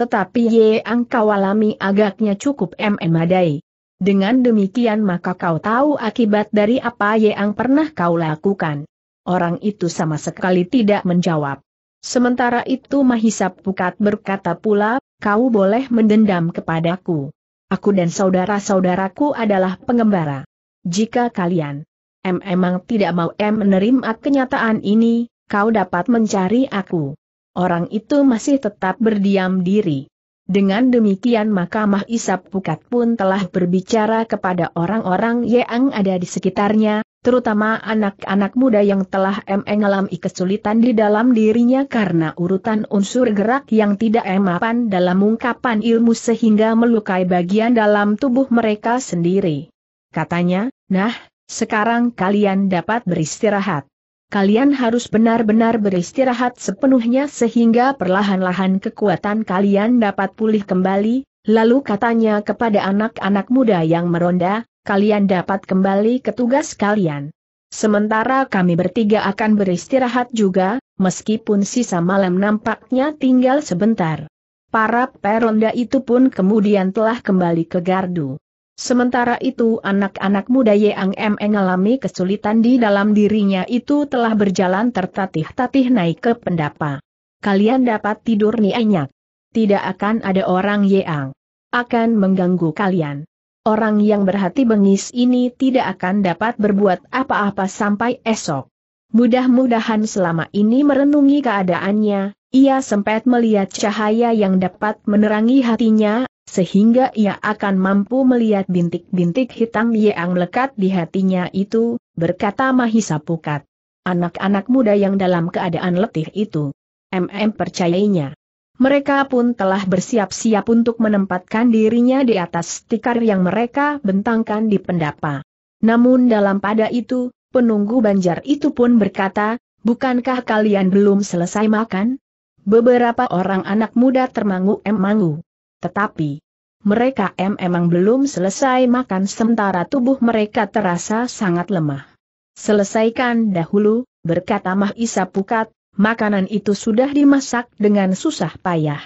Tetapi yang kau alami agaknya cukup MM adai. Dengan demikian maka kau tahu akibat dari apa yang pernah kau lakukan. Orang itu sama sekali tidak menjawab. Sementara itu Mahisa Pukat berkata pula, kau boleh mendendam kepadaku. Aku dan saudara-saudaraku adalah pengembara. Jika kalian M emang tidak mau M menerima kenyataan ini, kau dapat mencari aku. Orang itu masih tetap berdiam diri. Dengan demikian mahkamah isap pukat pun telah berbicara kepada orang-orang yang ada di sekitarnya, terutama anak-anak muda yang telah mengalami kesulitan di dalam dirinya karena urutan unsur gerak yang tidak emapan dalam ungkapan ilmu sehingga melukai bagian dalam tubuh mereka sendiri. Katanya, nah, sekarang kalian dapat beristirahat. Kalian harus benar-benar beristirahat sepenuhnya sehingga perlahan-lahan kekuatan kalian dapat pulih kembali, lalu katanya kepada anak-anak muda yang meronda, kalian dapat kembali ke tugas kalian. Sementara kami bertiga akan beristirahat juga, meskipun sisa malam nampaknya tinggal sebentar. Para peronda itu pun kemudian telah kembali ke gardu. Sementara itu anak-anak muda Yeang yang mengalami kesulitan di dalam dirinya itu telah berjalan tertatih-tatih naik ke pendapa. Kalian dapat tidur nih Tidak akan ada orang Yeang akan mengganggu kalian. Orang yang berhati bengis ini tidak akan dapat berbuat apa-apa sampai esok. Mudah-mudahan selama ini merenungi keadaannya, ia sempat melihat cahaya yang dapat menerangi hatinya, sehingga ia akan mampu melihat bintik-bintik hitam yang melekat di hatinya itu, berkata Mahisa Pukat. Anak-anak muda yang dalam keadaan letih itu. MM percayainya. Mereka pun telah bersiap-siap untuk menempatkan dirinya di atas tikar yang mereka bentangkan di pendapa. Namun dalam pada itu, penunggu banjar itu pun berkata, bukankah kalian belum selesai makan? Beberapa orang anak muda termangu-emangu. Tetapi, mereka emang belum selesai makan sementara tubuh mereka terasa sangat lemah. Selesaikan dahulu, berkata Mahisa Pukat, makanan itu sudah dimasak dengan susah payah.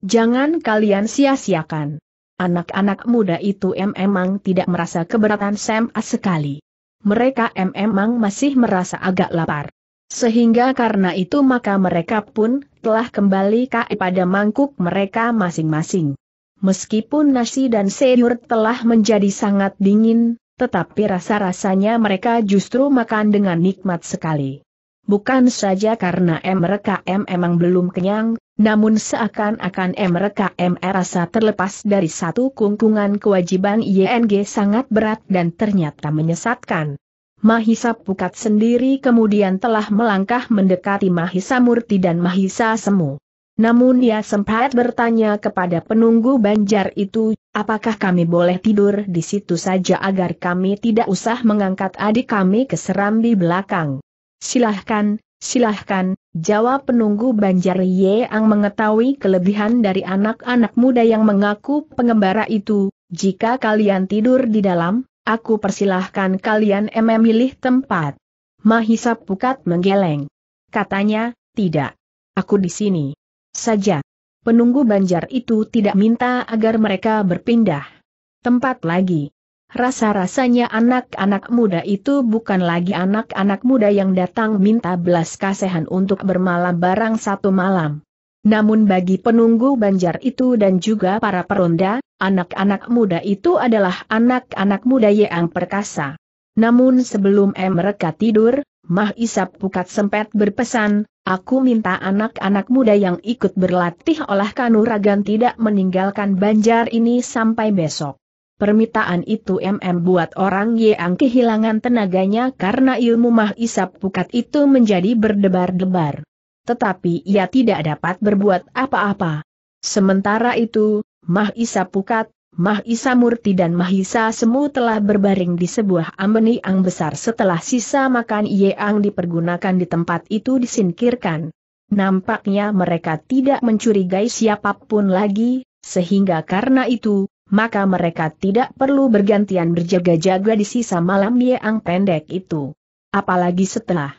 Jangan kalian sia-siakan. Anak-anak muda itu memang tidak merasa keberatan Sam sekali. Mereka memang masih merasa agak lapar. Sehingga karena itu maka mereka pun telah kembali ke pada mangkuk mereka masing-masing. Meskipun nasi dan sayur telah menjadi sangat dingin, tetapi rasa-rasanya mereka justru makan dengan nikmat sekali. Bukan saja karena MRKM emang belum kenyang, namun seakan-akan MRKM rasa terlepas dari satu kungkungan kewajiban ING sangat berat dan ternyata menyesatkan. Mahisa Pukat sendiri kemudian telah melangkah mendekati Mahisa Murti dan Mahisa Semu. Namun ia sempat bertanya kepada penunggu banjar itu, apakah kami boleh tidur di situ saja agar kami tidak usah mengangkat adik kami ke serambi belakang. Silahkan, silahkan, jawab penunggu Banjar Ye Yeang mengetahui kelebihan dari anak-anak muda yang mengaku pengembara itu, jika kalian tidur di dalam, aku persilahkan kalian memilih tempat. Mahisa Pukat menggeleng. Katanya, tidak. Aku di sini. Saja. Penunggu Banjar itu tidak minta agar mereka berpindah tempat lagi. Rasa-rasanya anak-anak muda itu bukan lagi anak-anak muda yang datang minta belas kasihan untuk bermalam barang satu malam. Namun bagi penunggu banjar itu dan juga para peronda, anak-anak muda itu adalah anak-anak muda yang perkasa. Namun sebelum mereka tidur, Mah Isap Pukat sempat berpesan, aku minta anak-anak muda yang ikut berlatih olah kanuragan tidak meninggalkan banjar ini sampai besok. Permintaan itu MM buat orang yang kehilangan tenaganya karena ilmu Mahisa pukat itu menjadi berdebar-debar. Tetapi ia tidak dapat berbuat apa-apa. Sementara itu, Mahisa pukat, Mahisa murti dan Mahisa semu telah berbaring di sebuah ambeni ang besar setelah sisa makan yang dipergunakan di tempat itu disingkirkan. Nampaknya mereka tidak mencurigai siapapun lagi, sehingga karena itu, maka mereka tidak perlu bergantian berjaga-jaga di sisa malam yang pendek itu. Apalagi setelah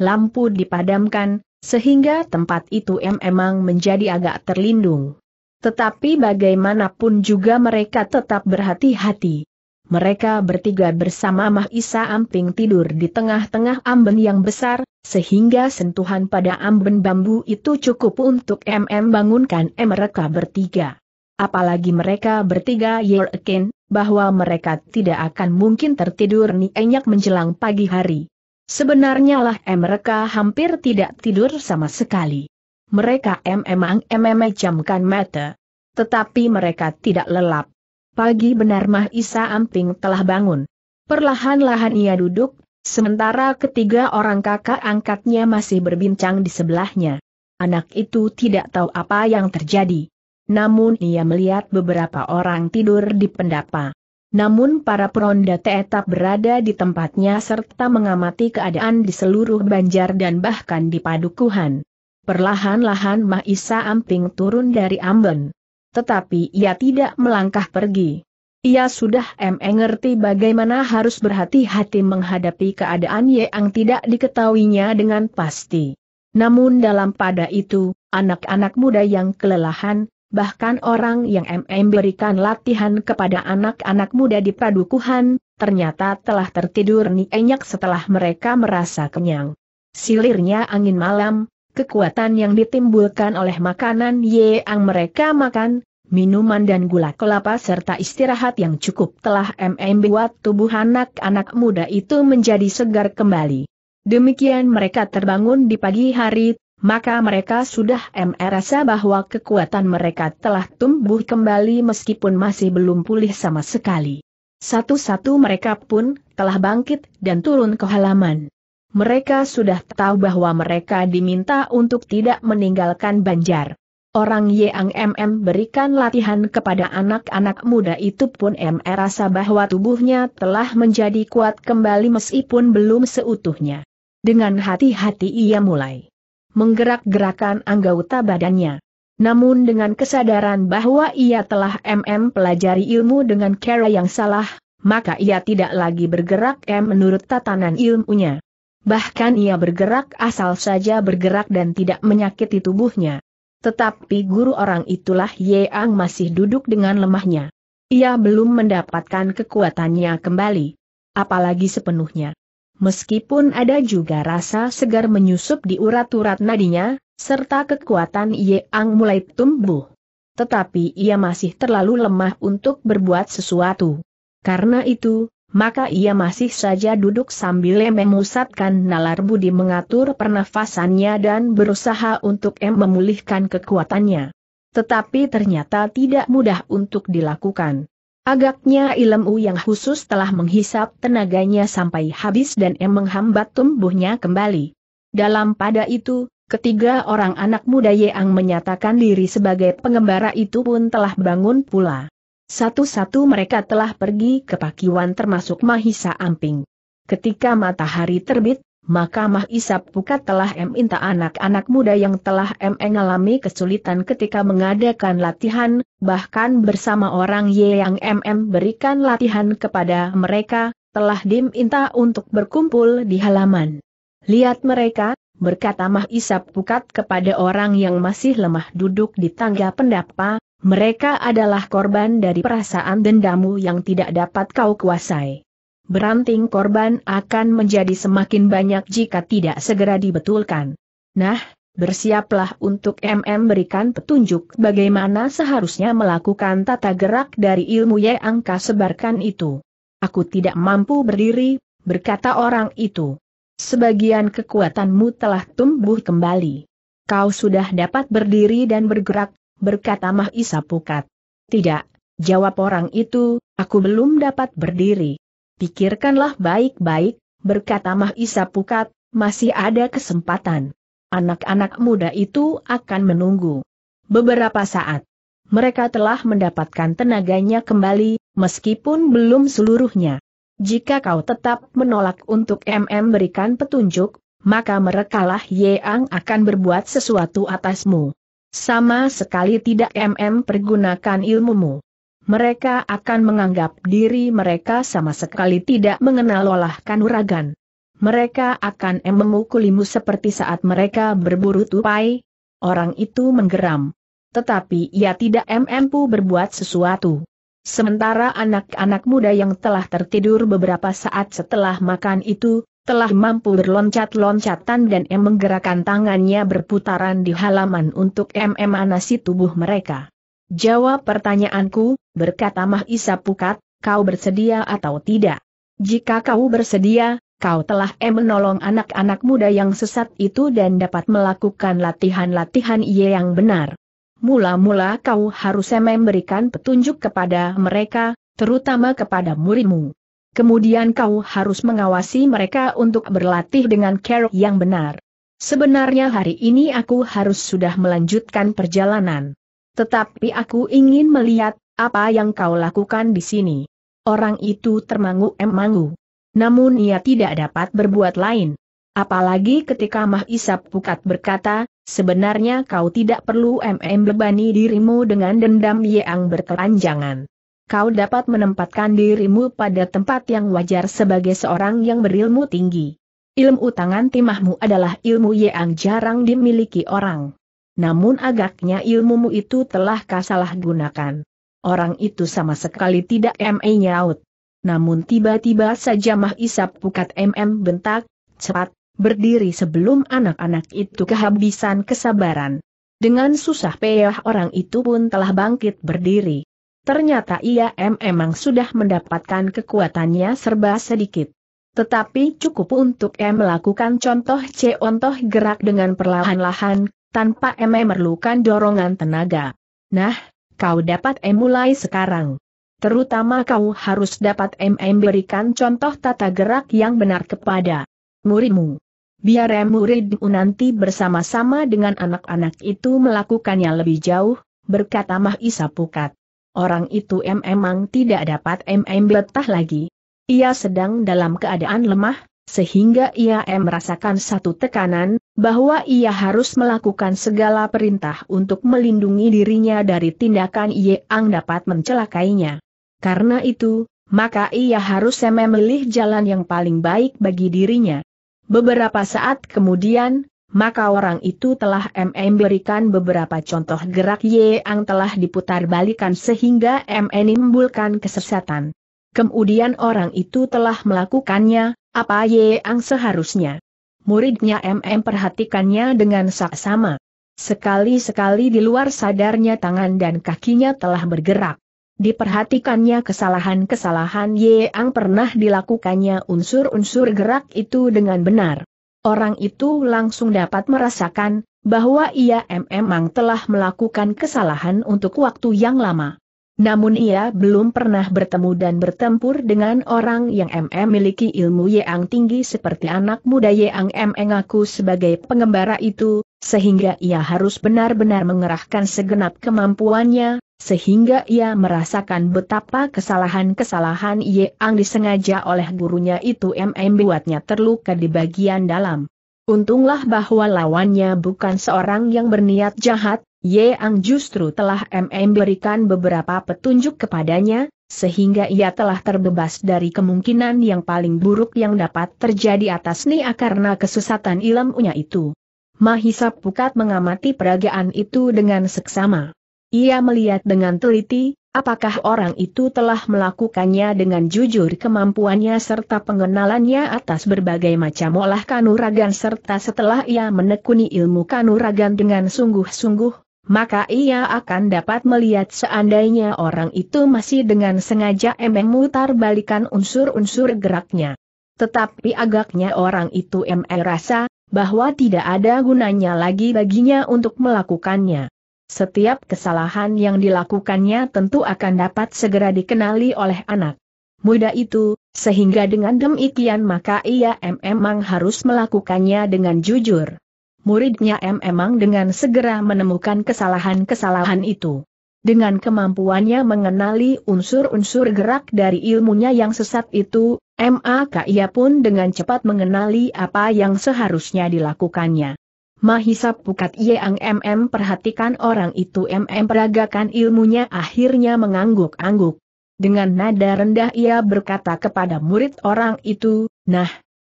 lampu dipadamkan, sehingga tempat itu memang menjadi agak terlindung. Tetapi bagaimanapun juga mereka tetap berhati-hati. Mereka bertiga bersama Mahisa Amping tidur di tengah-tengah amben yang besar, sehingga sentuhan pada amben bambu itu cukup untuk MM bangunkan mereka bertiga apalagi mereka bertiga yakin bahwa mereka tidak akan mungkin tertidur nienyak menjelang pagi hari. Sebenarnya lah mereka hampir tidak tidur sama sekali. Mereka memang jamkan mata. Tetapi mereka tidak lelap. Pagi benar Mah Isa Amping telah bangun. Perlahan-lahan ia duduk, sementara ketiga orang kakak angkatnya masih berbincang di sebelahnya. Anak itu tidak tahu apa yang terjadi namun ia melihat beberapa orang tidur di pendapa. Namun para peronda tetap berada di tempatnya serta mengamati keadaan di seluruh banjar dan bahkan di padukuhan. Perlahan-lahan Mahisa Amping turun dari amben. Tetapi ia tidak melangkah pergi. Ia sudah mengerti bagaimana harus berhati-hati menghadapi keadaan yang tidak diketahuinya dengan pasti. Namun dalam pada itu, anak-anak muda yang kelelahan, bahkan orang yang MM berikan latihan kepada anak-anak muda di padukuhan, ternyata telah tertidur nienyak setelah mereka merasa kenyang. Silirnya angin malam, kekuatan yang ditimbulkan oleh makanan yang mereka makan, minuman dan gula kelapa serta istirahat yang cukup telah MM buat tubuh anak-anak muda itu menjadi segar kembali. Demikian mereka terbangun di pagi hari, maka mereka sudah merasa bahwa kekuatan mereka telah tumbuh kembali meskipun masih belum pulih sama sekali. Satu-satu mereka pun telah bangkit dan turun ke halaman. Mereka sudah tahu bahwa mereka diminta untuk tidak meninggalkan Banjar. Orang Yang MM berikan latihan kepada anak-anak muda itu pun merasa bahwa tubuhnya telah menjadi kuat kembali meskipun belum seutuhnya. Dengan hati-hati ia mulai menggerak-gerakan anggota badannya. Namun dengan kesadaran bahwa ia telah MM pelajari ilmu dengan cara yang salah, maka ia tidak lagi bergerak M menurut tatanan ilmunya. Bahkan ia bergerak asal saja bergerak dan tidak menyakiti tubuhnya. Tetapi guru orang itulah Yeang masih duduk dengan lemahnya. Ia belum mendapatkan kekuatannya kembali. Apalagi sepenuhnya meskipun ada juga rasa segar menyusup di urat-urat nadinya, serta kekuatan Ye Ang mulai tumbuh. Tetapi ia masih terlalu lemah untuk berbuat sesuatu. Karena itu, maka ia masih saja duduk sambil memusatkan nalar budi mengatur pernafasannya dan berusaha untuk em memulihkan kekuatannya. Tetapi ternyata tidak mudah untuk dilakukan. Agaknya ilmu yang khusus telah menghisap tenaganya sampai habis dan em menghambat tumbuhnya kembali. Dalam pada itu, ketiga orang anak muda yang menyatakan diri sebagai pengembara itu pun telah bangun pula. Satu-satu mereka telah pergi ke pakiwan termasuk Mahisa Amping. Ketika matahari terbit, maka Mah Isap Pukat telah meminta anak-anak muda yang telah mengalami kesulitan ketika mengadakan latihan, bahkan bersama orang Y yang MM berikan latihan kepada mereka, telah diminta untuk berkumpul di halaman. Lihat mereka, berkata Mah Isap Pukat kepada orang yang masih lemah duduk di tangga pendapa, mereka adalah korban dari perasaan dendamu yang tidak dapat kau kuasai beranting korban akan menjadi semakin banyak jika tidak segera dibetulkan. Nah, bersiaplah untuk MM berikan petunjuk bagaimana seharusnya melakukan tata gerak dari ilmu yang angka sebarkan itu. Aku tidak mampu berdiri, berkata orang itu. Sebagian kekuatanmu telah tumbuh kembali. Kau sudah dapat berdiri dan bergerak, berkata Mahisa Pukat. Tidak, jawab orang itu, aku belum dapat berdiri. Pikirkanlah baik-baik, berkata Mahisa Pukat, masih ada kesempatan. Anak-anak muda itu akan menunggu. Beberapa saat, mereka telah mendapatkan tenaganya kembali, meskipun belum seluruhnya. Jika kau tetap menolak untuk MM berikan petunjuk, maka merekalah Yeang akan berbuat sesuatu atasmu. Sama sekali tidak MM pergunakan ilmumu mereka akan menganggap diri mereka sama sekali tidak mengenal olah kanuragan. Mereka akan memukulimu seperti saat mereka berburu tupai. Orang itu menggeram. Tetapi ia tidak mampu berbuat sesuatu. Sementara anak-anak muda yang telah tertidur beberapa saat setelah makan itu, telah mampu berloncat-loncatan dan menggerakkan tangannya berputaran di halaman untuk memanasi tubuh mereka. Jawab pertanyaanku, berkata Mahisa Pukat, kau bersedia atau tidak? Jika kau bersedia, kau telah menolong anak-anak muda yang sesat itu dan dapat melakukan latihan-latihan ia yang benar. Mula-mula kau harus memberikan petunjuk kepada mereka, terutama kepada muridmu. Kemudian kau harus mengawasi mereka untuk berlatih dengan care yang benar. Sebenarnya hari ini aku harus sudah melanjutkan perjalanan. Tetapi aku ingin melihat, apa yang kau lakukan di sini. Orang itu termangu-emangu. Namun ia tidak dapat berbuat lain. Apalagi ketika Mah Isap Pukat berkata, sebenarnya kau tidak perlu MM bebani dirimu dengan dendam yang berkelanjangan. Kau dapat menempatkan dirimu pada tempat yang wajar sebagai seorang yang berilmu tinggi. Ilmu tangan timahmu adalah ilmu yang jarang dimiliki orang namun agaknya ilmumu itu telah kasalah gunakan. Orang itu sama sekali tidak ME nyaut. Namun tiba-tiba saja Mah Isap pukat MM bentak, cepat, berdiri sebelum anak-anak itu kehabisan kesabaran. Dengan susah payah orang itu pun telah bangkit berdiri. Ternyata ia M memang sudah mendapatkan kekuatannya serba sedikit. Tetapi cukup untuk M melakukan contoh C ontoh gerak dengan perlahan-lahan, tanpa eme memerlukan dorongan tenaga. Nah, kau dapat em e mulai sekarang. Terutama kau harus dapat e em berikan contoh tata gerak yang benar kepada muridmu. Biar em muridmu nanti bersama-sama dengan anak-anak itu melakukannya lebih jauh, berkata Mahisa Pukat. Orang itu MM tidak dapat MM betah lagi. Ia sedang dalam keadaan lemah, sehingga ia merasakan satu tekanan, bahwa ia harus melakukan segala perintah untuk melindungi dirinya dari tindakan yang dapat mencelakainya. Karena itu, maka ia harus memilih jalan yang paling baik bagi dirinya. Beberapa saat kemudian, maka orang itu telah memberikan beberapa contoh gerak yang telah diputar balikan sehingga menimbulkan kesesatan. Kemudian orang itu telah melakukannya, apa Ye yang seharusnya. Muridnya MM perhatikannya dengan saksama. Sekali-sekali di luar sadarnya tangan dan kakinya telah bergerak. Diperhatikannya kesalahan-kesalahan Ye yang pernah dilakukannya unsur-unsur gerak itu dengan benar. Orang itu langsung dapat merasakan bahwa ia memang telah melakukan kesalahan untuk waktu yang lama. Namun ia belum pernah bertemu dan bertempur dengan orang yang MM miliki ilmu yang tinggi seperti anak muda yang MM ngaku sebagai pengembara itu, sehingga ia harus benar-benar mengerahkan segenap kemampuannya, sehingga ia merasakan betapa kesalahan-kesalahan yang disengaja oleh gurunya itu MM buatnya terluka di bagian dalam. Untunglah bahwa lawannya bukan seorang yang berniat jahat, Ye Ang justru telah memberikan beberapa petunjuk kepadanya, sehingga ia telah terbebas dari kemungkinan yang paling buruk yang dapat terjadi atas Nia karena kesesatan ilmunya itu. Mahisa Pukat mengamati peragaan itu dengan seksama. Ia melihat dengan teliti, apakah orang itu telah melakukannya dengan jujur kemampuannya serta pengenalannya atas berbagai macam olah kanuragan serta setelah ia menekuni ilmu kanuragan dengan sungguh-sungguh, maka ia akan dapat melihat seandainya orang itu masih dengan sengaja memutar balikan unsur-unsur geraknya. Tetapi agaknya orang itu MR rasa, bahwa tidak ada gunanya lagi baginya untuk melakukannya. Setiap kesalahan yang dilakukannya tentu akan dapat segera dikenali oleh anak muda itu, sehingga dengan demikian maka ia memang harus melakukannya dengan jujur muridnya M emang dengan segera menemukan kesalahan-kesalahan itu. Dengan kemampuannya mengenali unsur-unsur gerak dari ilmunya yang sesat itu, MAK ia pun dengan cepat mengenali apa yang seharusnya dilakukannya. Mahisa Pukat Yang MM perhatikan orang itu MM peragakan ilmunya akhirnya mengangguk-angguk. Dengan nada rendah ia berkata kepada murid orang itu, Nah,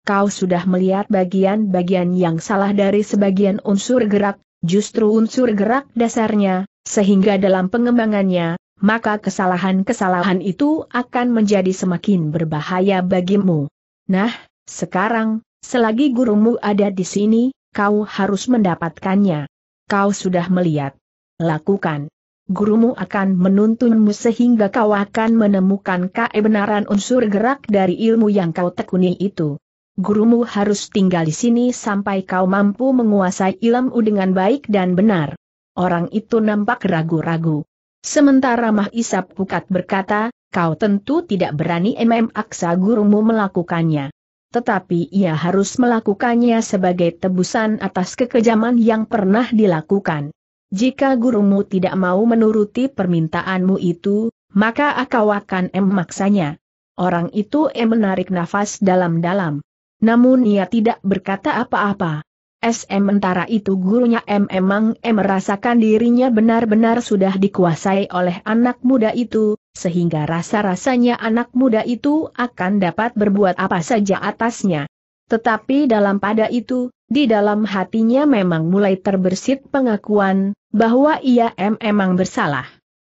kau sudah melihat bagian-bagian yang salah dari sebagian unsur gerak, justru unsur gerak dasarnya, sehingga dalam pengembangannya, maka kesalahan-kesalahan itu akan menjadi semakin berbahaya bagimu. Nah, sekarang, selagi gurumu ada di sini, kau harus mendapatkannya. Kau sudah melihat. Lakukan gurumu akan menuntunmu sehingga kau akan menemukan kebenaran unsur gerak dari ilmu yang kau tekuni itu gurumu harus tinggal di sini sampai kau mampu menguasai ilmu dengan baik dan benar. Orang itu nampak ragu-ragu. Sementara Mah Isap Pukat berkata, kau tentu tidak berani MM aksa gurumu melakukannya. Tetapi ia harus melakukannya sebagai tebusan atas kekejaman yang pernah dilakukan. Jika gurumu tidak mau menuruti permintaanmu itu, maka akau akan em maksanya. Orang itu M menarik nafas dalam-dalam. Namun ia tidak berkata apa-apa. SM itu gurunya M memang M merasakan dirinya benar-benar sudah dikuasai oleh anak muda itu, sehingga rasa-rasanya anak muda itu akan dapat berbuat apa saja atasnya. Tetapi dalam pada itu, di dalam hatinya memang mulai terbersit pengakuan, bahwa ia M memang bersalah.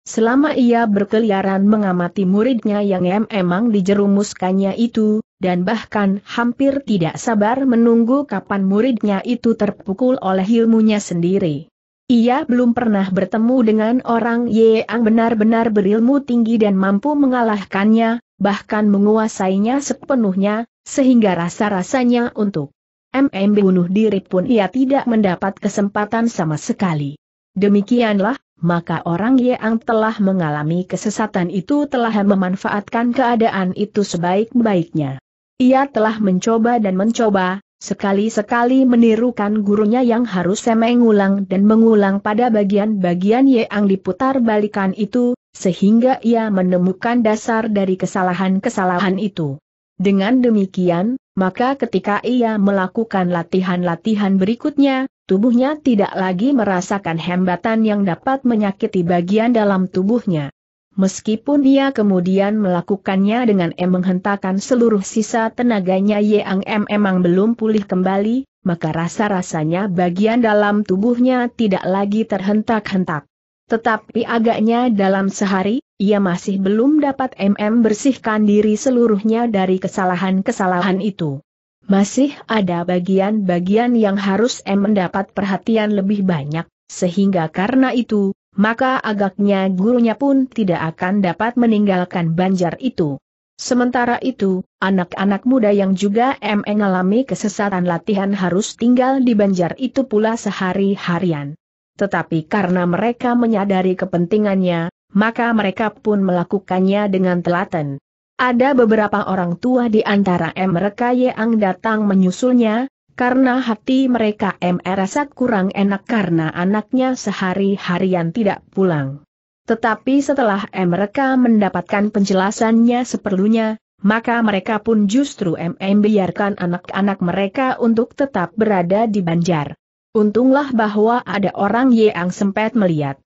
Selama ia berkeliaran mengamati muridnya yang memang dijerumuskannya itu, dan bahkan hampir tidak sabar menunggu kapan muridnya itu terpukul oleh ilmunya sendiri. Ia belum pernah bertemu dengan orang yang benar-benar berilmu tinggi dan mampu mengalahkannya, bahkan menguasainya sepenuhnya, sehingga rasa-rasanya untuk MM bunuh diri pun ia tidak mendapat kesempatan sama sekali. Demikianlah, maka orang yang telah mengalami kesesatan itu telah memanfaatkan keadaan itu sebaik-baiknya. Ia telah mencoba dan mencoba, sekali-sekali menirukan gurunya yang harus mengulang dan mengulang pada bagian-bagian yang diputar balikan itu, sehingga ia menemukan dasar dari kesalahan-kesalahan itu. Dengan demikian, maka ketika ia melakukan latihan-latihan berikutnya, tubuhnya tidak lagi merasakan hambatan yang dapat menyakiti bagian dalam tubuhnya. Meskipun ia kemudian melakukannya dengan em menghentakkan seluruh sisa tenaganya Yang emang memang belum pulih kembali, maka rasa-rasanya bagian dalam tubuhnya tidak lagi terhentak-hentak. Tetapi agaknya dalam sehari, ia masih belum dapat MM bersihkan diri seluruhnya dari kesalahan-kesalahan itu. Masih ada bagian-bagian yang harus M mendapat perhatian lebih banyak, sehingga karena itu, maka agaknya gurunya pun tidak akan dapat meninggalkan banjar itu. Sementara itu, anak-anak muda yang juga M mengalami kesesatan latihan harus tinggal di banjar itu pula sehari-harian. Tetapi karena mereka menyadari kepentingannya, maka mereka pun melakukannya dengan telaten. Ada beberapa orang tua di antara mereka yang datang menyusulnya, karena hati mereka merasa kurang enak karena anaknya sehari-harian tidak pulang. Tetapi setelah mereka mendapatkan penjelasannya seperlunya, maka mereka pun justru membiarkan anak-anak mereka untuk tetap berada di Banjar. Untunglah bahwa ada orang yang sempat melihat.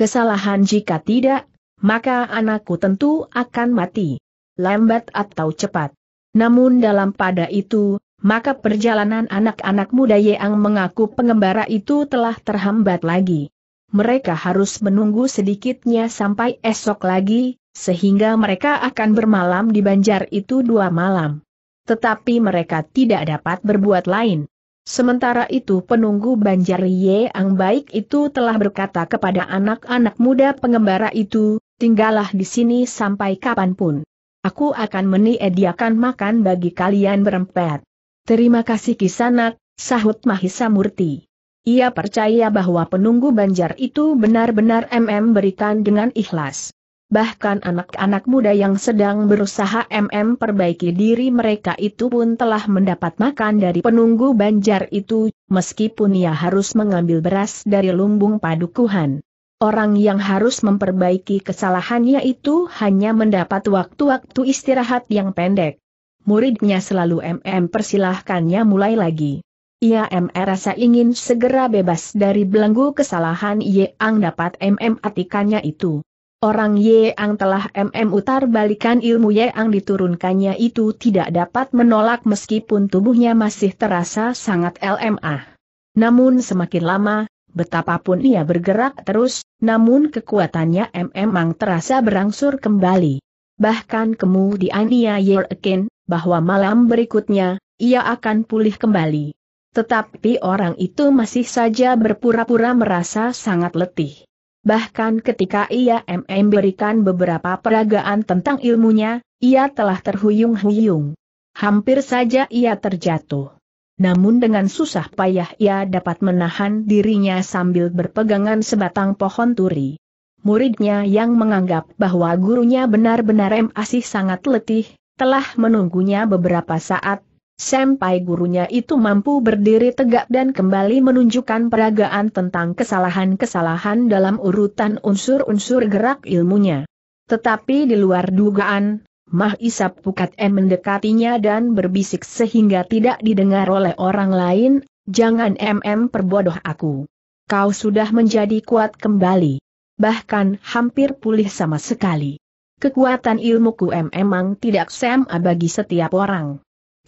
Kesalahan jika tidak, maka anakku tentu akan mati. Lambat atau cepat. Namun dalam pada itu, maka perjalanan anak-anak muda Yang mengaku pengembara itu telah terhambat lagi. Mereka harus menunggu sedikitnya sampai esok lagi, sehingga mereka akan bermalam di banjar itu dua malam. Tetapi mereka tidak dapat berbuat lain. Sementara itu penunggu Banjar Yeang Baik itu telah berkata kepada anak-anak muda pengembara itu, tinggallah di sini sampai kapanpun. Aku akan meniediakan makan bagi kalian berempat. Terima kasih kisanak, sahut Mahisa Murti. Ia percaya bahwa penunggu Banjar itu benar-benar MM berikan dengan ikhlas bahkan anak-anak muda yang sedang berusaha MM perbaiki diri mereka itu pun telah mendapat makan dari penunggu banjar itu, meskipun ia harus mengambil beras dari lumbung padukuhan. Orang yang harus memperbaiki kesalahannya itu hanya mendapat waktu-waktu istirahat yang pendek. Muridnya selalu MM persilahkannya mulai lagi. Ia MR rasa ingin segera bebas dari belenggu kesalahan Yang dapat MM atikannya itu. Orang Ye Yang telah MM utar balikan ilmu Yang diturunkannya itu tidak dapat menolak meskipun tubuhnya masih terasa sangat LMA. Namun semakin lama, betapapun ia bergerak terus, namun kekuatannya MM memang terasa berangsur kembali. Bahkan kemudian ia yakin bahwa malam berikutnya, ia akan pulih kembali. Tetapi orang itu masih saja berpura-pura merasa sangat letih. Bahkan ketika ia MM berikan beberapa peragaan tentang ilmunya, ia telah terhuyung-huyung. Hampir saja ia terjatuh. Namun dengan susah payah ia dapat menahan dirinya sambil berpegangan sebatang pohon turi. Muridnya yang menganggap bahwa gurunya benar-benar M. sangat letih, telah menunggunya beberapa saat, Sampai gurunya itu mampu berdiri tegak dan kembali menunjukkan peragaan tentang kesalahan-kesalahan dalam urutan unsur-unsur gerak ilmunya. Tetapi di luar dugaan, Mah Isap Pukat M mendekatinya dan berbisik sehingga tidak didengar oleh orang lain, jangan MM perbodoh aku. Kau sudah menjadi kuat kembali. Bahkan hampir pulih sama sekali. Kekuatan ilmuku M memang tidak sama bagi setiap orang.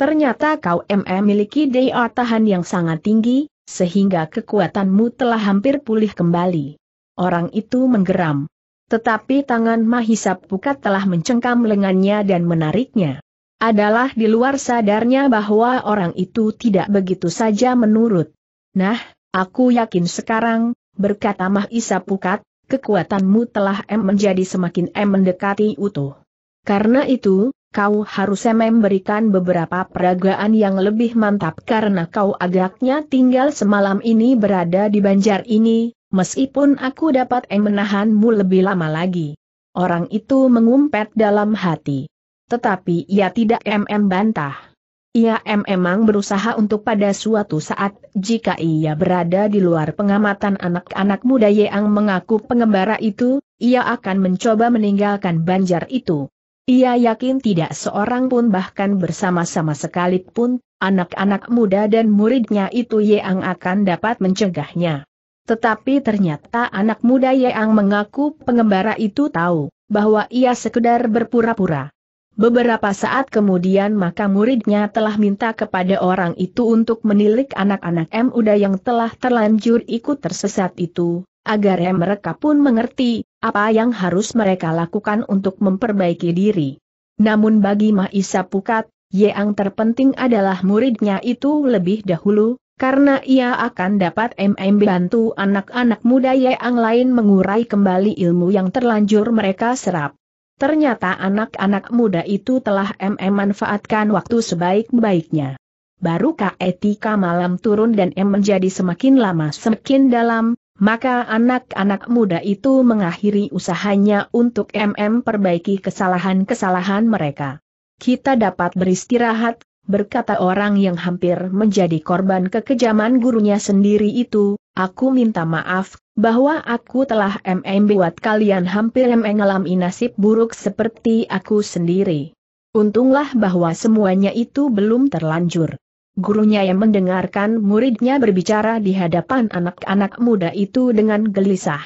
Ternyata kau memiliki daya tahan yang sangat tinggi, sehingga kekuatanmu telah hampir pulih kembali. Orang itu menggeram. Tetapi tangan Mahisa Pukat telah mencengkam lengannya dan menariknya. Adalah di luar sadarnya bahwa orang itu tidak begitu saja menurut. Nah, aku yakin sekarang, berkata Mahisa Pukat, kekuatanmu telah M menjadi semakin M mendekati utuh. Karena itu, kau harus memberikan beberapa peragaan yang lebih mantap karena kau agaknya tinggal semalam ini berada di banjar ini, meskipun aku dapat menahanmu lebih lama lagi. Orang itu mengumpet dalam hati. Tetapi ia tidak MM bantah. Ia memang berusaha untuk pada suatu saat, jika ia berada di luar pengamatan anak-anak muda yang mengaku pengembara itu, ia akan mencoba meninggalkan banjar itu. Ia yakin tidak seorang pun bahkan bersama-sama sekalipun, anak-anak muda dan muridnya itu yang akan dapat mencegahnya. Tetapi ternyata anak muda yang mengaku pengembara itu tahu, bahwa ia sekedar berpura-pura. Beberapa saat kemudian maka muridnya telah minta kepada orang itu untuk menilik anak-anak muda yang telah terlanjur ikut tersesat itu, agar mereka pun mengerti apa yang harus mereka lakukan untuk memperbaiki diri. Namun bagi Mahisa Pukat, yang terpenting adalah muridnya itu lebih dahulu, karena ia akan dapat MM bantu anak-anak muda yang lain mengurai kembali ilmu yang terlanjur mereka serap. Ternyata anak-anak muda itu telah MM manfaatkan waktu sebaik-baiknya. Baru Kak Etika malam turun dan M menjadi semakin lama semakin dalam, maka anak-anak muda itu mengakhiri usahanya untuk MM perbaiki kesalahan-kesalahan mereka. Kita dapat beristirahat, berkata orang yang hampir menjadi korban kekejaman gurunya sendiri itu, aku minta maaf, bahwa aku telah MM buat kalian hampir mengalami nasib buruk seperti aku sendiri. Untunglah bahwa semuanya itu belum terlanjur. Gurunya yang mendengarkan muridnya berbicara di hadapan anak-anak muda itu dengan gelisah.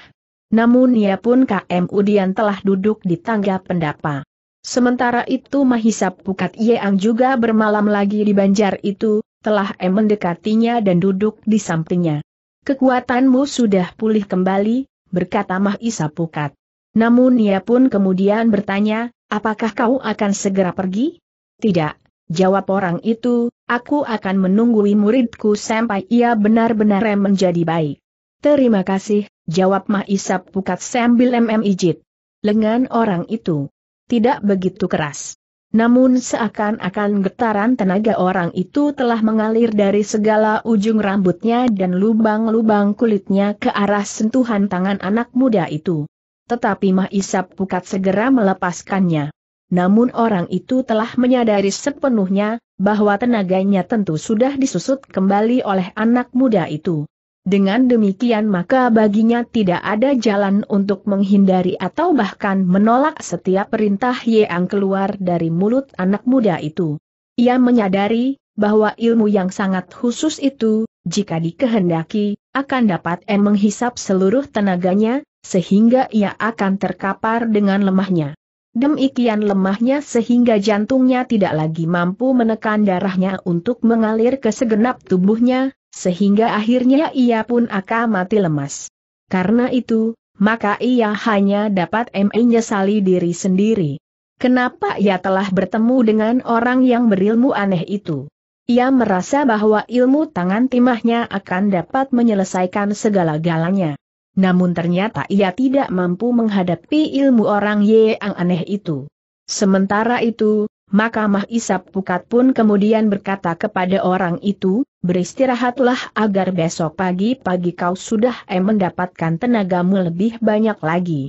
Namun ia pun KM Udian telah duduk di tangga pendapa. Sementara itu Mahisa Pukat Yeang juga bermalam lagi di banjar itu, telah M mendekatinya dan duduk di sampingnya. Kekuatanmu sudah pulih kembali, berkata Mahisa Pukat. Namun ia pun kemudian bertanya, apakah kau akan segera pergi? Tidak, jawab orang itu, Aku akan menunggui muridku sampai ia benar-benar menjadi baik. Terima kasih, jawab Isap Pukat sambil memijit. Lengan orang itu tidak begitu keras. Namun seakan-akan getaran tenaga orang itu telah mengalir dari segala ujung rambutnya dan lubang-lubang kulitnya ke arah sentuhan tangan anak muda itu. Tetapi Isap Pukat segera melepaskannya namun orang itu telah menyadari sepenuhnya, bahwa tenaganya tentu sudah disusut kembali oleh anak muda itu. Dengan demikian maka baginya tidak ada jalan untuk menghindari atau bahkan menolak setiap perintah yang keluar dari mulut anak muda itu. Ia menyadari, bahwa ilmu yang sangat khusus itu, jika dikehendaki, akan dapat menghisap seluruh tenaganya, sehingga ia akan terkapar dengan lemahnya. Demikian lemahnya sehingga jantungnya tidak lagi mampu menekan darahnya untuk mengalir ke segenap tubuhnya, sehingga akhirnya ia pun akan mati lemas. Karena itu, maka ia hanya dapat menyesali diri sendiri. Kenapa ia telah bertemu dengan orang yang berilmu aneh itu? Ia merasa bahwa ilmu tangan timahnya akan dapat menyelesaikan segala galanya. Namun ternyata ia tidak mampu menghadapi ilmu orang yang aneh itu. Sementara itu, Mahkamah Isap Pukat pun kemudian berkata kepada orang itu, beristirahatlah agar besok pagi-pagi kau sudah em eh, mendapatkan tenagamu lebih banyak lagi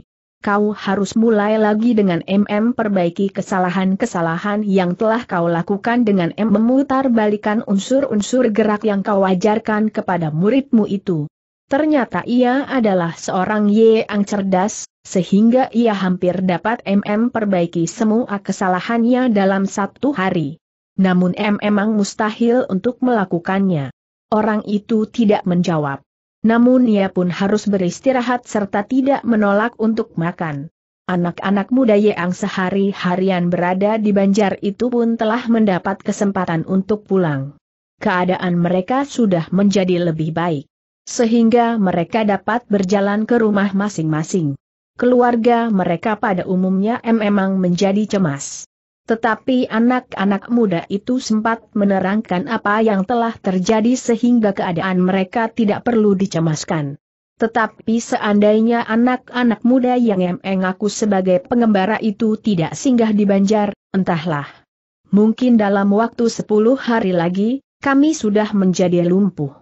kau harus mulai lagi dengan MM perbaiki kesalahan-kesalahan yang telah kau lakukan dengan M memutar balikan unsur-unsur gerak yang kau ajarkan kepada muridmu itu. Ternyata ia adalah seorang Ye yang cerdas, sehingga ia hampir dapat MM perbaiki semua kesalahannya dalam satu hari. Namun M memang mustahil untuk melakukannya. Orang itu tidak menjawab. Namun ia pun harus beristirahat serta tidak menolak untuk makan. Anak-anak muda Ye yang sehari-harian berada di banjar itu pun telah mendapat kesempatan untuk pulang. Keadaan mereka sudah menjadi lebih baik sehingga mereka dapat berjalan ke rumah masing-masing. Keluarga mereka pada umumnya memang menjadi cemas. Tetapi anak-anak muda itu sempat menerangkan apa yang telah terjadi sehingga keadaan mereka tidak perlu dicemaskan. Tetapi seandainya anak-anak muda yang mengaku sebagai pengembara itu tidak singgah di Banjar, entahlah. Mungkin dalam waktu 10 hari lagi, kami sudah menjadi lumpuh.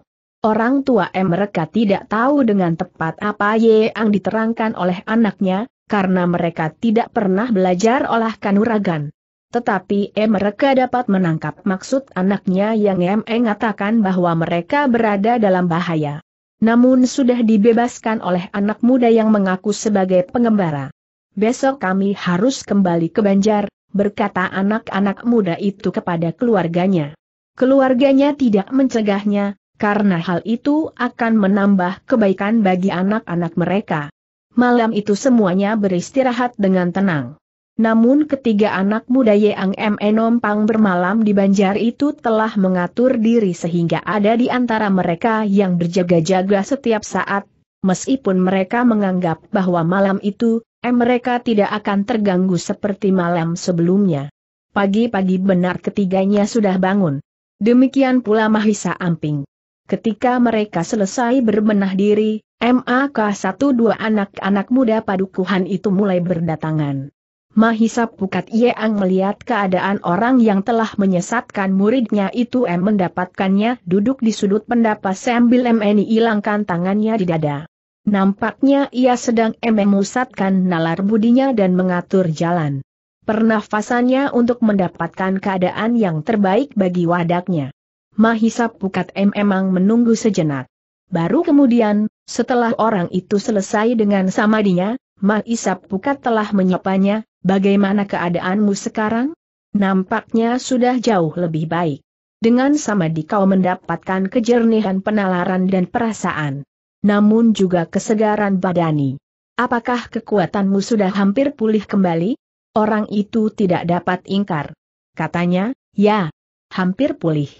Orang tua M mereka tidak tahu dengan tepat apa yang diterangkan oleh anaknya, karena mereka tidak pernah belajar olah kanuragan. Tetapi M eh, mereka dapat menangkap maksud anaknya yang M mengatakan bahwa mereka berada dalam bahaya. Namun sudah dibebaskan oleh anak muda yang mengaku sebagai pengembara. Besok kami harus kembali ke Banjar, berkata anak-anak muda itu kepada keluarganya. Keluarganya tidak mencegahnya, karena hal itu akan menambah kebaikan bagi anak-anak mereka. Malam itu semuanya beristirahat dengan tenang. Namun ketiga anak muda Yeang M. Enompang bermalam di banjar itu telah mengatur diri sehingga ada di antara mereka yang berjaga-jaga setiap saat, meskipun mereka menganggap bahwa malam itu, M eh, mereka tidak akan terganggu seperti malam sebelumnya. Pagi-pagi benar ketiganya sudah bangun. Demikian pula Mahisa Amping. Ketika mereka selesai berbenah diri, MAK12 anak-anak muda padukuhan itu mulai berdatangan. Mahisa Pukat Yeang melihat keadaan orang yang telah menyesatkan muridnya itu M mendapatkannya duduk di sudut pendapa sambil MNI hilangkan tangannya di dada. Nampaknya ia sedang memusatkan nalar budinya dan mengatur jalan. Pernafasannya untuk mendapatkan keadaan yang terbaik bagi wadaknya. Mahisa Pukat M memang menunggu sejenak. Baru kemudian, setelah orang itu selesai dengan samadinya, Mahisa Pukat telah menyapanya, bagaimana keadaanmu sekarang? Nampaknya sudah jauh lebih baik. Dengan samadi kau mendapatkan kejernihan penalaran dan perasaan. Namun juga kesegaran badani. Apakah kekuatanmu sudah hampir pulih kembali? Orang itu tidak dapat ingkar. Katanya, ya, hampir pulih.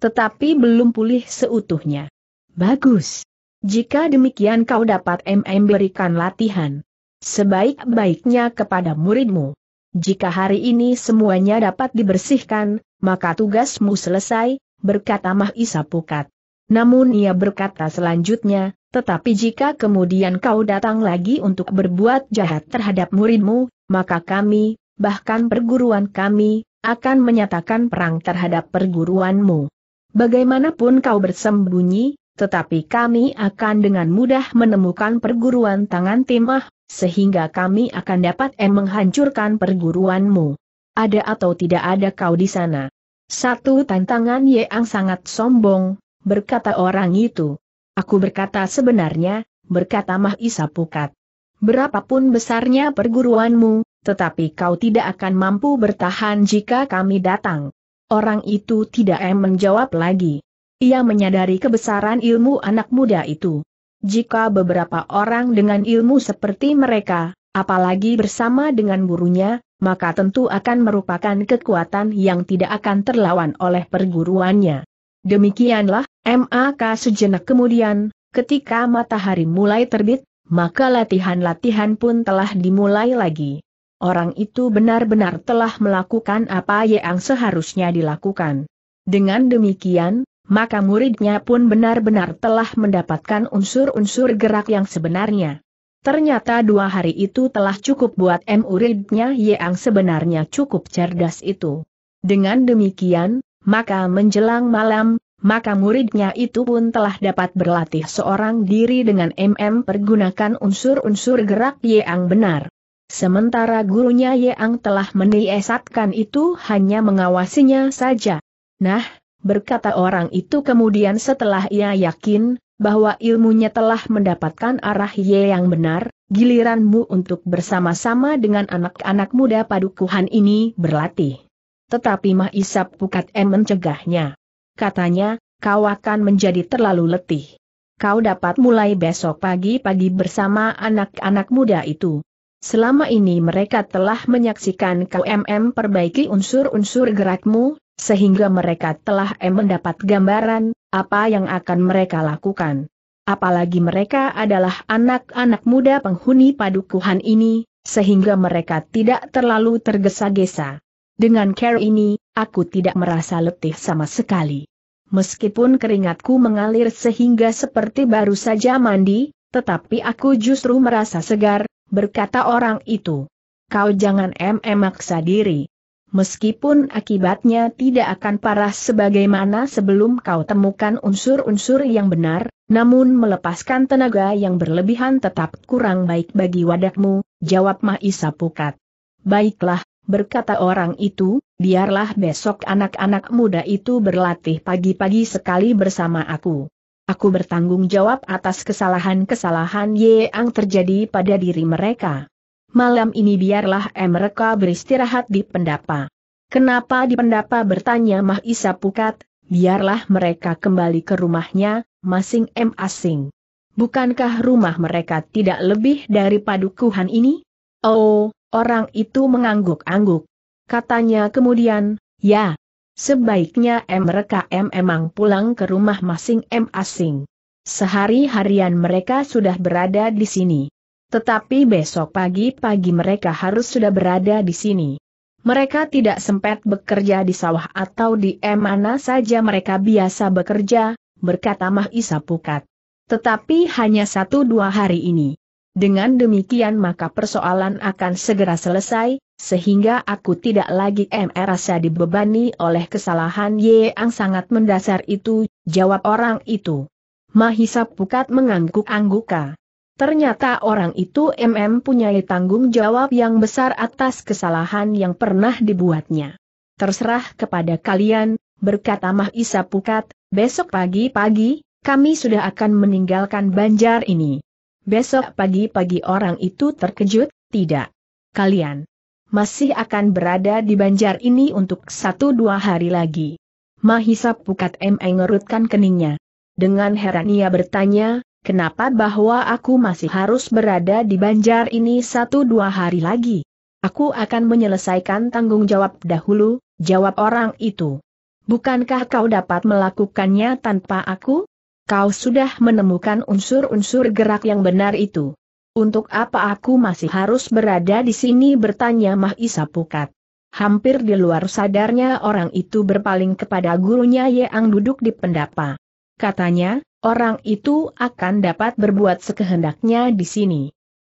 Tetapi belum pulih seutuhnya. Bagus. Jika demikian kau dapat MM berikan latihan. Sebaik-baiknya kepada muridmu. Jika hari ini semuanya dapat dibersihkan, maka tugasmu selesai, berkata Mahisa Pukat. Namun ia berkata selanjutnya, tetapi jika kemudian kau datang lagi untuk berbuat jahat terhadap muridmu, maka kami, bahkan perguruan kami, akan menyatakan perang terhadap perguruanmu. Bagaimanapun kau bersembunyi, tetapi kami akan dengan mudah menemukan perguruan tangan timah, sehingga kami akan dapat em menghancurkan perguruanmu. Ada atau tidak ada kau di sana? Satu tantangan yang sangat sombong, berkata orang itu. Aku berkata sebenarnya, berkata Mahisa Pukat. Berapapun besarnya perguruanmu, tetapi kau tidak akan mampu bertahan jika kami datang. Orang itu tidak em menjawab lagi. Ia menyadari kebesaran ilmu anak muda itu. Jika beberapa orang dengan ilmu seperti mereka, apalagi bersama dengan gurunya, maka tentu akan merupakan kekuatan yang tidak akan terlawan oleh perguruannya. Demikianlah, MAK sejenak kemudian, ketika matahari mulai terbit, maka latihan-latihan pun telah dimulai lagi orang itu benar-benar telah melakukan apa yang seharusnya dilakukan. Dengan demikian, maka muridnya pun benar-benar telah mendapatkan unsur-unsur gerak yang sebenarnya. Ternyata dua hari itu telah cukup buat Muridnya yang sebenarnya cukup cerdas itu. Dengan demikian, maka menjelang malam, maka muridnya itu pun telah dapat berlatih seorang diri dengan MM pergunakan unsur-unsur gerak yang benar. Sementara gurunya Yeang telah meniesatkan itu hanya mengawasinya saja. Nah, berkata orang itu kemudian setelah ia yakin, bahwa ilmunya telah mendapatkan arah Ye yang benar, giliranmu untuk bersama-sama dengan anak-anak muda padukuhan ini berlatih. Tetapi Mah Isap Pukat M mencegahnya. Katanya, kau akan menjadi terlalu letih. Kau dapat mulai besok pagi-pagi bersama anak-anak muda itu. Selama ini mereka telah menyaksikan KMM perbaiki unsur-unsur gerakmu, sehingga mereka telah mendapat gambaran, apa yang akan mereka lakukan. Apalagi mereka adalah anak-anak muda penghuni padukuhan ini, sehingga mereka tidak terlalu tergesa-gesa. Dengan care ini, aku tidak merasa letih sama sekali. Meskipun keringatku mengalir sehingga seperti baru saja mandi, tetapi aku justru merasa segar, berkata orang itu. Kau jangan mm diri. Meskipun akibatnya tidak akan parah sebagaimana sebelum kau temukan unsur-unsur yang benar, namun melepaskan tenaga yang berlebihan tetap kurang baik bagi wadahmu, jawab Mahisa Pukat. Baiklah, berkata orang itu, biarlah besok anak-anak muda itu berlatih pagi-pagi sekali bersama aku. Aku bertanggung jawab atas kesalahan-kesalahan yang terjadi pada diri mereka. Malam ini biarlah mereka beristirahat di pendapa. Kenapa di pendapa bertanya Mah Isa Pukat, biarlah mereka kembali ke rumahnya, masing-masing. Bukankah rumah mereka tidak lebih dari padukuhan ini? Oh, orang itu mengangguk-angguk. Katanya kemudian, ya, Sebaiknya M emang pulang ke rumah masing-masing. Sehari-harian mereka sudah berada di sini. Tetapi besok pagi-pagi mereka harus sudah berada di sini. Mereka tidak sempat bekerja di sawah atau di mana saja mereka biasa bekerja, berkata Mahisa Pukat. Tetapi hanya satu dua hari ini. Dengan demikian maka persoalan akan segera selesai, sehingga aku tidak lagi merasa dibebani oleh kesalahan yang sangat mendasar itu, jawab orang itu. Mahisa Pukat mengangguk-angguka. Ternyata orang itu MM punya tanggung jawab yang besar atas kesalahan yang pernah dibuatnya. Terserah kepada kalian, berkata Mahisa Pukat, besok pagi-pagi, kami sudah akan meninggalkan banjar ini. Besok pagi-pagi orang itu terkejut, tidak. Kalian masih akan berada di banjar ini untuk satu dua hari lagi. Mahisa Pukat M. mengerutkan keningnya. Dengan heran ia bertanya, kenapa bahwa aku masih harus berada di banjar ini satu dua hari lagi? Aku akan menyelesaikan tanggung jawab dahulu, jawab orang itu. Bukankah kau dapat melakukannya tanpa aku? Kau sudah menemukan unsur-unsur gerak yang benar itu. Untuk apa aku masih harus berada di sini bertanya Mahisa Pukat. Hampir di luar sadarnya orang itu berpaling kepada gurunya Yeang duduk di pendapa. Katanya, orang itu akan dapat berbuat sekehendaknya di sini.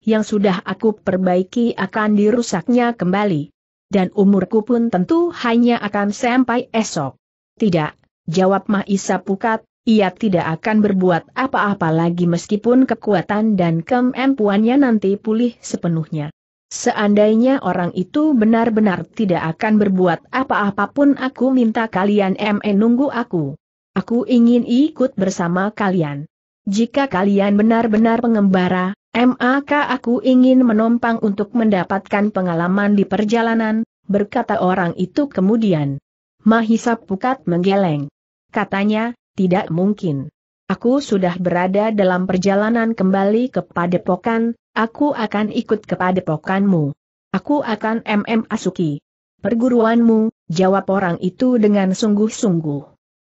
Yang sudah aku perbaiki akan dirusaknya kembali. Dan umurku pun tentu hanya akan sampai esok. Tidak, jawab Mahisa Pukat, ia tidak akan berbuat apa-apa lagi meskipun kekuatan dan kemampuannya nanti pulih sepenuhnya. Seandainya orang itu benar-benar tidak akan berbuat apa-apapun aku minta kalian ME eh, nunggu aku. Aku ingin ikut bersama kalian. Jika kalian benar-benar pengembara, maka eh, aku ingin menumpang untuk mendapatkan pengalaman di perjalanan, berkata orang itu kemudian. Mahisa Pukat menggeleng. Katanya, tidak mungkin. Aku sudah berada dalam perjalanan kembali ke padepokan, aku akan ikut ke padepokanmu. Aku akan MM Asuki. Perguruanmu, jawab orang itu dengan sungguh-sungguh.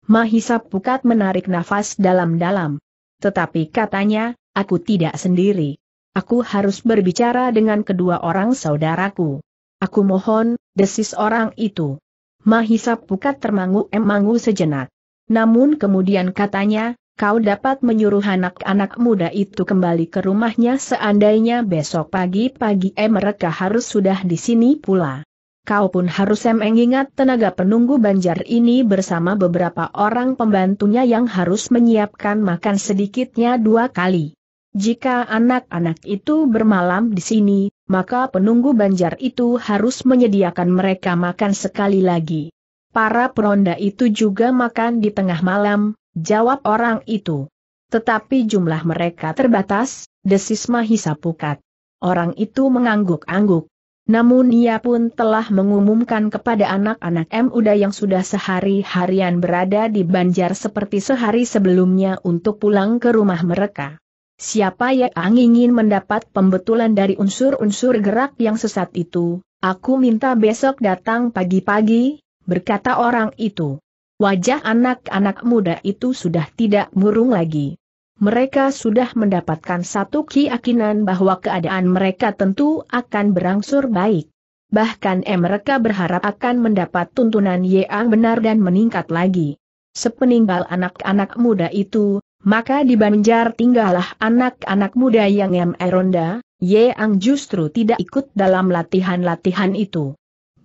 Mahisa Pukat menarik nafas dalam-dalam. Tetapi katanya, aku tidak sendiri. Aku harus berbicara dengan kedua orang saudaraku. Aku mohon, desis orang itu. Mahisa Pukat termangu-emangu sejenak. Namun kemudian katanya, kau dapat menyuruh anak-anak muda itu kembali ke rumahnya seandainya besok pagi-pagi eh mereka harus sudah di sini pula. Kau pun harus mengingat tenaga penunggu banjar ini bersama beberapa orang pembantunya yang harus menyiapkan makan sedikitnya dua kali. Jika anak-anak itu bermalam di sini, maka penunggu banjar itu harus menyediakan mereka makan sekali lagi. Para peronda itu juga makan di tengah malam, jawab orang itu. Tetapi jumlah mereka terbatas, desis Mahisa Pukat. Orang itu mengangguk-angguk. Namun ia pun telah mengumumkan kepada anak-anak M. Uda yang sudah sehari-harian berada di Banjar seperti sehari sebelumnya untuk pulang ke rumah mereka. Siapa ya yang ingin mendapat pembetulan dari unsur-unsur gerak yang sesat itu, aku minta besok datang pagi-pagi, berkata orang itu. Wajah anak-anak muda itu sudah tidak murung lagi. Mereka sudah mendapatkan satu keyakinan bahwa keadaan mereka tentu akan berangsur baik. Bahkan eh, mereka berharap akan mendapat tuntunan yang benar dan meningkat lagi. Sepeninggal anak-anak muda itu, maka di Banjar tinggallah anak-anak muda yang Eronda, Yang justru tidak ikut dalam latihan-latihan itu.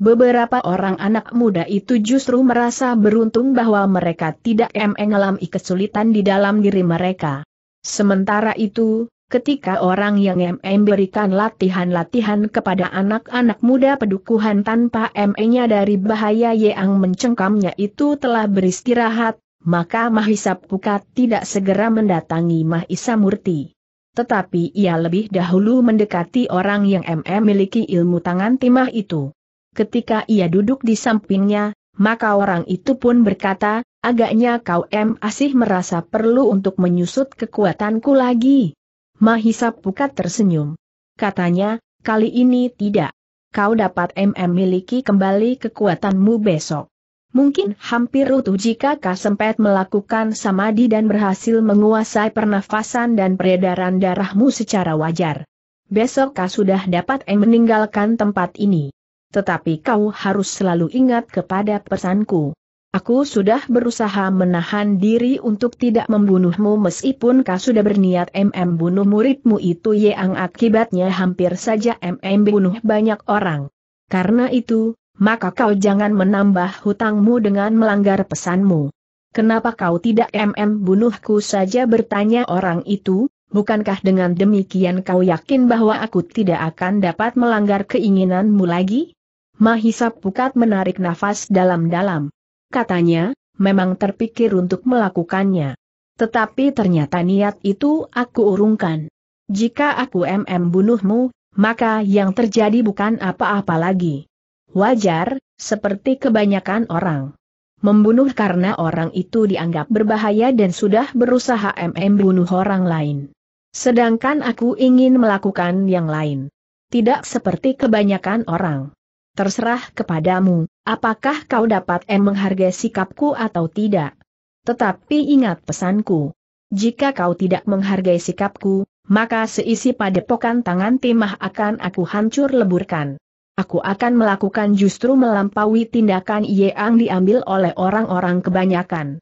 Beberapa orang anak muda itu justru merasa beruntung bahwa mereka tidak mengalami kesulitan di dalam diri mereka. Sementara itu, ketika orang yang memberikan latihan-latihan kepada anak-anak muda pedukuhan tanpa ME-nya dari bahaya yang mencengkamnya itu telah beristirahat, maka Mahisa Pukat tidak segera mendatangi Mahisa Murti tetapi ia lebih dahulu mendekati orang yang MM miliki ilmu tangan timah itu ketika ia duduk di sampingnya, maka orang itu pun berkata, agaknya kau em asih merasa perlu untuk menyusut kekuatanku lagi. Mahisa Pukat tersenyum. Katanya, kali ini tidak. Kau dapat MM miliki kembali kekuatanmu besok. Mungkin hampir utuh jika kau sempat melakukan samadi dan berhasil menguasai pernafasan dan peredaran darahmu secara wajar. Besok kau sudah dapat M meninggalkan tempat ini tetapi kau harus selalu ingat kepada pesanku. Aku sudah berusaha menahan diri untuk tidak membunuhmu meskipun kau sudah berniat MM bunuh muridmu itu yang akibatnya hampir saja MM bunuh banyak orang. Karena itu, maka kau jangan menambah hutangmu dengan melanggar pesanmu. Kenapa kau tidak MM bunuhku saja bertanya orang itu, bukankah dengan demikian kau yakin bahwa aku tidak akan dapat melanggar keinginanmu lagi? Mahisa Pukat menarik nafas dalam-dalam. Katanya, memang terpikir untuk melakukannya. Tetapi ternyata niat itu aku urungkan. Jika aku MM bunuhmu, maka yang terjadi bukan apa-apa lagi. Wajar, seperti kebanyakan orang. Membunuh karena orang itu dianggap berbahaya dan sudah berusaha MM bunuh orang lain. Sedangkan aku ingin melakukan yang lain. Tidak seperti kebanyakan orang terserah kepadamu, apakah kau dapat em menghargai sikapku atau tidak. Tetapi ingat pesanku. Jika kau tidak menghargai sikapku, maka seisi padepokan tangan timah akan aku hancur leburkan. Aku akan melakukan justru melampaui tindakan yang diambil oleh orang-orang kebanyakan.